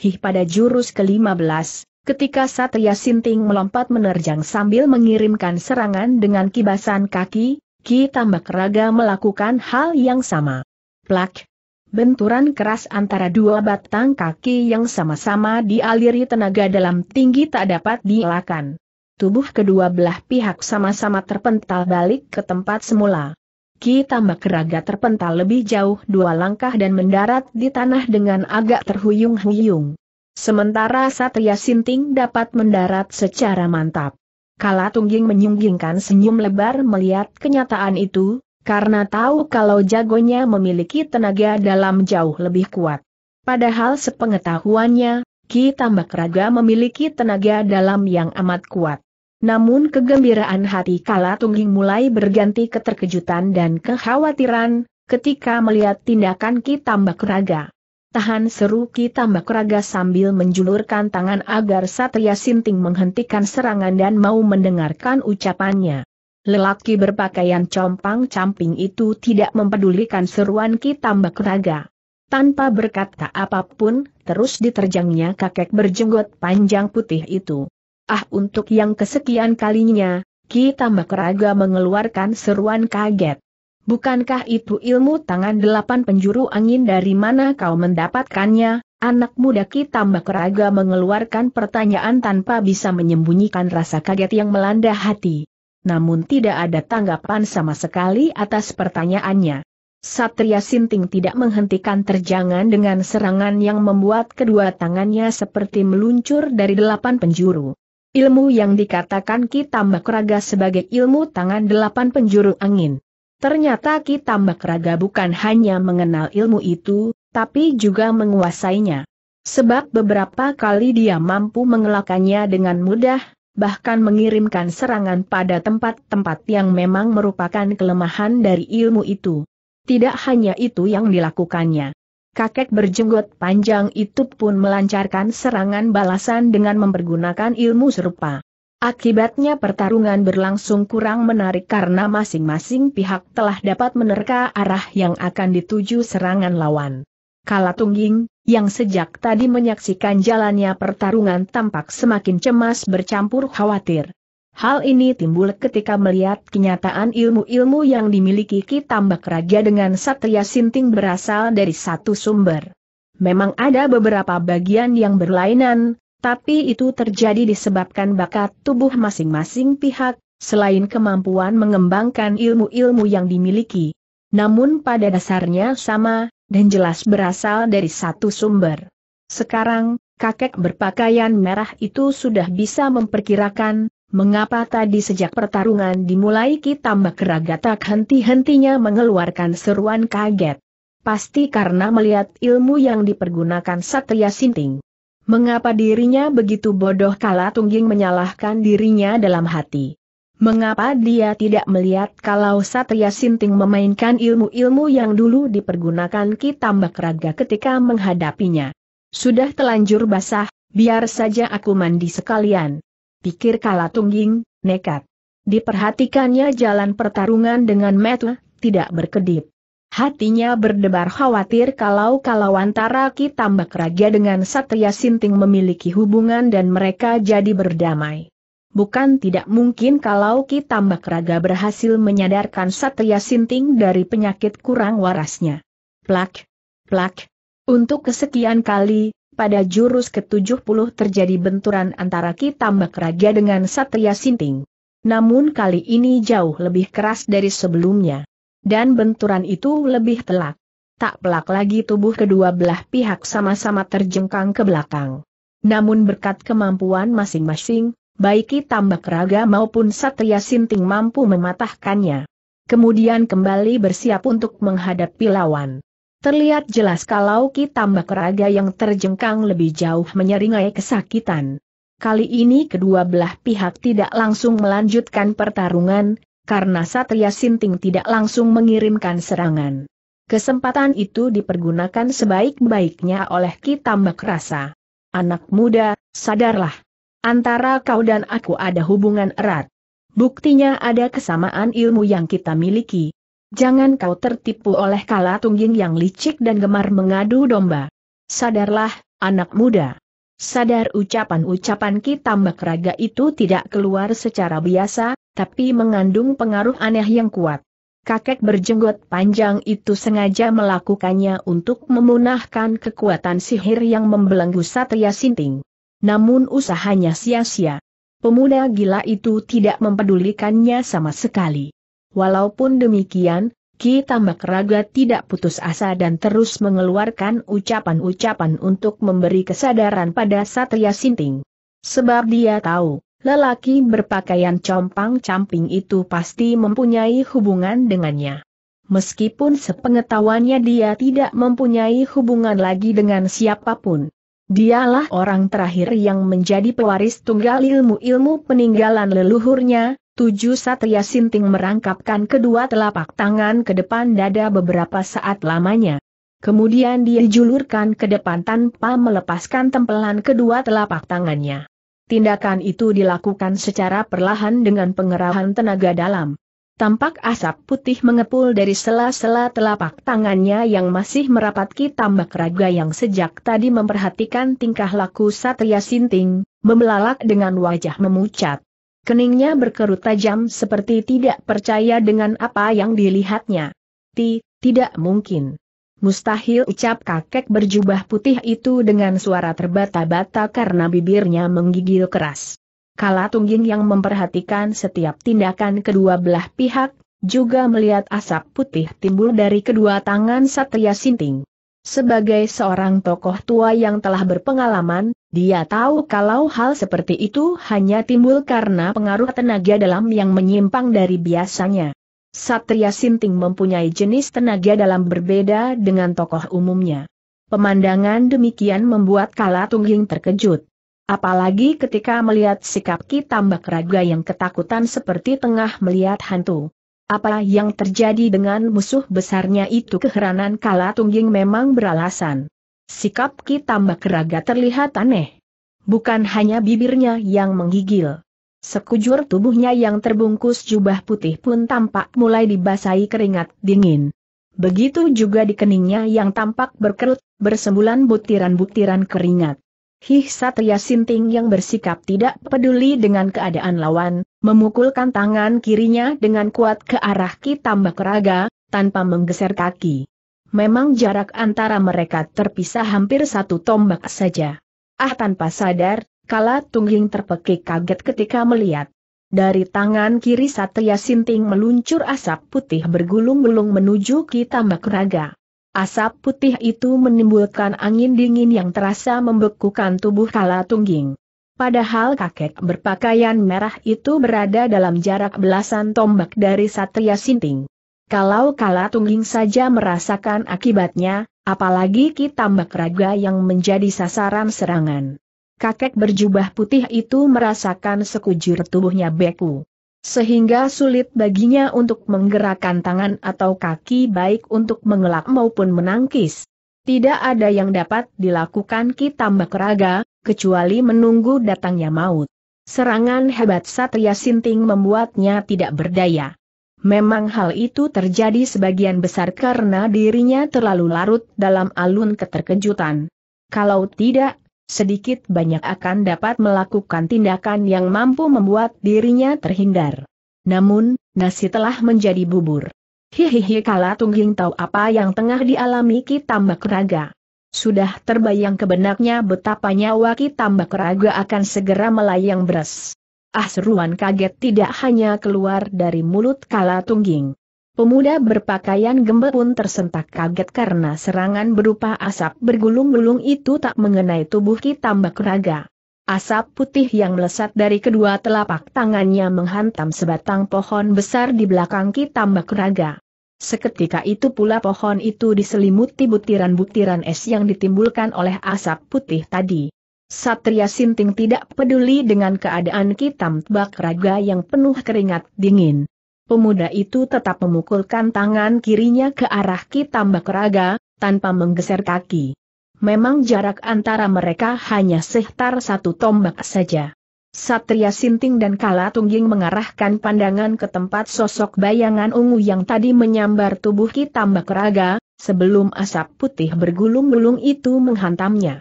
Hih pada jurus ke-15, ketika Satria Sinting melompat menerjang sambil mengirimkan serangan dengan kibasan kaki, Ki Tambak Raga melakukan hal yang sama. Plak! Benturan keras antara dua batang kaki yang sama-sama dialiri tenaga dalam tinggi tak dapat dielakkan. Tubuh kedua belah pihak sama-sama terpental balik ke tempat semula. Ki Tambak Raga terpental lebih jauh dua langkah dan mendarat di tanah dengan agak terhuyung-huyung. Sementara Satria Sinting dapat mendarat secara mantap. Kala Tungging menyunggingkan senyum lebar melihat kenyataan itu, karena tahu kalau jagonya memiliki tenaga dalam jauh lebih kuat. Padahal sepengetahuannya, Ki Tambak Raga memiliki tenaga dalam yang amat kuat. Namun kegembiraan hati Kala Tungging mulai berganti keterkejutan dan kekhawatiran, ketika melihat tindakan Ki Tambak Raga. Tahan seru Ki Tambak Raga sambil menjulurkan tangan agar Satria Sinting menghentikan serangan dan mau mendengarkan ucapannya. Lelaki berpakaian compang-camping itu tidak mempedulikan seruan Ki Tambak Raga. Tanpa berkata apapun, terus diterjangnya kakek berjenggot panjang putih itu. Ah untuk yang kesekian kalinya, Ki Tambak Raga mengeluarkan seruan kaget. Bukankah itu ilmu tangan delapan penjuru angin dari mana kau mendapatkannya? Anak muda Ki Tambak Raga mengeluarkan pertanyaan tanpa bisa menyembunyikan rasa kaget yang melanda hati. Namun tidak ada tanggapan sama sekali atas pertanyaannya. Satria Sinting tidak menghentikan terjangan dengan serangan yang membuat kedua tangannya seperti meluncur dari delapan penjuru. Ilmu yang dikatakan Tambak Raga sebagai ilmu tangan delapan penjuru angin. Ternyata Tambak Raga bukan hanya mengenal ilmu itu, tapi juga menguasainya. Sebab beberapa kali dia mampu mengelakannya dengan mudah, bahkan mengirimkan serangan pada tempat-tempat yang memang merupakan kelemahan dari ilmu itu. Tidak hanya itu yang dilakukannya kakek berjenggot panjang itu pun melancarkan serangan balasan dengan mempergunakan ilmu serupa. Akibatnya pertarungan berlangsung kurang menarik karena masing-masing pihak telah dapat menerka arah yang akan dituju serangan lawan. Kala Tungging, yang sejak tadi menyaksikan jalannya pertarungan tampak semakin cemas bercampur khawatir. Hal ini timbul ketika melihat kenyataan ilmu-ilmu yang dimiliki Kitambak Raja dengan Satria Sinting berasal dari satu sumber. Memang ada beberapa bagian yang berlainan, tapi itu terjadi disebabkan bakat tubuh masing-masing pihak, selain kemampuan mengembangkan ilmu-ilmu yang dimiliki. Namun pada dasarnya sama, dan jelas berasal dari satu sumber. Sekarang, kakek berpakaian merah itu sudah bisa memperkirakan, Mengapa tadi sejak pertarungan dimulai kita Kitambak tak henti-hentinya mengeluarkan seruan kaget? Pasti karena melihat ilmu yang dipergunakan Satria Sinting. Mengapa dirinya begitu bodoh kala Tungging menyalahkan dirinya dalam hati? Mengapa dia tidak melihat kalau Satria Sinting memainkan ilmu-ilmu yang dulu dipergunakan tambak Raga ketika menghadapinya? Sudah telanjur basah, biar saja aku mandi sekalian pikir kala tungging, nekat. Diperhatikannya jalan pertarungan dengan metu, tidak berkedip. Hatinya berdebar khawatir kalau-kalau antara Ki Tambak Raja dengan Satria Sinting memiliki hubungan dan mereka jadi berdamai. Bukan tidak mungkin kalau Ki Tambak Raga berhasil menyadarkan Satria Sinting dari penyakit kurang warasnya. Plak, plak. Untuk kesekian kali, pada jurus ke-70 terjadi benturan antara Kitambak Raja dengan Satria Sinting. Namun kali ini jauh lebih keras dari sebelumnya. Dan benturan itu lebih telak. Tak pelak lagi tubuh kedua belah pihak sama-sama terjengkang ke belakang. Namun berkat kemampuan masing-masing, baik Kitambak Raga maupun Satria Sinting mampu mematahkannya. Kemudian kembali bersiap untuk menghadapi lawan. Terlihat jelas kalau Kitambak Raga yang terjengkang lebih jauh menyeringai kesakitan. Kali ini kedua belah pihak tidak langsung melanjutkan pertarungan, karena Satria Sinting tidak langsung mengirimkan serangan. Kesempatan itu dipergunakan sebaik-baiknya oleh Kitambak Rasa. Anak muda, sadarlah. Antara kau dan aku ada hubungan erat. Buktinya ada kesamaan ilmu yang kita miliki, Jangan kau tertipu oleh kala tungging yang licik dan gemar mengadu domba. Sadarlah, anak muda. Sadar ucapan-ucapan kita Raga itu tidak keluar secara biasa, tapi mengandung pengaruh aneh yang kuat. Kakek berjenggot panjang itu sengaja melakukannya untuk memunahkan kekuatan sihir yang membelenggu Satria Sinting. Namun usahanya sia-sia. Pemuda gila itu tidak mempedulikannya sama sekali. Walaupun demikian, Ki Tambak Raga tidak putus asa dan terus mengeluarkan ucapan-ucapan untuk memberi kesadaran pada Satria Sinting. Sebab dia tahu, lelaki berpakaian compang-camping itu pasti mempunyai hubungan dengannya. Meskipun sepengetahuannya dia tidak mempunyai hubungan lagi dengan siapapun. Dialah orang terakhir yang menjadi pewaris tunggal ilmu-ilmu peninggalan leluhurnya, Tujuh Satria Sinting merangkapkan kedua telapak tangan ke depan dada beberapa saat lamanya. Kemudian dia julurkan ke depan tanpa melepaskan tempelan kedua telapak tangannya. Tindakan itu dilakukan secara perlahan dengan pengerahan tenaga dalam. Tampak asap putih mengepul dari sela-sela telapak tangannya yang masih merapatki tambak raga yang sejak tadi memperhatikan tingkah laku Satria Sinting, membelalak dengan wajah memucat. Keningnya berkerut tajam seperti tidak percaya dengan apa yang dilihatnya. Ti, tidak mungkin. Mustahil ucap kakek berjubah putih itu dengan suara terbata-bata karena bibirnya menggigil keras. Kala Tungging yang memperhatikan setiap tindakan kedua belah pihak, juga melihat asap putih timbul dari kedua tangan Satria Sinting. Sebagai seorang tokoh tua yang telah berpengalaman, dia tahu kalau hal seperti itu hanya timbul karena pengaruh tenaga dalam yang menyimpang dari biasanya. Satria Sinting mempunyai jenis tenaga dalam berbeda dengan tokoh umumnya. Pemandangan demikian membuat Kala Tungging terkejut. Apalagi ketika melihat sikap Ki Tambak Raga yang ketakutan seperti tengah melihat hantu. Apa yang terjadi dengan musuh besarnya itu keheranan Kala Tungging memang beralasan. Sikap Ki Tambak keraga terlihat aneh. Bukan hanya bibirnya yang menggigil. Sekujur tubuhnya yang terbungkus jubah putih pun tampak mulai dibasahi keringat dingin. Begitu juga di keningnya yang tampak berkerut, bersembulan butiran-butiran keringat. Hih Satria Sinting yang bersikap tidak peduli dengan keadaan lawan, memukulkan tangan kirinya dengan kuat ke arah Ki Tambak Raga, tanpa menggeser kaki. Memang jarak antara mereka terpisah hampir satu tombak saja. Ah tanpa sadar, kala Tungging terpekik kaget ketika melihat. Dari tangan kiri Satya Sinting meluncur asap putih bergulung-gulung menuju Ki Tambak Raga. Asap putih itu menimbulkan angin dingin yang terasa membekukan tubuh kala Tungging. Padahal kakek berpakaian merah itu berada dalam jarak belasan tombak dari Satria Sinting. Kalau kala tungging saja merasakan akibatnya, apalagi kita Raga yang menjadi sasaran serangan. Kakek berjubah putih itu merasakan sekujur tubuhnya beku. Sehingga sulit baginya untuk menggerakkan tangan atau kaki baik untuk mengelak maupun menangkis. Tidak ada yang dapat dilakukan Ki Raga, kecuali menunggu datangnya maut. Serangan hebat Satria Sinting membuatnya tidak berdaya. Memang hal itu terjadi sebagian besar karena dirinya terlalu larut dalam alun keterkejutan. Kalau tidak, sedikit banyak akan dapat melakukan tindakan yang mampu membuat dirinya terhindar. Namun, nasi telah menjadi bubur. Hihihi kala tungging tahu apa yang tengah dialami Ki Tambak Raga. Sudah terbayang kebenaknya benaknya betapa nyawa Ki Tambak Raga akan segera melayang beres. Ah seruan kaget tidak hanya keluar dari mulut kala tungging. Pemuda berpakaian gembel pun tersentak kaget karena serangan berupa asap bergulung-gulung itu tak mengenai tubuh Tambak Raga. Asap putih yang melesat dari kedua telapak tangannya menghantam sebatang pohon besar di belakang Tambak Raga. Seketika itu pula pohon itu diselimuti butiran-butiran es yang ditimbulkan oleh asap putih tadi. Satria Sinting tidak peduli dengan keadaan kitam bak raga yang penuh keringat dingin. Pemuda itu tetap memukulkan tangan kirinya ke arah kitam bak raga, tanpa menggeser kaki. Memang jarak antara mereka hanya sekitar satu tombak saja. Satria Sinting dan Kala Tungging mengarahkan pandangan ke tempat sosok bayangan ungu yang tadi menyambar tubuh kitam bak raga, sebelum asap putih bergulung-gulung itu menghantamnya.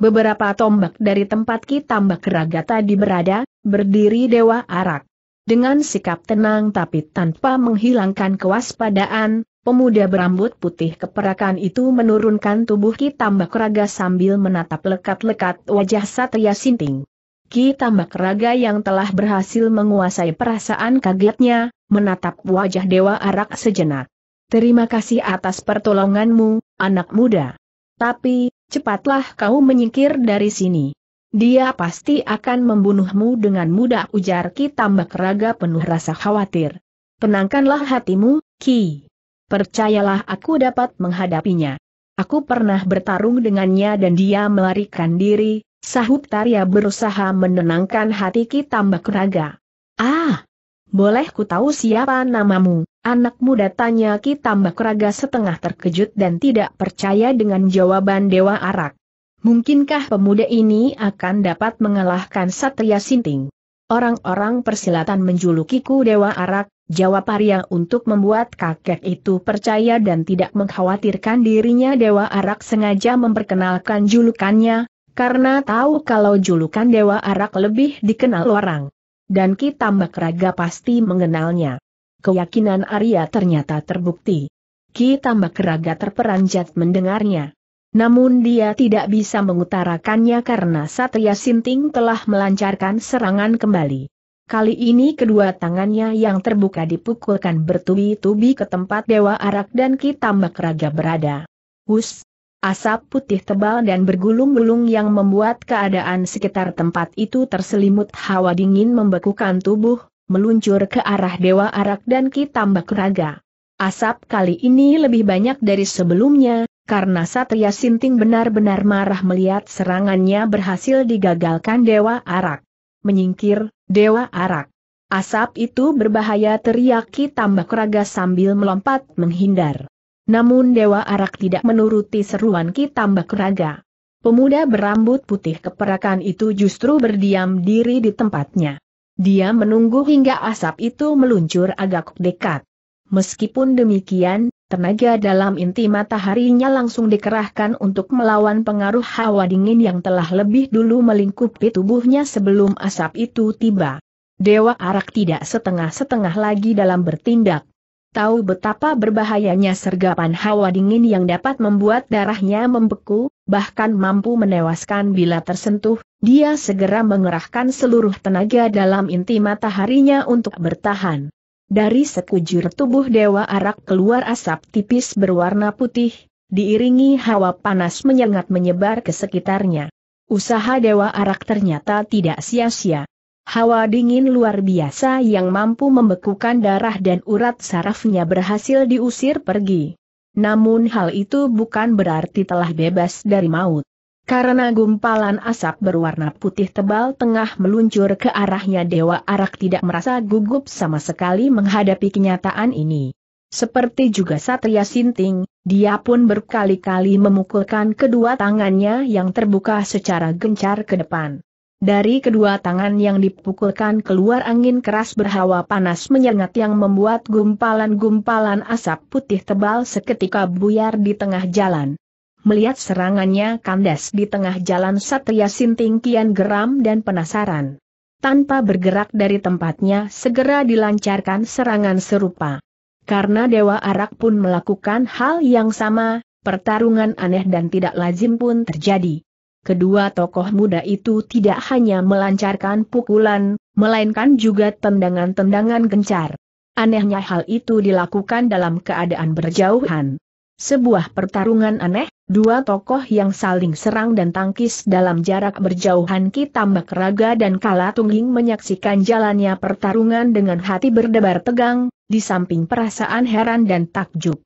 Beberapa tombak dari tempat Kitambak Raga tadi berada, berdiri Dewa Arak. Dengan sikap tenang tapi tanpa menghilangkan kewaspadaan, pemuda berambut putih keperakan itu menurunkan tubuh Kitambak Raga sambil menatap lekat-lekat wajah Satria Sinting. Ki Tambak Raga yang telah berhasil menguasai perasaan kagetnya, menatap wajah Dewa Arak sejenak. Terima kasih atas pertolonganmu, anak muda. Tapi, Cepatlah kau menyingkir dari sini. Dia pasti akan membunuhmu dengan mudah ujar Ki Tambak Raga penuh rasa khawatir. Tenangkanlah hatimu, Ki. Percayalah aku dapat menghadapinya. Aku pernah bertarung dengannya dan dia melarikan diri, sahut Tarya berusaha menenangkan hati Ki Tambak Raga. Ah, boleh ku tahu siapa namamu? Anak muda tanya Ki Tambak Raga setengah terkejut dan tidak percaya dengan jawaban Dewa Arak. Mungkinkah pemuda ini akan dapat mengalahkan Satria Sinting? Orang-orang persilatan menjulukiku Dewa Arak, jawab Arya untuk membuat kakek itu percaya dan tidak mengkhawatirkan dirinya Dewa Arak sengaja memperkenalkan julukannya, karena tahu kalau julukan Dewa Arak lebih dikenal orang dan kita Mekraga pasti mengenalnya. Keyakinan Arya ternyata terbukti. Ki Tambak terperanjat mendengarnya. Namun dia tidak bisa mengutarakannya karena Satria Sinting telah melancarkan serangan kembali. Kali ini kedua tangannya yang terbuka dipukulkan bertubi-tubi ke tempat Dewa Arak dan Ki Tambak berada. Hus! Asap putih tebal dan bergulung-gulung yang membuat keadaan sekitar tempat itu terselimut hawa dingin membekukan tubuh, meluncur ke arah Dewa Arak dan Kitambak Raga. Asap kali ini lebih banyak dari sebelumnya, karena Satria Sinting benar-benar marah melihat serangannya berhasil digagalkan Dewa Arak. Menyingkir, Dewa Arak. Asap itu berbahaya teriak Kitambak Raga sambil melompat menghindar. Namun Dewa Arak tidak menuruti seruan Kitambak Raga. Pemuda berambut putih keperakan itu justru berdiam diri di tempatnya. Dia menunggu hingga asap itu meluncur agak dekat. Meskipun demikian, tenaga dalam inti mataharinya langsung dikerahkan untuk melawan pengaruh hawa dingin yang telah lebih dulu melingkupi tubuhnya sebelum asap itu tiba. Dewa Arak tidak setengah-setengah lagi dalam bertindak tahu betapa berbahayanya sergapan hawa dingin yang dapat membuat darahnya membeku, bahkan mampu menewaskan bila tersentuh, dia segera mengerahkan seluruh tenaga dalam inti mataharinya untuk bertahan. Dari sekujur tubuh Dewa Arak keluar asap tipis berwarna putih, diiringi hawa panas menyengat menyebar ke sekitarnya. Usaha Dewa Arak ternyata tidak sia-sia. Hawa dingin luar biasa yang mampu membekukan darah dan urat sarafnya berhasil diusir pergi. Namun hal itu bukan berarti telah bebas dari maut. Karena gumpalan asap berwarna putih tebal tengah meluncur ke arahnya Dewa Arak tidak merasa gugup sama sekali menghadapi kenyataan ini. Seperti juga Satria Sinting, dia pun berkali-kali memukulkan kedua tangannya yang terbuka secara gencar ke depan. Dari kedua tangan yang dipukulkan keluar angin keras berhawa panas menyengat yang membuat gumpalan-gumpalan asap putih tebal seketika buyar di tengah jalan. Melihat serangannya kandas di tengah jalan Satria Sinting kian geram dan penasaran. Tanpa bergerak dari tempatnya segera dilancarkan serangan serupa. Karena Dewa Arak pun melakukan hal yang sama, pertarungan aneh dan tidak lazim pun terjadi kedua tokoh muda itu tidak hanya melancarkan pukulan, melainkan juga tendangan-tendangan gencar. Anehnya hal itu dilakukan dalam keadaan berjauhan. Sebuah pertarungan aneh, dua tokoh yang saling serang dan tangkis dalam jarak berjauhan Kitambak Raga dan Kala Tungging menyaksikan jalannya pertarungan dengan hati berdebar tegang, di samping perasaan heran dan takjub.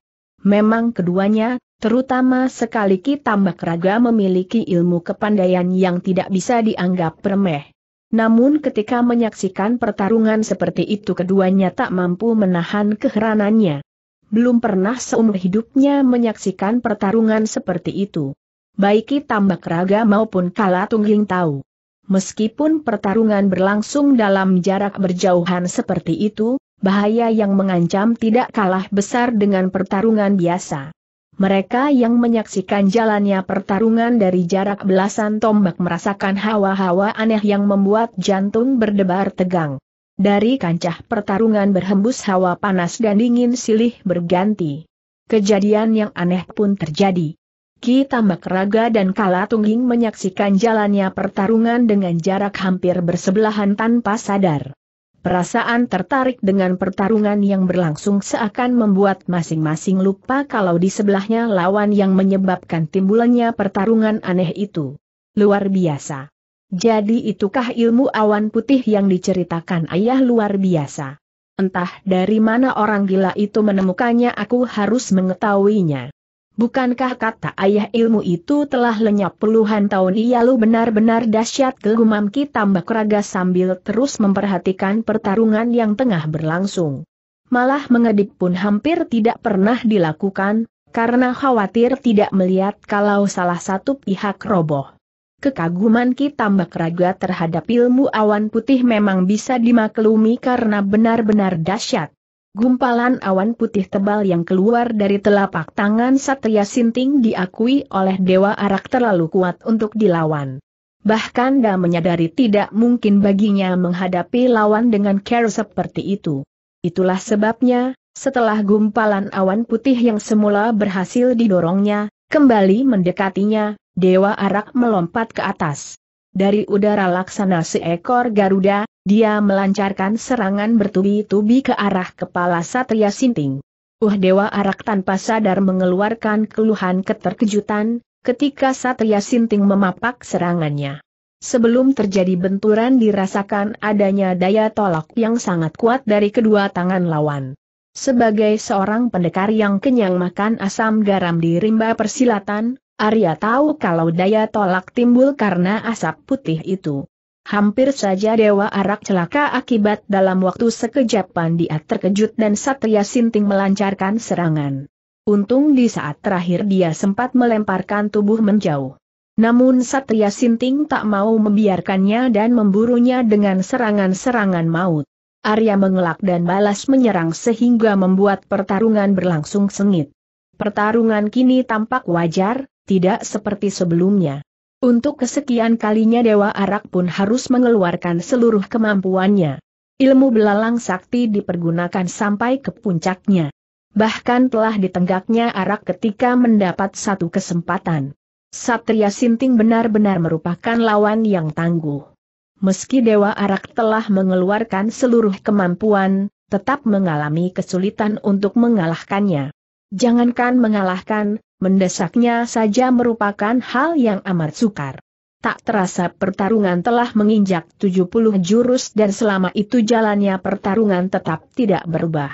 Memang keduanya, Terutama sekali Kitambak Raga memiliki ilmu kepandaian yang tidak bisa dianggap remeh. Namun ketika menyaksikan pertarungan seperti itu keduanya tak mampu menahan keheranannya. Belum pernah seumur hidupnya menyaksikan pertarungan seperti itu. Baik Kitambak Raga maupun Kala Tungging tahu. Meskipun pertarungan berlangsung dalam jarak berjauhan seperti itu, bahaya yang mengancam tidak kalah besar dengan pertarungan biasa. Mereka yang menyaksikan jalannya pertarungan dari jarak belasan tombak merasakan hawa-hawa aneh yang membuat jantung berdebar tegang. Dari kancah pertarungan berhembus hawa panas dan dingin silih berganti. Kejadian yang aneh pun terjadi. Ki Tambak Raga dan Kala Tungging menyaksikan jalannya pertarungan dengan jarak hampir bersebelahan tanpa sadar. Perasaan tertarik dengan pertarungan yang berlangsung seakan membuat masing-masing lupa kalau di sebelahnya lawan yang menyebabkan timbulannya pertarungan aneh itu. Luar biasa. Jadi itukah ilmu awan putih yang diceritakan ayah luar biasa. Entah dari mana orang gila itu menemukannya aku harus mengetahuinya. Bukankah kata ayah ilmu itu telah lenyap puluhan tahun ia lu benar-benar dahsyat kegumam tambak raga sambil terus memperhatikan pertarungan yang tengah berlangsung. Malah mengedip pun hampir tidak pernah dilakukan, karena khawatir tidak melihat kalau salah satu pihak roboh. Kekaguman tambak raga terhadap ilmu awan putih memang bisa dimaklumi karena benar-benar dahsyat. Gumpalan awan putih tebal yang keluar dari telapak tangan Satria Sinting diakui oleh Dewa Arak terlalu kuat untuk dilawan. Bahkan Da menyadari tidak mungkin baginya menghadapi lawan dengan care seperti itu. Itulah sebabnya, setelah gumpalan awan putih yang semula berhasil didorongnya, kembali mendekatinya, Dewa Arak melompat ke atas. Dari udara laksana seekor Garuda, dia melancarkan serangan bertubi-tubi ke arah kepala Satria Sinting. Uh Dewa Arak tanpa sadar mengeluarkan keluhan keterkejutan, ketika Satria Sinting memapak serangannya. Sebelum terjadi benturan dirasakan adanya daya tolak yang sangat kuat dari kedua tangan lawan. Sebagai seorang pendekar yang kenyang makan asam garam di rimba persilatan, Arya tahu kalau daya tolak timbul karena asap putih itu. Hampir saja Dewa Arak celaka akibat dalam waktu sekejapan dia terkejut dan Satria Sinting melancarkan serangan. Untung di saat terakhir dia sempat melemparkan tubuh menjauh. Namun Satria Sinting tak mau membiarkannya dan memburunya dengan serangan-serangan maut. Arya mengelak dan balas menyerang sehingga membuat pertarungan berlangsung sengit. Pertarungan kini tampak wajar, tidak seperti sebelumnya. Untuk kesekian kalinya Dewa Arak pun harus mengeluarkan seluruh kemampuannya. Ilmu belalang sakti dipergunakan sampai ke puncaknya. Bahkan telah ditenggaknya Arak ketika mendapat satu kesempatan. Satria Sinting benar-benar merupakan lawan yang tangguh. Meski Dewa Arak telah mengeluarkan seluruh kemampuan, tetap mengalami kesulitan untuk mengalahkannya. Jangankan mengalahkan, mendesaknya saja merupakan hal yang amat sukar. Tak terasa pertarungan telah menginjak 70 jurus dan selama itu jalannya pertarungan tetap tidak berubah.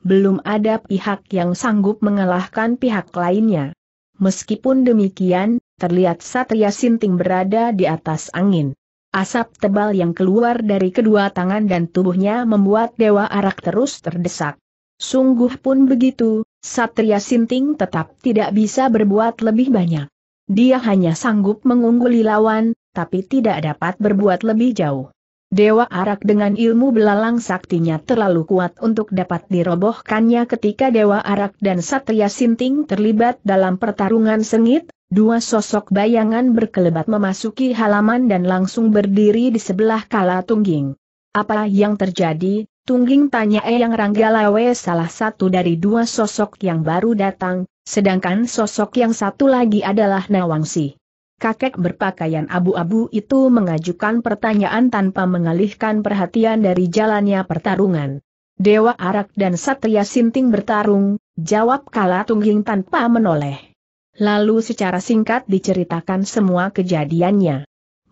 Belum ada pihak yang sanggup mengalahkan pihak lainnya. Meskipun demikian, terlihat Satria Sinting berada di atas angin. Asap tebal yang keluar dari kedua tangan dan tubuhnya membuat Dewa Arak terus terdesak. Sungguh pun begitu, Satria Sinting tetap tidak bisa berbuat lebih banyak. Dia hanya sanggup mengungguli lawan, tapi tidak dapat berbuat lebih jauh. Dewa Arak dengan ilmu belalang saktinya terlalu kuat untuk dapat dirobohkannya ketika Dewa Arak dan Satria Sinting terlibat dalam pertarungan sengit, dua sosok bayangan berkelebat memasuki halaman dan langsung berdiri di sebelah kala tungging. Apa yang terjadi, Tungging tanya Eyang Ranggalawe salah satu dari dua sosok yang baru datang, sedangkan sosok yang satu lagi adalah Nawangsi. Kakek berpakaian abu-abu itu mengajukan pertanyaan tanpa mengalihkan perhatian dari jalannya pertarungan. Dewa Arak dan Satria Sinting bertarung, jawab Kala Tungging tanpa menoleh. Lalu secara singkat diceritakan semua kejadiannya.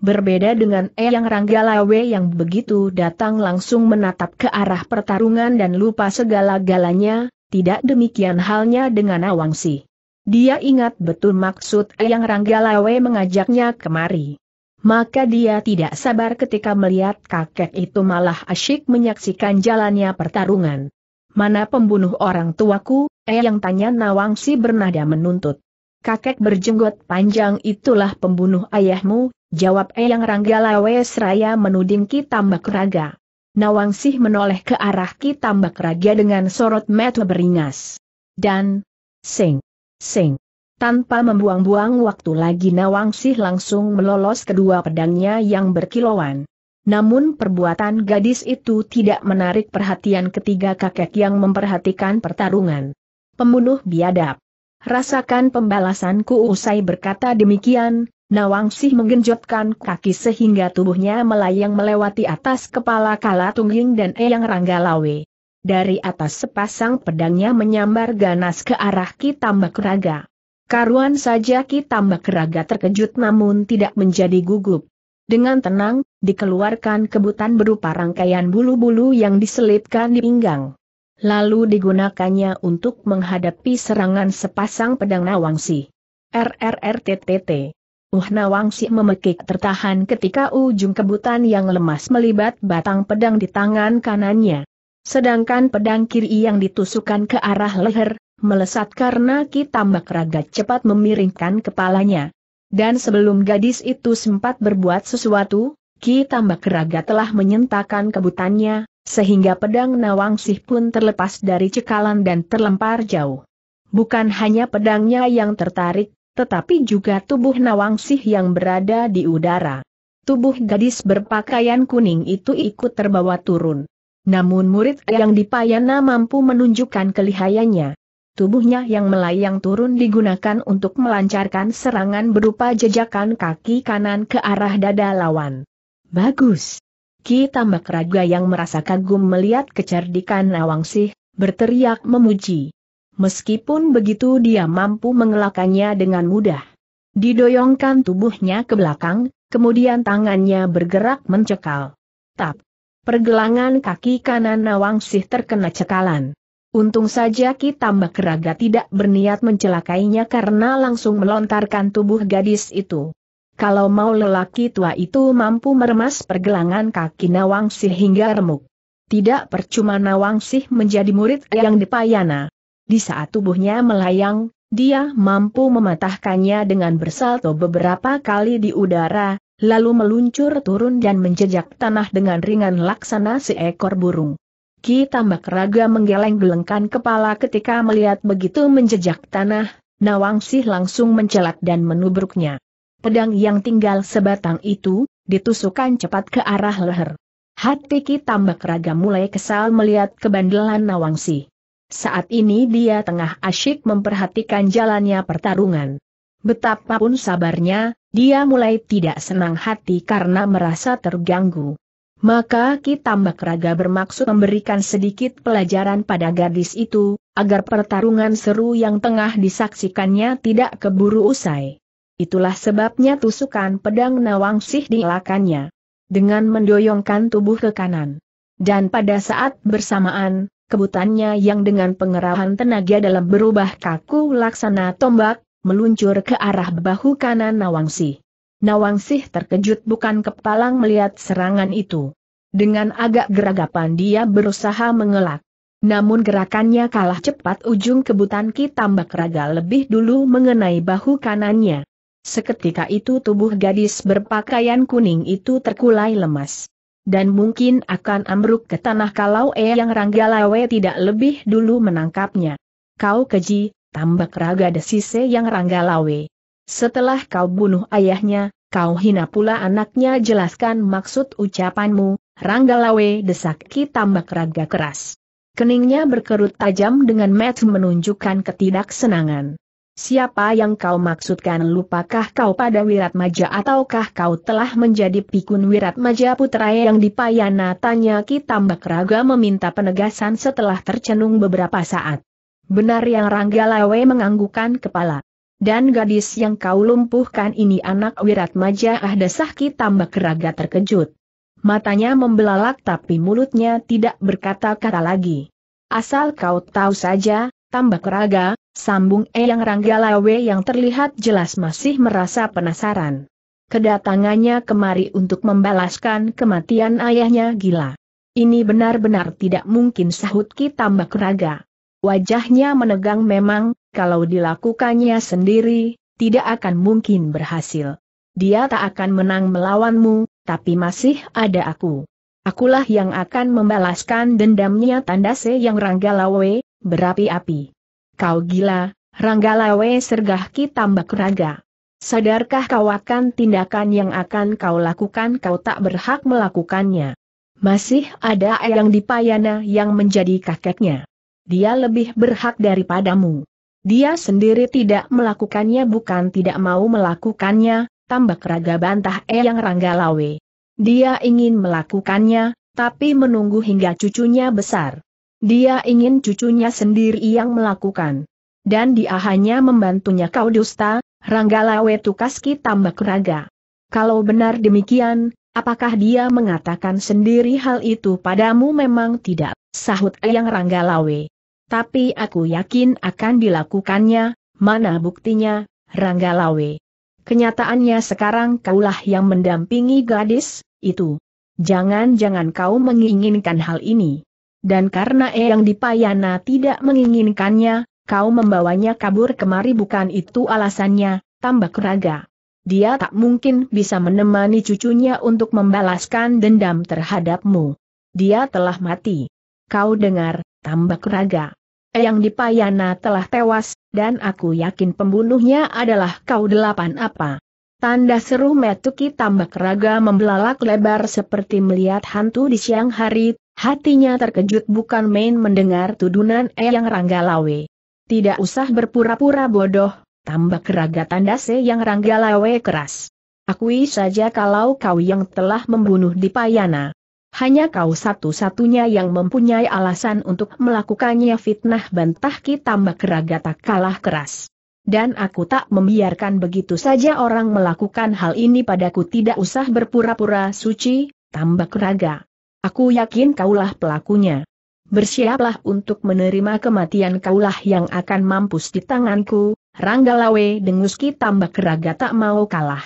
Berbeda dengan Eyang Ranggalawe yang begitu datang langsung menatap ke arah pertarungan dan lupa segala-galanya, tidak demikian halnya dengan Awangsi. Dia ingat betul maksud Eyang Ranggalawe mengajaknya kemari. Maka dia tidak sabar ketika melihat kakek itu malah asyik menyaksikan jalannya pertarungan. Mana pembunuh orang tuaku, Eyang tanya Nawangsi bernada menuntut kakek berjenggot panjang itulah pembunuh ayahmu, jawab Eyang Ranggalawe seraya menuding Kitambak Raga. Nawangsih menoleh ke arah Kitambak Raga dengan sorot mata beringas. Dan, sing, sing. Tanpa membuang-buang waktu lagi Nawangsih langsung melolos kedua pedangnya yang berkilauan. Namun perbuatan gadis itu tidak menarik perhatian ketiga kakek yang memperhatikan pertarungan. Pembunuh biadab. Rasakan pembalasanku usai berkata demikian, Nawangsih menggenjotkan kaki sehingga tubuhnya melayang melewati atas kepala Kala Tungging dan Eyang Ranggalawe. Dari atas sepasang pedangnya menyambar ganas ke arah Kitambak Raga. Karuan saja Kitambak Raga terkejut namun tidak menjadi gugup. Dengan tenang, dikeluarkan kebutan berupa rangkaian bulu-bulu yang diselipkan di pinggang lalu digunakannya untuk menghadapi serangan sepasang pedang Nawangsi. RRRTTT. Uh Nawangsi memekik tertahan ketika ujung kebutan yang lemas melibat batang pedang di tangan kanannya. Sedangkan pedang kiri yang ditusukkan ke arah leher, melesat karena ki tambak raga cepat memiringkan kepalanya. Dan sebelum gadis itu sempat berbuat sesuatu, Ki Tambak Raga telah menyentakan kebutannya, sehingga pedang Nawang Sih pun terlepas dari cekalan dan terlempar jauh. Bukan hanya pedangnya yang tertarik, tetapi juga tubuh Nawang Sih yang berada di udara. Tubuh gadis berpakaian kuning itu ikut terbawa turun. Namun murid yang dipayana mampu menunjukkan kelihayannya. Tubuhnya yang melayang turun digunakan untuk melancarkan serangan berupa jejakan kaki kanan ke arah dada lawan. Bagus. Ki Tambak Raga yang merasa kagum melihat kecerdikan Nawangsih, berteriak memuji. Meskipun begitu dia mampu mengelakannya dengan mudah. Didoyongkan tubuhnya ke belakang, kemudian tangannya bergerak mencekal. Tap. Pergelangan kaki kanan Nawangsih terkena cekalan. Untung saja Ki Tambak Raga tidak berniat mencelakainya karena langsung melontarkan tubuh gadis itu kalau mau lelaki tua itu mampu meremas pergelangan kaki Nawangsih hingga remuk. Tidak percuma Nawangsih menjadi murid yang dipayana. Di saat tubuhnya melayang, dia mampu mematahkannya dengan bersalto beberapa kali di udara, lalu meluncur turun dan menjejak tanah dengan ringan laksana seekor burung. Ki tambak raga menggeleng-gelengkan kepala ketika melihat begitu menjejak tanah, Nawang langsung mencelat dan menubruknya. Pedang yang tinggal sebatang itu, ditusukkan cepat ke arah leher. Hati Ki Tambak Raga mulai kesal melihat kebandelan Nawangsi. Saat ini dia tengah asyik memperhatikan jalannya pertarungan. Betapapun sabarnya, dia mulai tidak senang hati karena merasa terganggu. Maka Ki Tambak Raga bermaksud memberikan sedikit pelajaran pada gadis itu, agar pertarungan seru yang tengah disaksikannya tidak keburu usai. Itulah sebabnya tusukan pedang Nawang Sih dielakannya. Dengan mendoyongkan tubuh ke kanan. Dan pada saat bersamaan, kebutannya yang dengan pengerahan tenaga dalam berubah kaku laksana tombak, meluncur ke arah bahu kanan Nawangsih. Nawangsih terkejut bukan kepalang melihat serangan itu. Dengan agak geragapan dia berusaha mengelak. Namun gerakannya kalah cepat ujung kebutan ki tambak raga lebih dulu mengenai bahu kanannya. Seketika itu tubuh gadis berpakaian kuning itu terkulai lemas. Dan mungkin akan ambruk ke tanah kalau Eyang Ranggalawe tidak lebih dulu menangkapnya. Kau keji, tambak raga desise yang Ranggalawe. Setelah kau bunuh ayahnya, kau hina pula anaknya jelaskan maksud ucapanmu, Ranggalawe desak ki tambak raga keras. Keningnya berkerut tajam dengan match menunjukkan ketidaksenangan. Siapa yang kau maksudkan lupakah kau pada Wiratmaja ataukah kau telah menjadi pikun Wiratmaja putra yang dipayana tanya Ki Tambak Raga meminta penegasan setelah tercenung beberapa saat. Benar yang Ranggalawe menganggukan kepala. Dan gadis yang kau lumpuhkan ini anak Wiratmaja Ki Tambak Raga terkejut. Matanya membelalak tapi mulutnya tidak berkata-kata lagi. Asal kau tahu saja, Tambak Raga, sambung Eyang Ranggalawe yang terlihat jelas masih merasa penasaran. Kedatangannya kemari untuk membalaskan kematian ayahnya gila. Ini benar-benar tidak mungkin sahut Ki Tambak Raga. Wajahnya menegang memang, kalau dilakukannya sendiri, tidak akan mungkin berhasil. Dia tak akan menang melawanmu, tapi masih ada aku. Akulah yang akan membalaskan dendamnya tanda se yang Ranggalawe, berapi-api. Kau gila, Ranggalawe sergah tambak raga. Sadarkah kau akan tindakan yang akan kau lakukan kau tak berhak melakukannya. Masih ada Eyang Dipayana yang menjadi kakeknya. Dia lebih berhak daripadamu. Dia sendiri tidak melakukannya bukan tidak mau melakukannya, tambak raga bantah Eyang Ranggalawe. Dia ingin melakukannya, tapi menunggu hingga cucunya besar. Dia ingin cucunya sendiri yang melakukan. Dan dia hanya membantunya kau dusta, Ranggalawe Tukaski tambah raga. Kalau benar demikian, apakah dia mengatakan sendiri hal itu padamu memang tidak, sahut Eyang Ranggalawe. Tapi aku yakin akan dilakukannya, mana buktinya, Ranggalawe. Kenyataannya sekarang kaulah yang mendampingi gadis, itu. Jangan-jangan kau menginginkan hal ini. Dan karena Eyang Dipayana tidak menginginkannya, kau membawanya kabur kemari bukan itu alasannya, tambah keraga. Dia tak mungkin bisa menemani cucunya untuk membalaskan dendam terhadapmu. Dia telah mati. Kau dengar, tambah keraga. Eyang Dipayana telah tewas, dan aku yakin pembunuhnya adalah kau delapan apa. Tanda seru Metuki Tambak Raga membelalak lebar seperti melihat hantu di siang hari, Hatinya terkejut bukan main mendengar tudunan Eyang Ranggalawe. Tidak usah berpura-pura bodoh, tambah keraga dase yang Ranggalawe keras. Akui saja kalau kau yang telah membunuh Dipayana. Hanya kau satu-satunya yang mempunyai alasan untuk melakukannya fitnah bantah ki tambah keraga tak kalah keras. Dan aku tak membiarkan begitu saja orang melakukan hal ini padaku tidak usah berpura-pura suci, tambah keraga. Aku yakin kaulah pelakunya. Bersiaplah untuk menerima kematian kaulah yang akan mampus di tanganku, Ranggalawe denguski tambah Raga tak mau kalah.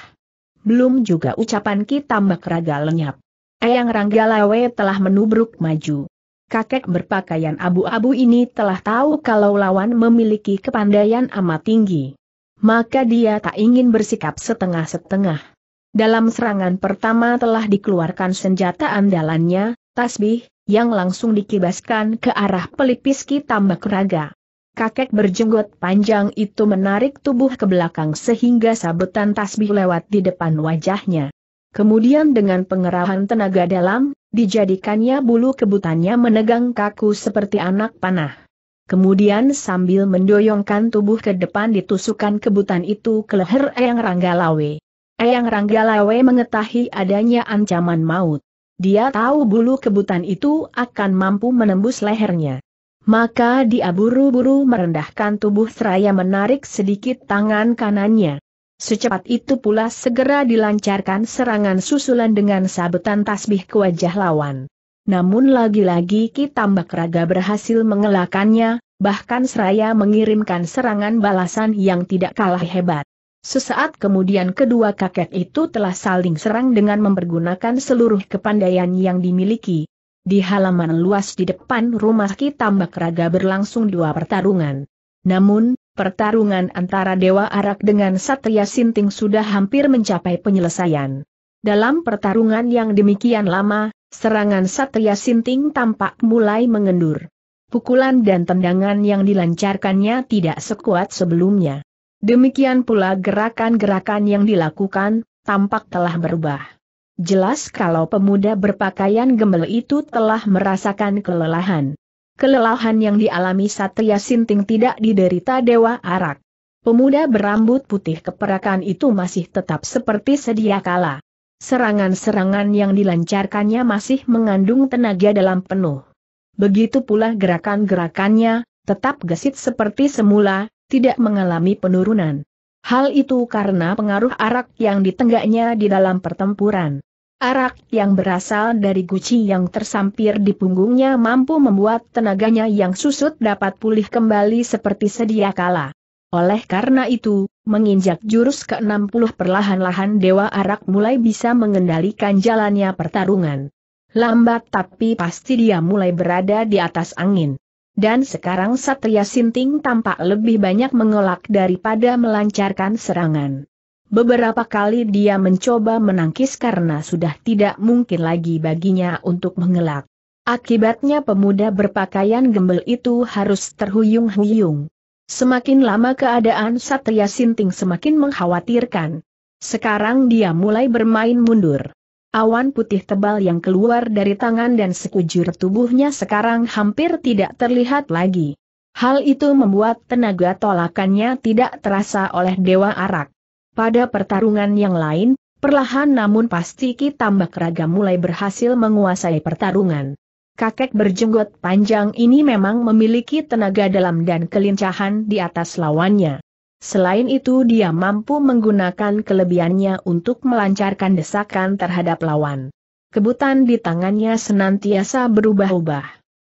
Belum juga ucapan ki tambah lenyap. Eyang Ranggalawe telah menubruk maju. Kakek berpakaian abu-abu ini telah tahu kalau lawan memiliki kepandaian amat tinggi. Maka dia tak ingin bersikap setengah-setengah. Dalam serangan pertama telah dikeluarkan senjata andalannya, tasbih, yang langsung dikibaskan ke arah pelipiski tambak raga. Kakek berjenggot panjang itu menarik tubuh ke belakang sehingga sabetan tasbih lewat di depan wajahnya. Kemudian dengan pengerahan tenaga dalam, dijadikannya bulu kebutannya menegang kaku seperti anak panah. Kemudian sambil mendoyongkan tubuh ke depan ditusukan kebutan itu ke leher Eyang Ranggalawe. Eyang Ranggalawe mengetahui adanya ancaman maut. Dia tahu bulu kebutan itu akan mampu menembus lehernya. Maka dia buru-buru merendahkan tubuh seraya menarik sedikit tangan kanannya. Secepat itu pula segera dilancarkan serangan susulan dengan sabetan tasbih ke wajah lawan. Namun lagi-lagi Kitambak Raga berhasil mengelakannya, bahkan seraya mengirimkan serangan balasan yang tidak kalah hebat. Sesaat kemudian kedua kakek itu telah saling serang dengan mempergunakan seluruh kepandaian yang dimiliki. Di halaman luas di depan rumah Ki Tambak Raga berlangsung dua pertarungan. Namun, pertarungan antara Dewa Arak dengan Satria Sinting sudah hampir mencapai penyelesaian. Dalam pertarungan yang demikian lama, serangan Satria Sinting tampak mulai mengendur. Pukulan dan tendangan yang dilancarkannya tidak sekuat sebelumnya. Demikian pula gerakan-gerakan yang dilakukan, tampak telah berubah. Jelas kalau pemuda berpakaian gembel itu telah merasakan kelelahan. Kelelahan yang dialami Satria Sinting tidak diderita Dewa Arak. Pemuda berambut putih keperakan itu masih tetap seperti sedia kala. Serangan-serangan yang dilancarkannya masih mengandung tenaga dalam penuh. Begitu pula gerakan-gerakannya, tetap gesit seperti semula, tidak mengalami penurunan. Hal itu karena pengaruh arak yang ditenggaknya di dalam pertempuran. Arak yang berasal dari guci yang tersampir di punggungnya mampu membuat tenaganya yang susut dapat pulih kembali seperti sedia kala. Oleh karena itu, menginjak jurus ke-60 perlahan-lahan Dewa Arak mulai bisa mengendalikan jalannya pertarungan. Lambat tapi pasti dia mulai berada di atas angin. Dan sekarang Satria Sinting tampak lebih banyak mengelak daripada melancarkan serangan. Beberapa kali dia mencoba menangkis karena sudah tidak mungkin lagi baginya untuk mengelak. Akibatnya pemuda berpakaian gembel itu harus terhuyung-huyung. Semakin lama keadaan Satria Sinting semakin mengkhawatirkan. Sekarang dia mulai bermain mundur. Awan putih tebal yang keluar dari tangan dan sekujur tubuhnya sekarang hampir tidak terlihat lagi. Hal itu membuat tenaga tolakannya tidak terasa oleh Dewa Arak. Pada pertarungan yang lain, perlahan namun pasti Ki Tambak Raga mulai berhasil menguasai pertarungan. Kakek berjenggot panjang ini memang memiliki tenaga dalam dan kelincahan di atas lawannya. Selain itu dia mampu menggunakan kelebihannya untuk melancarkan desakan terhadap lawan. Kebutan di tangannya senantiasa berubah-ubah.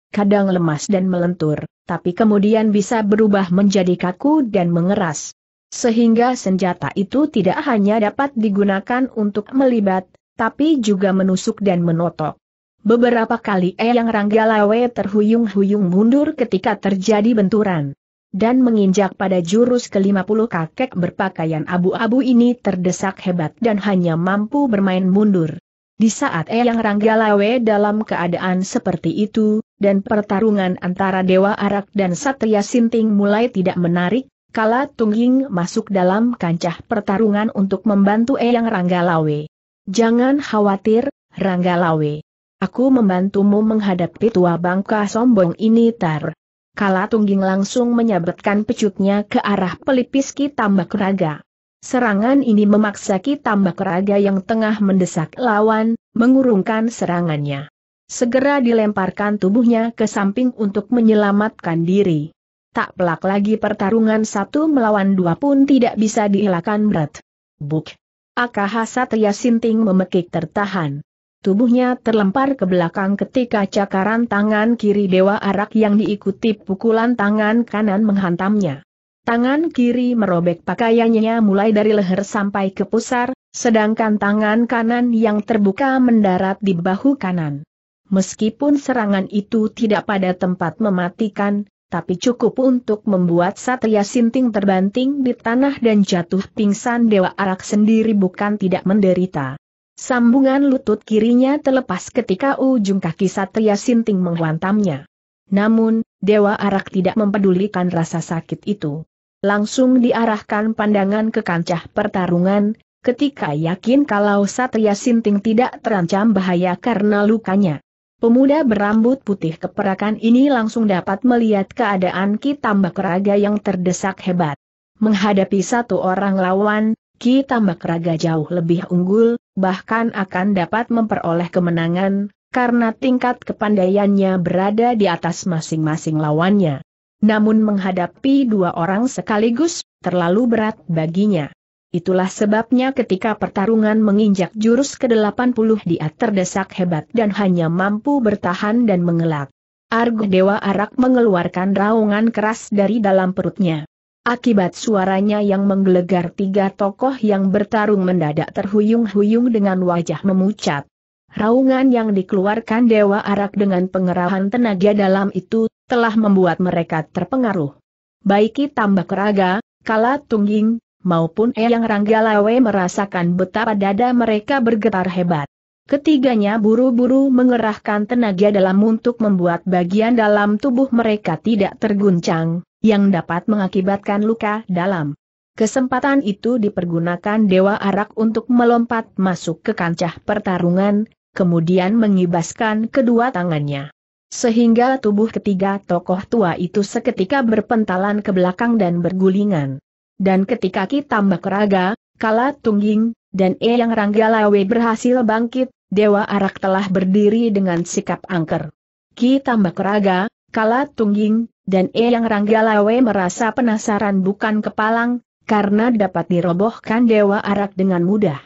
Kadang lemas dan melentur, tapi kemudian bisa berubah menjadi kaku dan mengeras. Sehingga senjata itu tidak hanya dapat digunakan untuk melibat, tapi juga menusuk dan menotok. Beberapa kali Eyang Ranggalawe terhuyung-huyung mundur ketika terjadi benturan dan menginjak pada jurus ke-50 kakek berpakaian abu-abu ini terdesak hebat dan hanya mampu bermain mundur. Di saat Eyang Ranggalawe dalam keadaan seperti itu, dan pertarungan antara Dewa Arak dan Satria Sinting mulai tidak menarik, kala Tungging masuk dalam kancah pertarungan untuk membantu Eyang Ranggalawe. Jangan khawatir, Ranggalawe. Aku membantumu menghadapi tua bangka sombong ini tar. Kala Tungging langsung menyabetkan pecutnya ke arah pelipis Ki Tambak Raga. Serangan ini memaksa Ki Tambak Raga yang tengah mendesak lawan, mengurungkan serangannya. Segera dilemparkan tubuhnya ke samping untuk menyelamatkan diri. Tak pelak lagi pertarungan satu melawan dua pun tidak bisa dielakkan berat. Buk! Akahasa Satria Sinting memekik tertahan. Tubuhnya terlempar ke belakang ketika cakaran tangan kiri Dewa Arak yang diikuti pukulan tangan kanan menghantamnya. Tangan kiri merobek pakaiannya mulai dari leher sampai ke pusar, sedangkan tangan kanan yang terbuka mendarat di bahu kanan. Meskipun serangan itu tidak pada tempat mematikan, tapi cukup untuk membuat Satria Sinting terbanting di tanah dan jatuh pingsan Dewa Arak sendiri bukan tidak menderita. Sambungan lutut kirinya terlepas ketika ujung kaki Satria Sinting menghantamnya. Namun, Dewa Arak tidak mempedulikan rasa sakit itu. Langsung diarahkan pandangan ke kancah pertarungan, ketika yakin kalau Satria Sinting tidak terancam bahaya karena lukanya. Pemuda berambut putih keperakan ini langsung dapat melihat keadaan Ki Tambak Raga yang terdesak hebat. Menghadapi satu orang lawan, memiliki tambak raga jauh lebih unggul, bahkan akan dapat memperoleh kemenangan, karena tingkat kepandaiannya berada di atas masing-masing lawannya. Namun menghadapi dua orang sekaligus, terlalu berat baginya. Itulah sebabnya ketika pertarungan menginjak jurus ke-80 dia terdesak hebat dan hanya mampu bertahan dan mengelak. Argo Dewa Arak mengeluarkan raungan keras dari dalam perutnya. Akibat suaranya yang menggelegar tiga tokoh yang bertarung mendadak terhuyung-huyung dengan wajah memucat. Raungan yang dikeluarkan Dewa Arak dengan pengerahan tenaga dalam itu, telah membuat mereka terpengaruh. Baiki tambah keraga, kala tungging, maupun Eyang Ranggalawe merasakan betapa dada mereka bergetar hebat. Ketiganya buru-buru mengerahkan tenaga dalam untuk membuat bagian dalam tubuh mereka tidak terguncang, yang dapat mengakibatkan luka dalam. Kesempatan itu dipergunakan Dewa Arak untuk melompat masuk ke kancah pertarungan, kemudian mengibaskan kedua tangannya. Sehingga tubuh ketiga tokoh tua itu seketika berpentalan ke belakang dan bergulingan. Dan ketika Ki Tambak Raga, Kala Tungging, dan Eyang Ranggalawe berhasil bangkit, Dewa Arak telah berdiri dengan sikap angker. Ki Tambak Raga, Kala Tungging, dan Eyang Ranggalawe merasa penasaran bukan kepalang, karena dapat dirobohkan Dewa Arak dengan mudah.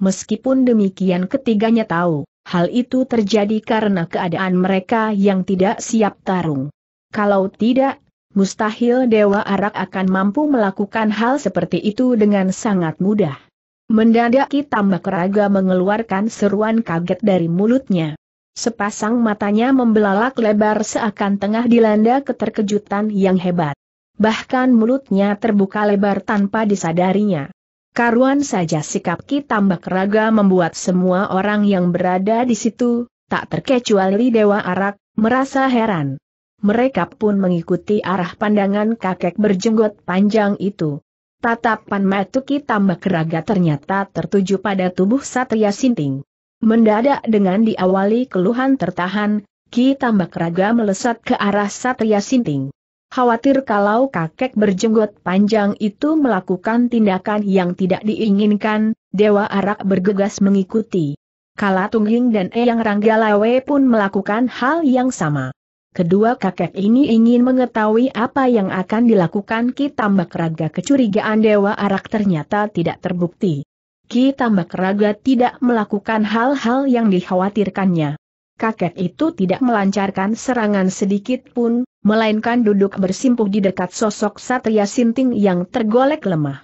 Meskipun demikian ketiganya tahu, hal itu terjadi karena keadaan mereka yang tidak siap tarung. Kalau tidak, mustahil Dewa Arak akan mampu melakukan hal seperti itu dengan sangat mudah. Mendadak Kitambak Raga mengeluarkan seruan kaget dari mulutnya. Sepasang matanya membelalak lebar seakan tengah dilanda keterkejutan yang hebat. Bahkan mulutnya terbuka lebar tanpa disadarinya. Karuan saja sikap Ki Tambak Raga membuat semua orang yang berada di situ, tak terkecuali Dewa Arak, merasa heran. Mereka pun mengikuti arah pandangan kakek berjenggot panjang itu. Tatapan Matuki Tambak Raga ternyata tertuju pada tubuh Satria Sinting. Mendadak dengan diawali keluhan tertahan, Ki Tambak Raga melesat ke arah Satria Sinting. Khawatir kalau kakek berjenggot panjang itu melakukan tindakan yang tidak diinginkan, Dewa Arak bergegas mengikuti. Kala Tungging dan Eyang Ranggalawe pun melakukan hal yang sama. Kedua kakek ini ingin mengetahui apa yang akan dilakukan Ki Tambak Raga kecurigaan Dewa Arak ternyata tidak terbukti. Ki Tambak Raga tidak melakukan hal-hal yang dikhawatirkannya. Kakek itu tidak melancarkan serangan sedikit pun, melainkan duduk bersimpuh di dekat sosok Satria Sinting yang tergolek lemah.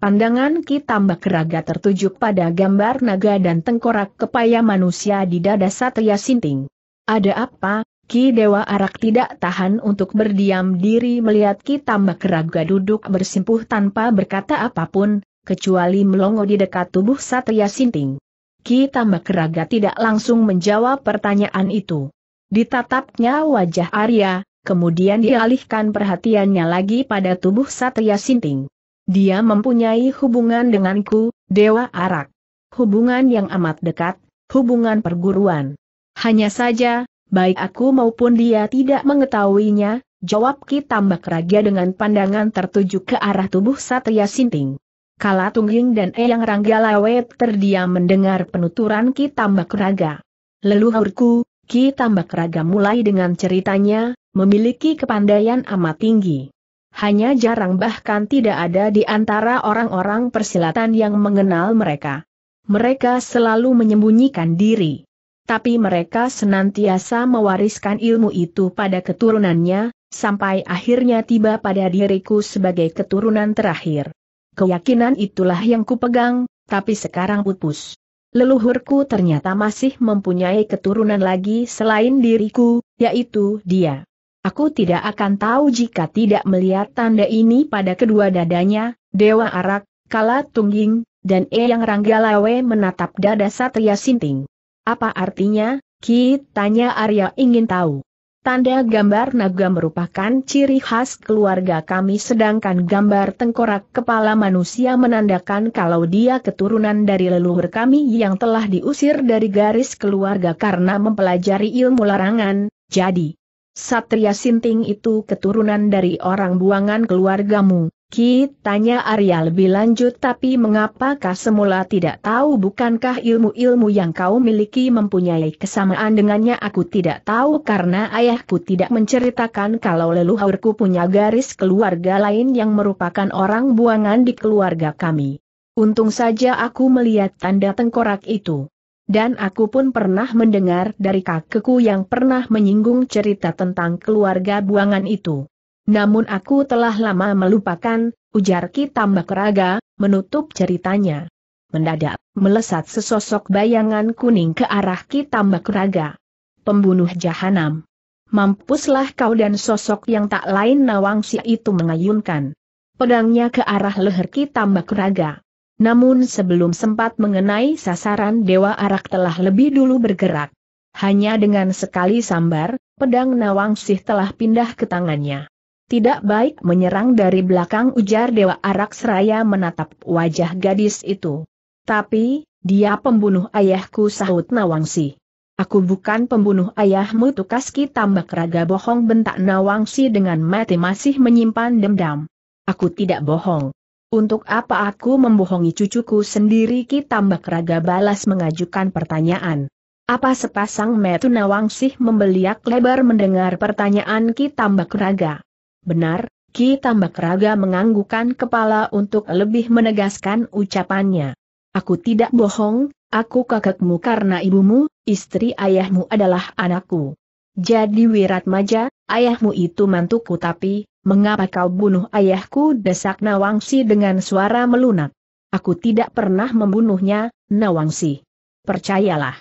Pandangan Ki Tambak Raga tertuju pada gambar naga dan tengkorak kepaya manusia di dada Satria Sinting. Ada apa, Ki Dewa Arak tidak tahan untuk berdiam diri melihat Ki Tambak Raga duduk bersimpuh tanpa berkata apapun, kecuali melongo di dekat tubuh Satria Sinting. Ki Tambak Raga tidak langsung menjawab pertanyaan itu. Ditatapnya wajah Arya, kemudian dialihkan perhatiannya lagi pada tubuh Satria Sinting. Dia mempunyai hubungan denganku, Dewa Arak. Hubungan yang amat dekat, hubungan perguruan. Hanya saja, baik aku maupun dia tidak mengetahuinya, jawab Ki Tambak Raga dengan pandangan tertuju ke arah tubuh Satria Sinting. Kala Tungging dan Eyang Ranggalawet terdiam mendengar penuturan Ki Tambak Raga. Leluhurku, Ki Tambak Raga mulai dengan ceritanya, memiliki kepandaian amat tinggi. Hanya jarang bahkan tidak ada di antara orang-orang persilatan yang mengenal mereka. Mereka selalu menyembunyikan diri. Tapi mereka senantiasa mewariskan ilmu itu pada keturunannya, sampai akhirnya tiba pada diriku sebagai keturunan terakhir. Keyakinan itulah yang kupegang, tapi sekarang pupus. Leluhurku ternyata masih mempunyai keturunan lagi selain diriku, yaitu dia. Aku tidak akan tahu jika tidak melihat tanda ini pada kedua dadanya, Dewa Arak, Kala Tungging, dan Eyang Ranggalawe menatap dada Satria Sinting. Apa artinya? Ki tanya Arya ingin tahu. Tanda gambar naga merupakan ciri khas keluarga kami sedangkan gambar tengkorak kepala manusia menandakan kalau dia keturunan dari leluhur kami yang telah diusir dari garis keluarga karena mempelajari ilmu larangan, jadi Satria Sinting itu keturunan dari orang buangan keluargamu. Ki, tanya Arya lebih lanjut tapi mengapakah semula tidak tahu bukankah ilmu-ilmu yang kau miliki mempunyai kesamaan dengannya aku tidak tahu karena ayahku tidak menceritakan kalau leluhurku punya garis keluarga lain yang merupakan orang buangan di keluarga kami. Untung saja aku melihat tanda tengkorak itu. Dan aku pun pernah mendengar dari kakekku yang pernah menyinggung cerita tentang keluarga buangan itu. Namun aku telah lama melupakan, ujar Ki Tambak Raga, menutup ceritanya. Mendadak, melesat sesosok bayangan kuning ke arah Ki Tambak Raga. Pembunuh jahanam. Mampuslah kau dan sosok yang tak lain nawangsi itu mengayunkan. Pedangnya ke arah leher Ki Tambak Raga. Namun sebelum sempat mengenai sasaran Dewa Arak telah lebih dulu bergerak. Hanya dengan sekali sambar, pedang Nawangsih telah pindah ke tangannya. Tidak baik menyerang dari belakang ujar Dewa Arak Seraya menatap wajah gadis itu. Tapi, dia pembunuh ayahku sahut Nawangsi. Aku bukan pembunuh ayahmu Tukaski tambak raga bohong bentak Nawangsi dengan mati masih menyimpan dendam. Aku tidak bohong. Untuk apa aku membohongi cucuku sendiri Ki tambak raga balas mengajukan pertanyaan. Apa sepasang metu Nawangsi membeliak lebar mendengar pertanyaan Ki tambak raga. Benar, Ki Tambak Raga menganggukan kepala untuk lebih menegaskan ucapannya. Aku tidak bohong, aku kakekmu karena ibumu, istri ayahmu adalah anakku. Jadi Wiratmaja, ayahmu itu mantuku tapi, mengapa kau bunuh ayahku desak Nawangsi dengan suara melunak. Aku tidak pernah membunuhnya, Nawangsi. Percayalah.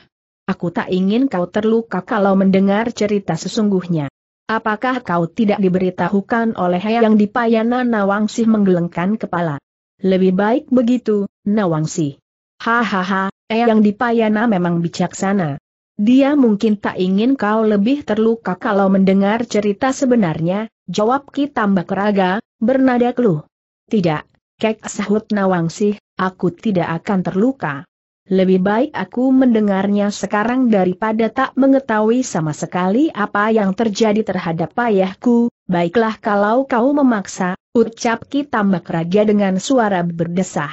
Aku tak ingin kau terluka kalau mendengar cerita sesungguhnya. Apakah kau tidak diberitahukan oleh yang dipayana Nawangsi menggelengkan kepala? Lebih baik begitu, Nawangsi. Hahaha, yang dipayana memang bijaksana. Dia mungkin tak ingin kau lebih terluka kalau mendengar cerita sebenarnya, jawab Ki Tambak Raga, bernada keluh. Tidak, Kek sahut Nawangsi, aku tidak akan terluka. Lebih baik aku mendengarnya sekarang daripada tak mengetahui sama sekali apa yang terjadi terhadap ayahku, baiklah kalau kau memaksa, ucap Ki Tambak Raja dengan suara berdesah.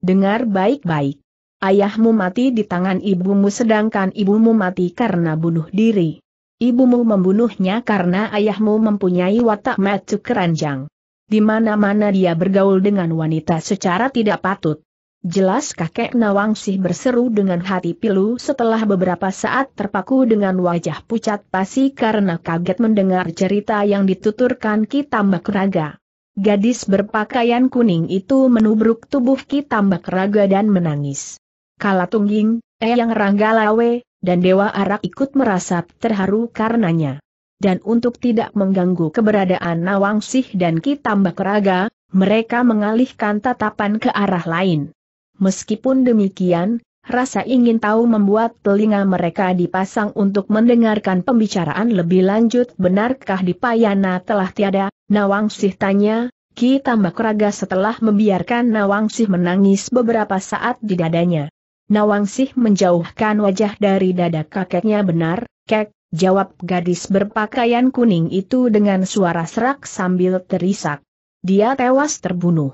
Dengar baik-baik. Ayahmu mati di tangan ibumu sedangkan ibumu mati karena bunuh diri. Ibumu membunuhnya karena ayahmu mempunyai watak macuk keranjang. Di mana-mana dia bergaul dengan wanita secara tidak patut. Jelas kakek Nawangsih berseru dengan hati pilu setelah beberapa saat terpaku dengan wajah pucat pasi karena kaget mendengar cerita yang dituturkan Ki Tambak Raga. Gadis berpakaian kuning itu menubruk tubuh Ki Tambak Raga dan menangis. Kala Tungging, Eyang Ranggalawe, dan Dewa Arak ikut merasa terharu karenanya. Dan untuk tidak mengganggu keberadaan Nawangsih dan Ki Tambak Raga, mereka mengalihkan tatapan ke arah lain. Meskipun demikian, rasa ingin tahu membuat telinga mereka dipasang untuk mendengarkan pembicaraan lebih lanjut benarkah di Payana telah tiada, Nawangsih tanya, Ki tambah raga setelah membiarkan Nawangsih menangis beberapa saat di dadanya. Nawangsih menjauhkan wajah dari dada kakeknya benar, kek, jawab gadis berpakaian kuning itu dengan suara serak sambil terisak. Dia tewas terbunuh.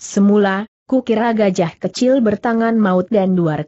Semula, Kukira gajah kecil bertangan maut dan dua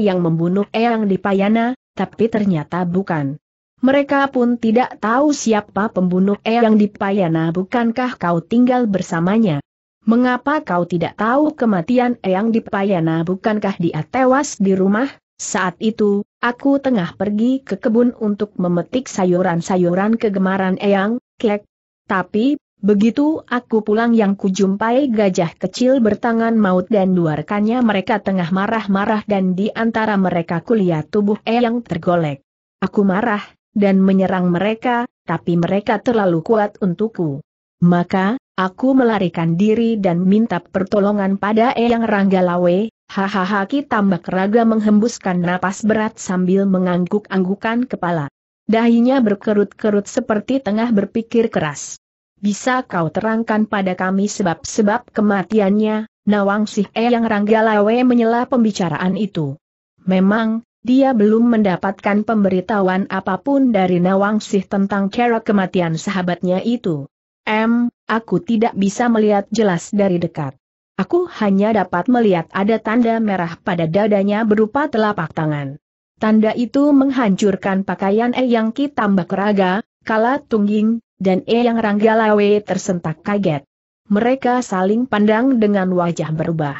yang membunuh Eyang di Payana, tapi ternyata bukan. Mereka pun tidak tahu siapa pembunuh Eyang di Payana bukankah kau tinggal bersamanya. Mengapa kau tidak tahu kematian Eyang di Payana bukankah dia tewas di rumah? Saat itu, aku tengah pergi ke kebun untuk memetik sayuran-sayuran kegemaran Eyang, Kek. Tapi, Begitu aku pulang yang kujumpai gajah kecil bertangan maut dan dua rekannya mereka tengah marah-marah dan di antara mereka kulihat tubuh E yang tergolek. Aku marah, dan menyerang mereka, tapi mereka terlalu kuat untukku. Maka, aku melarikan diri dan minta pertolongan pada E Eyang Ranggalawe, hahaha kita raga menghembuskan napas berat sambil mengangguk-anggukan kepala. Dahinya berkerut-kerut seperti tengah berpikir keras. Bisa kau terangkan pada kami sebab-sebab kematiannya, Nawang Sih E yang Ranggalawe menyela pembicaraan itu. Memang, dia belum mendapatkan pemberitahuan apapun dari Nawang Sih tentang cara kematian sahabatnya itu. M, aku tidak bisa melihat jelas dari dekat. Aku hanya dapat melihat ada tanda merah pada dadanya berupa telapak tangan. Tanda itu menghancurkan pakaian Eyang Ki tambah keraga, kala tungging, dan Eyang Ranggalawe tersentak kaget. Mereka saling pandang dengan wajah berubah.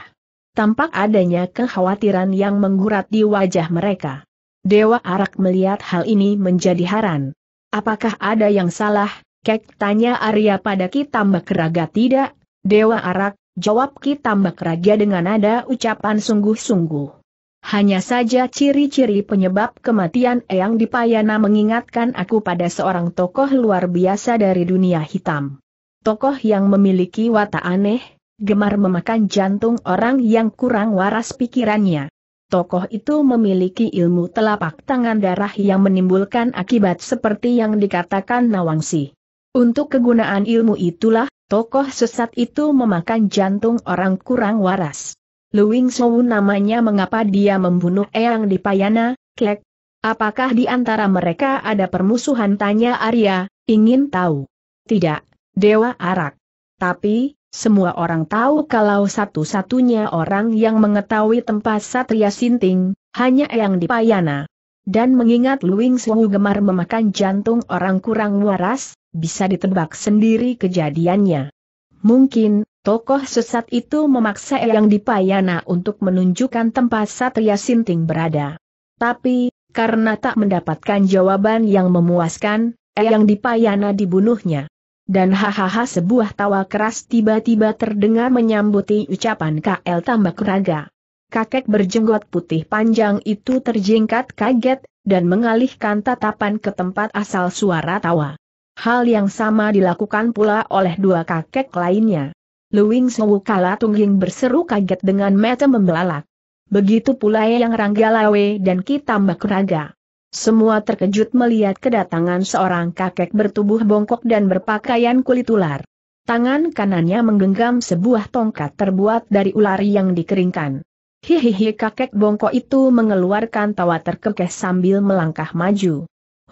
Tampak adanya kekhawatiran yang menggurat di wajah mereka. Dewa Arak melihat hal ini menjadi haran. Apakah ada yang salah? Kek tanya Arya pada Kitambak Raga tidak? Dewa Arak, jawab Kitambak Raga dengan nada ucapan sungguh-sungguh. Hanya saja ciri-ciri penyebab kematian Eyang Dipayana mengingatkan aku pada seorang tokoh luar biasa dari dunia hitam. Tokoh yang memiliki watak aneh, gemar memakan jantung orang yang kurang waras pikirannya. Tokoh itu memiliki ilmu telapak tangan darah yang menimbulkan akibat seperti yang dikatakan Nawangsi. Untuk kegunaan ilmu itulah, tokoh sesat itu memakan jantung orang kurang waras. Luing Sou namanya mengapa dia membunuh Eyang di Payana, Klek? Apakah di antara mereka ada permusuhan tanya Arya, ingin tahu? Tidak, Dewa Arak. Tapi, semua orang tahu kalau satu-satunya orang yang mengetahui tempat Satria Sinting, hanya Eyang di Payana. Dan mengingat Luing Sou gemar memakan jantung orang kurang waras, bisa ditebak sendiri kejadiannya. Mungkin, tokoh sesat itu memaksa Eyang Dipayana untuk menunjukkan tempat Satria Sinting berada. Tapi, karena tak mendapatkan jawaban yang memuaskan, Eyang Dipayana dibunuhnya. Dan hahaha sebuah tawa keras tiba-tiba terdengar menyambuti ucapan KL Tambak Raga. Kakek berjenggot putih panjang itu terjingkat kaget, dan mengalihkan tatapan ke tempat asal suara tawa. Hal yang sama dilakukan pula oleh dua kakek lainnya. Luing Sewu Kala Tungging berseru kaget dengan mata membelalak. Begitu pula yang Ranggalawe dan Kitambak Raga. Semua terkejut melihat kedatangan seorang kakek bertubuh bongkok dan berpakaian kulit ular. Tangan kanannya menggenggam sebuah tongkat terbuat dari ular yang dikeringkan. Hihihi kakek bongkok itu mengeluarkan tawa terkekeh sambil melangkah maju.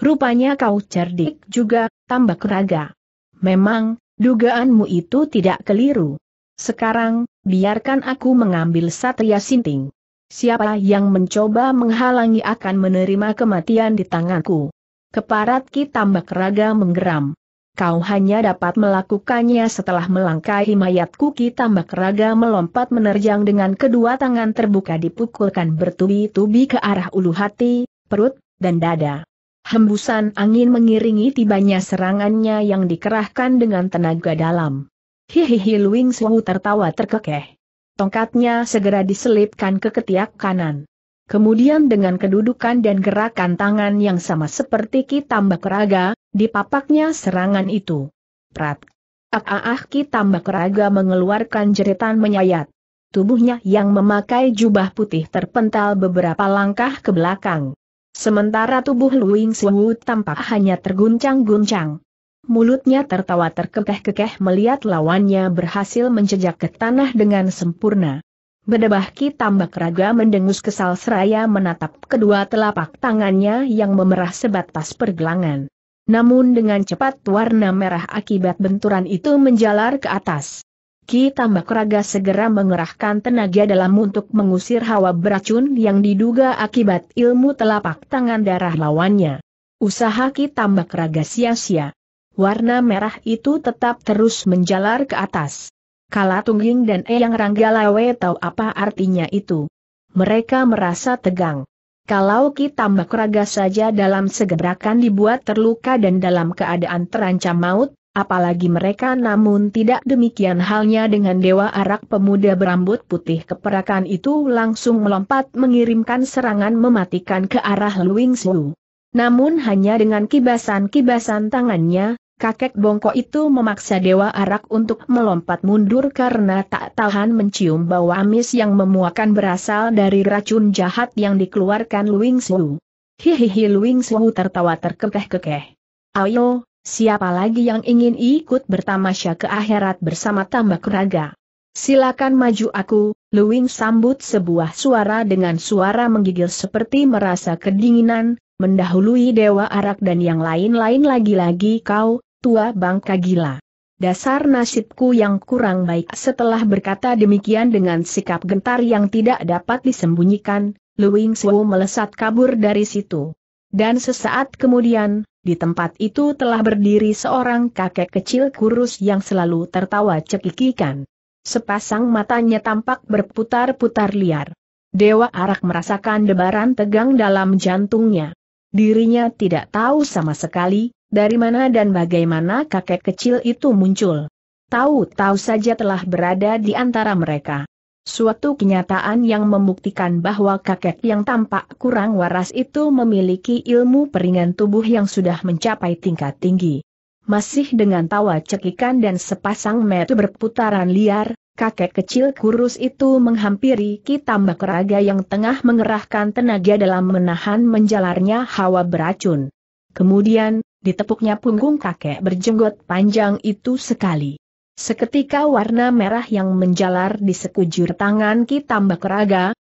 Rupanya kau cerdik juga, tambah Raga. Memang, dugaanmu itu tidak keliru. Sekarang, biarkan aku mengambil Satria Sinting. Siapa yang mencoba menghalangi akan menerima kematian di tanganku. Keparat Ki tambah Raga menggeram. Kau hanya dapat melakukannya setelah melangkahi mayatku Ki Tambak Raga melompat menerjang dengan kedua tangan terbuka dipukulkan bertubi-tubi ke arah ulu hati, perut, dan dada hembusan angin mengiringi tibanya serangannya yang dikerahkan dengan tenaga dalam. Hihihi Luing Suhu tertawa terkekeh. Tongkatnya segera diselipkan ke ketiak kanan. Kemudian dengan kedudukan dan gerakan tangan yang sama seperti kitambak Raga, dipapaknya serangan itu. Prat. Ah, ah, ah kitambak Raga mengeluarkan jeritan menyayat. Tubuhnya yang memakai jubah putih terpental beberapa langkah ke belakang. Sementara tubuh Luing Suhu tampak hanya terguncang-guncang. Mulutnya tertawa terkekeh-kekeh melihat lawannya berhasil menjejak ke tanah dengan sempurna. Bedebah Ki Tambak Raga mendengus kesal seraya menatap kedua telapak tangannya yang memerah sebatas pergelangan. Namun dengan cepat warna merah akibat benturan itu menjalar ke atas. Ki Tambak Raga segera mengerahkan tenaga dalam untuk mengusir hawa beracun yang diduga akibat ilmu telapak tangan darah lawannya. Usaha Ki Tambak Raga sia-sia. Warna merah itu tetap terus menjalar ke atas. Kala Tungging dan Eyang Ranggalawe tahu apa artinya itu. Mereka merasa tegang. Kalau Ki Tambak Raga saja dalam segebrakan dibuat terluka dan dalam keadaan terancam maut, Apalagi mereka namun tidak demikian halnya dengan Dewa Arak pemuda berambut putih keperakan itu langsung melompat mengirimkan serangan mematikan ke arah Luing Su. Namun hanya dengan kibasan-kibasan tangannya, kakek bongkok itu memaksa Dewa Arak untuk melompat mundur karena tak tahan mencium bau amis yang memuakan berasal dari racun jahat yang dikeluarkan Luing Su. Hihihi Luing Su tertawa terkekeh-kekeh. Ayo, Siapa lagi yang ingin ikut bertamasya ke akhirat bersama tambak raga? Silakan maju aku, Luwing sambut sebuah suara dengan suara menggigil seperti merasa kedinginan, mendahului Dewa Arak dan yang lain-lain lagi-lagi kau, tua bangka gila. Dasar nasibku yang kurang baik setelah berkata demikian dengan sikap gentar yang tidak dapat disembunyikan, Luwing Suo melesat kabur dari situ. Dan sesaat kemudian, di tempat itu telah berdiri seorang kakek kecil kurus yang selalu tertawa cekikikan. Sepasang matanya tampak berputar-putar liar. Dewa Arak merasakan debaran tegang dalam jantungnya. Dirinya tidak tahu sama sekali, dari mana dan bagaimana kakek kecil itu muncul. Tahu-tahu saja telah berada di antara mereka. Suatu kenyataan yang membuktikan bahwa kakek yang tampak kurang waras itu memiliki ilmu peringan tubuh yang sudah mencapai tingkat tinggi. Masih dengan tawa cekikan dan sepasang metu berputaran liar, kakek kecil kurus itu menghampiri Kitambak Raga yang tengah mengerahkan tenaga dalam menahan menjalarnya hawa beracun. Kemudian, ditepuknya punggung kakek berjenggot panjang itu sekali. Seketika warna merah yang menjalar di sekujur tangan Ki Tambak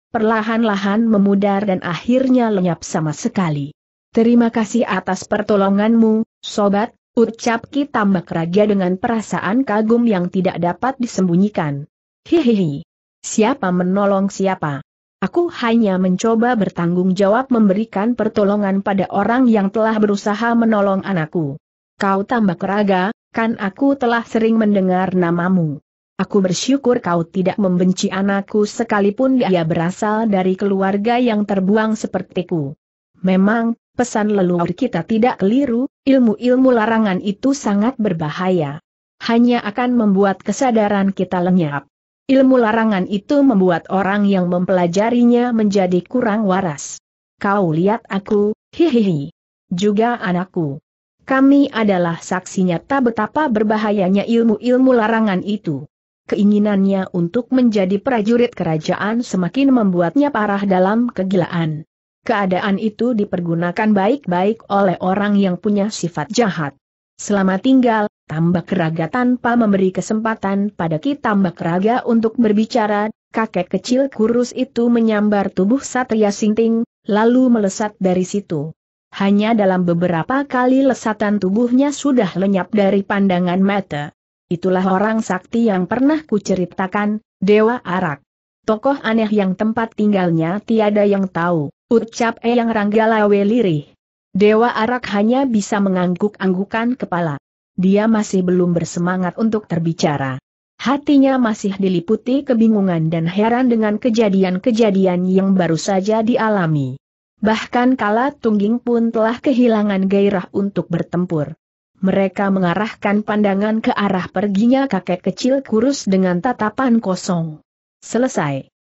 perlahan-lahan memudar dan akhirnya lenyap sama sekali. Terima kasih atas pertolonganmu, sobat, ucap Ki Tambak dengan perasaan kagum yang tidak dapat disembunyikan. Hihihi. Siapa menolong siapa? Aku hanya mencoba bertanggung jawab memberikan pertolongan pada orang yang telah berusaha menolong anakku. Kau tambah keraga, kan aku telah sering mendengar namamu. Aku bersyukur kau tidak membenci anakku sekalipun dia berasal dari keluarga yang terbuang sepertiku. Memang, pesan leluhur kita tidak keliru, ilmu-ilmu larangan itu sangat berbahaya. Hanya akan membuat kesadaran kita lenyap. Ilmu larangan itu membuat orang yang mempelajarinya menjadi kurang waras. Kau lihat aku, hihihi. Juga anakku. Kami adalah saksi nyata betapa berbahayanya ilmu-ilmu larangan itu. Keinginannya untuk menjadi prajurit kerajaan semakin membuatnya parah dalam kegilaan. Keadaan itu dipergunakan baik-baik oleh orang yang punya sifat jahat. Selama tinggal, tambah raga tanpa memberi kesempatan pada kita tambak raga untuk berbicara, kakek kecil kurus itu menyambar tubuh Satria Sinting, lalu melesat dari situ. Hanya dalam beberapa kali lesatan tubuhnya sudah lenyap dari pandangan mata. Itulah orang sakti yang pernah kuceritakan, Dewa Arak. Tokoh aneh yang tempat tinggalnya tiada yang tahu, ucap Eyang Ranggalawe lirih. Dewa Arak hanya bisa mengangguk-anggukan kepala. Dia masih belum bersemangat untuk terbicara. Hatinya masih diliputi kebingungan dan heran dengan kejadian-kejadian yang baru saja dialami. Bahkan kala Tungging pun telah kehilangan gairah untuk bertempur. Mereka mengarahkan pandangan ke arah perginya kakek kecil kurus dengan tatapan kosong. Selesai.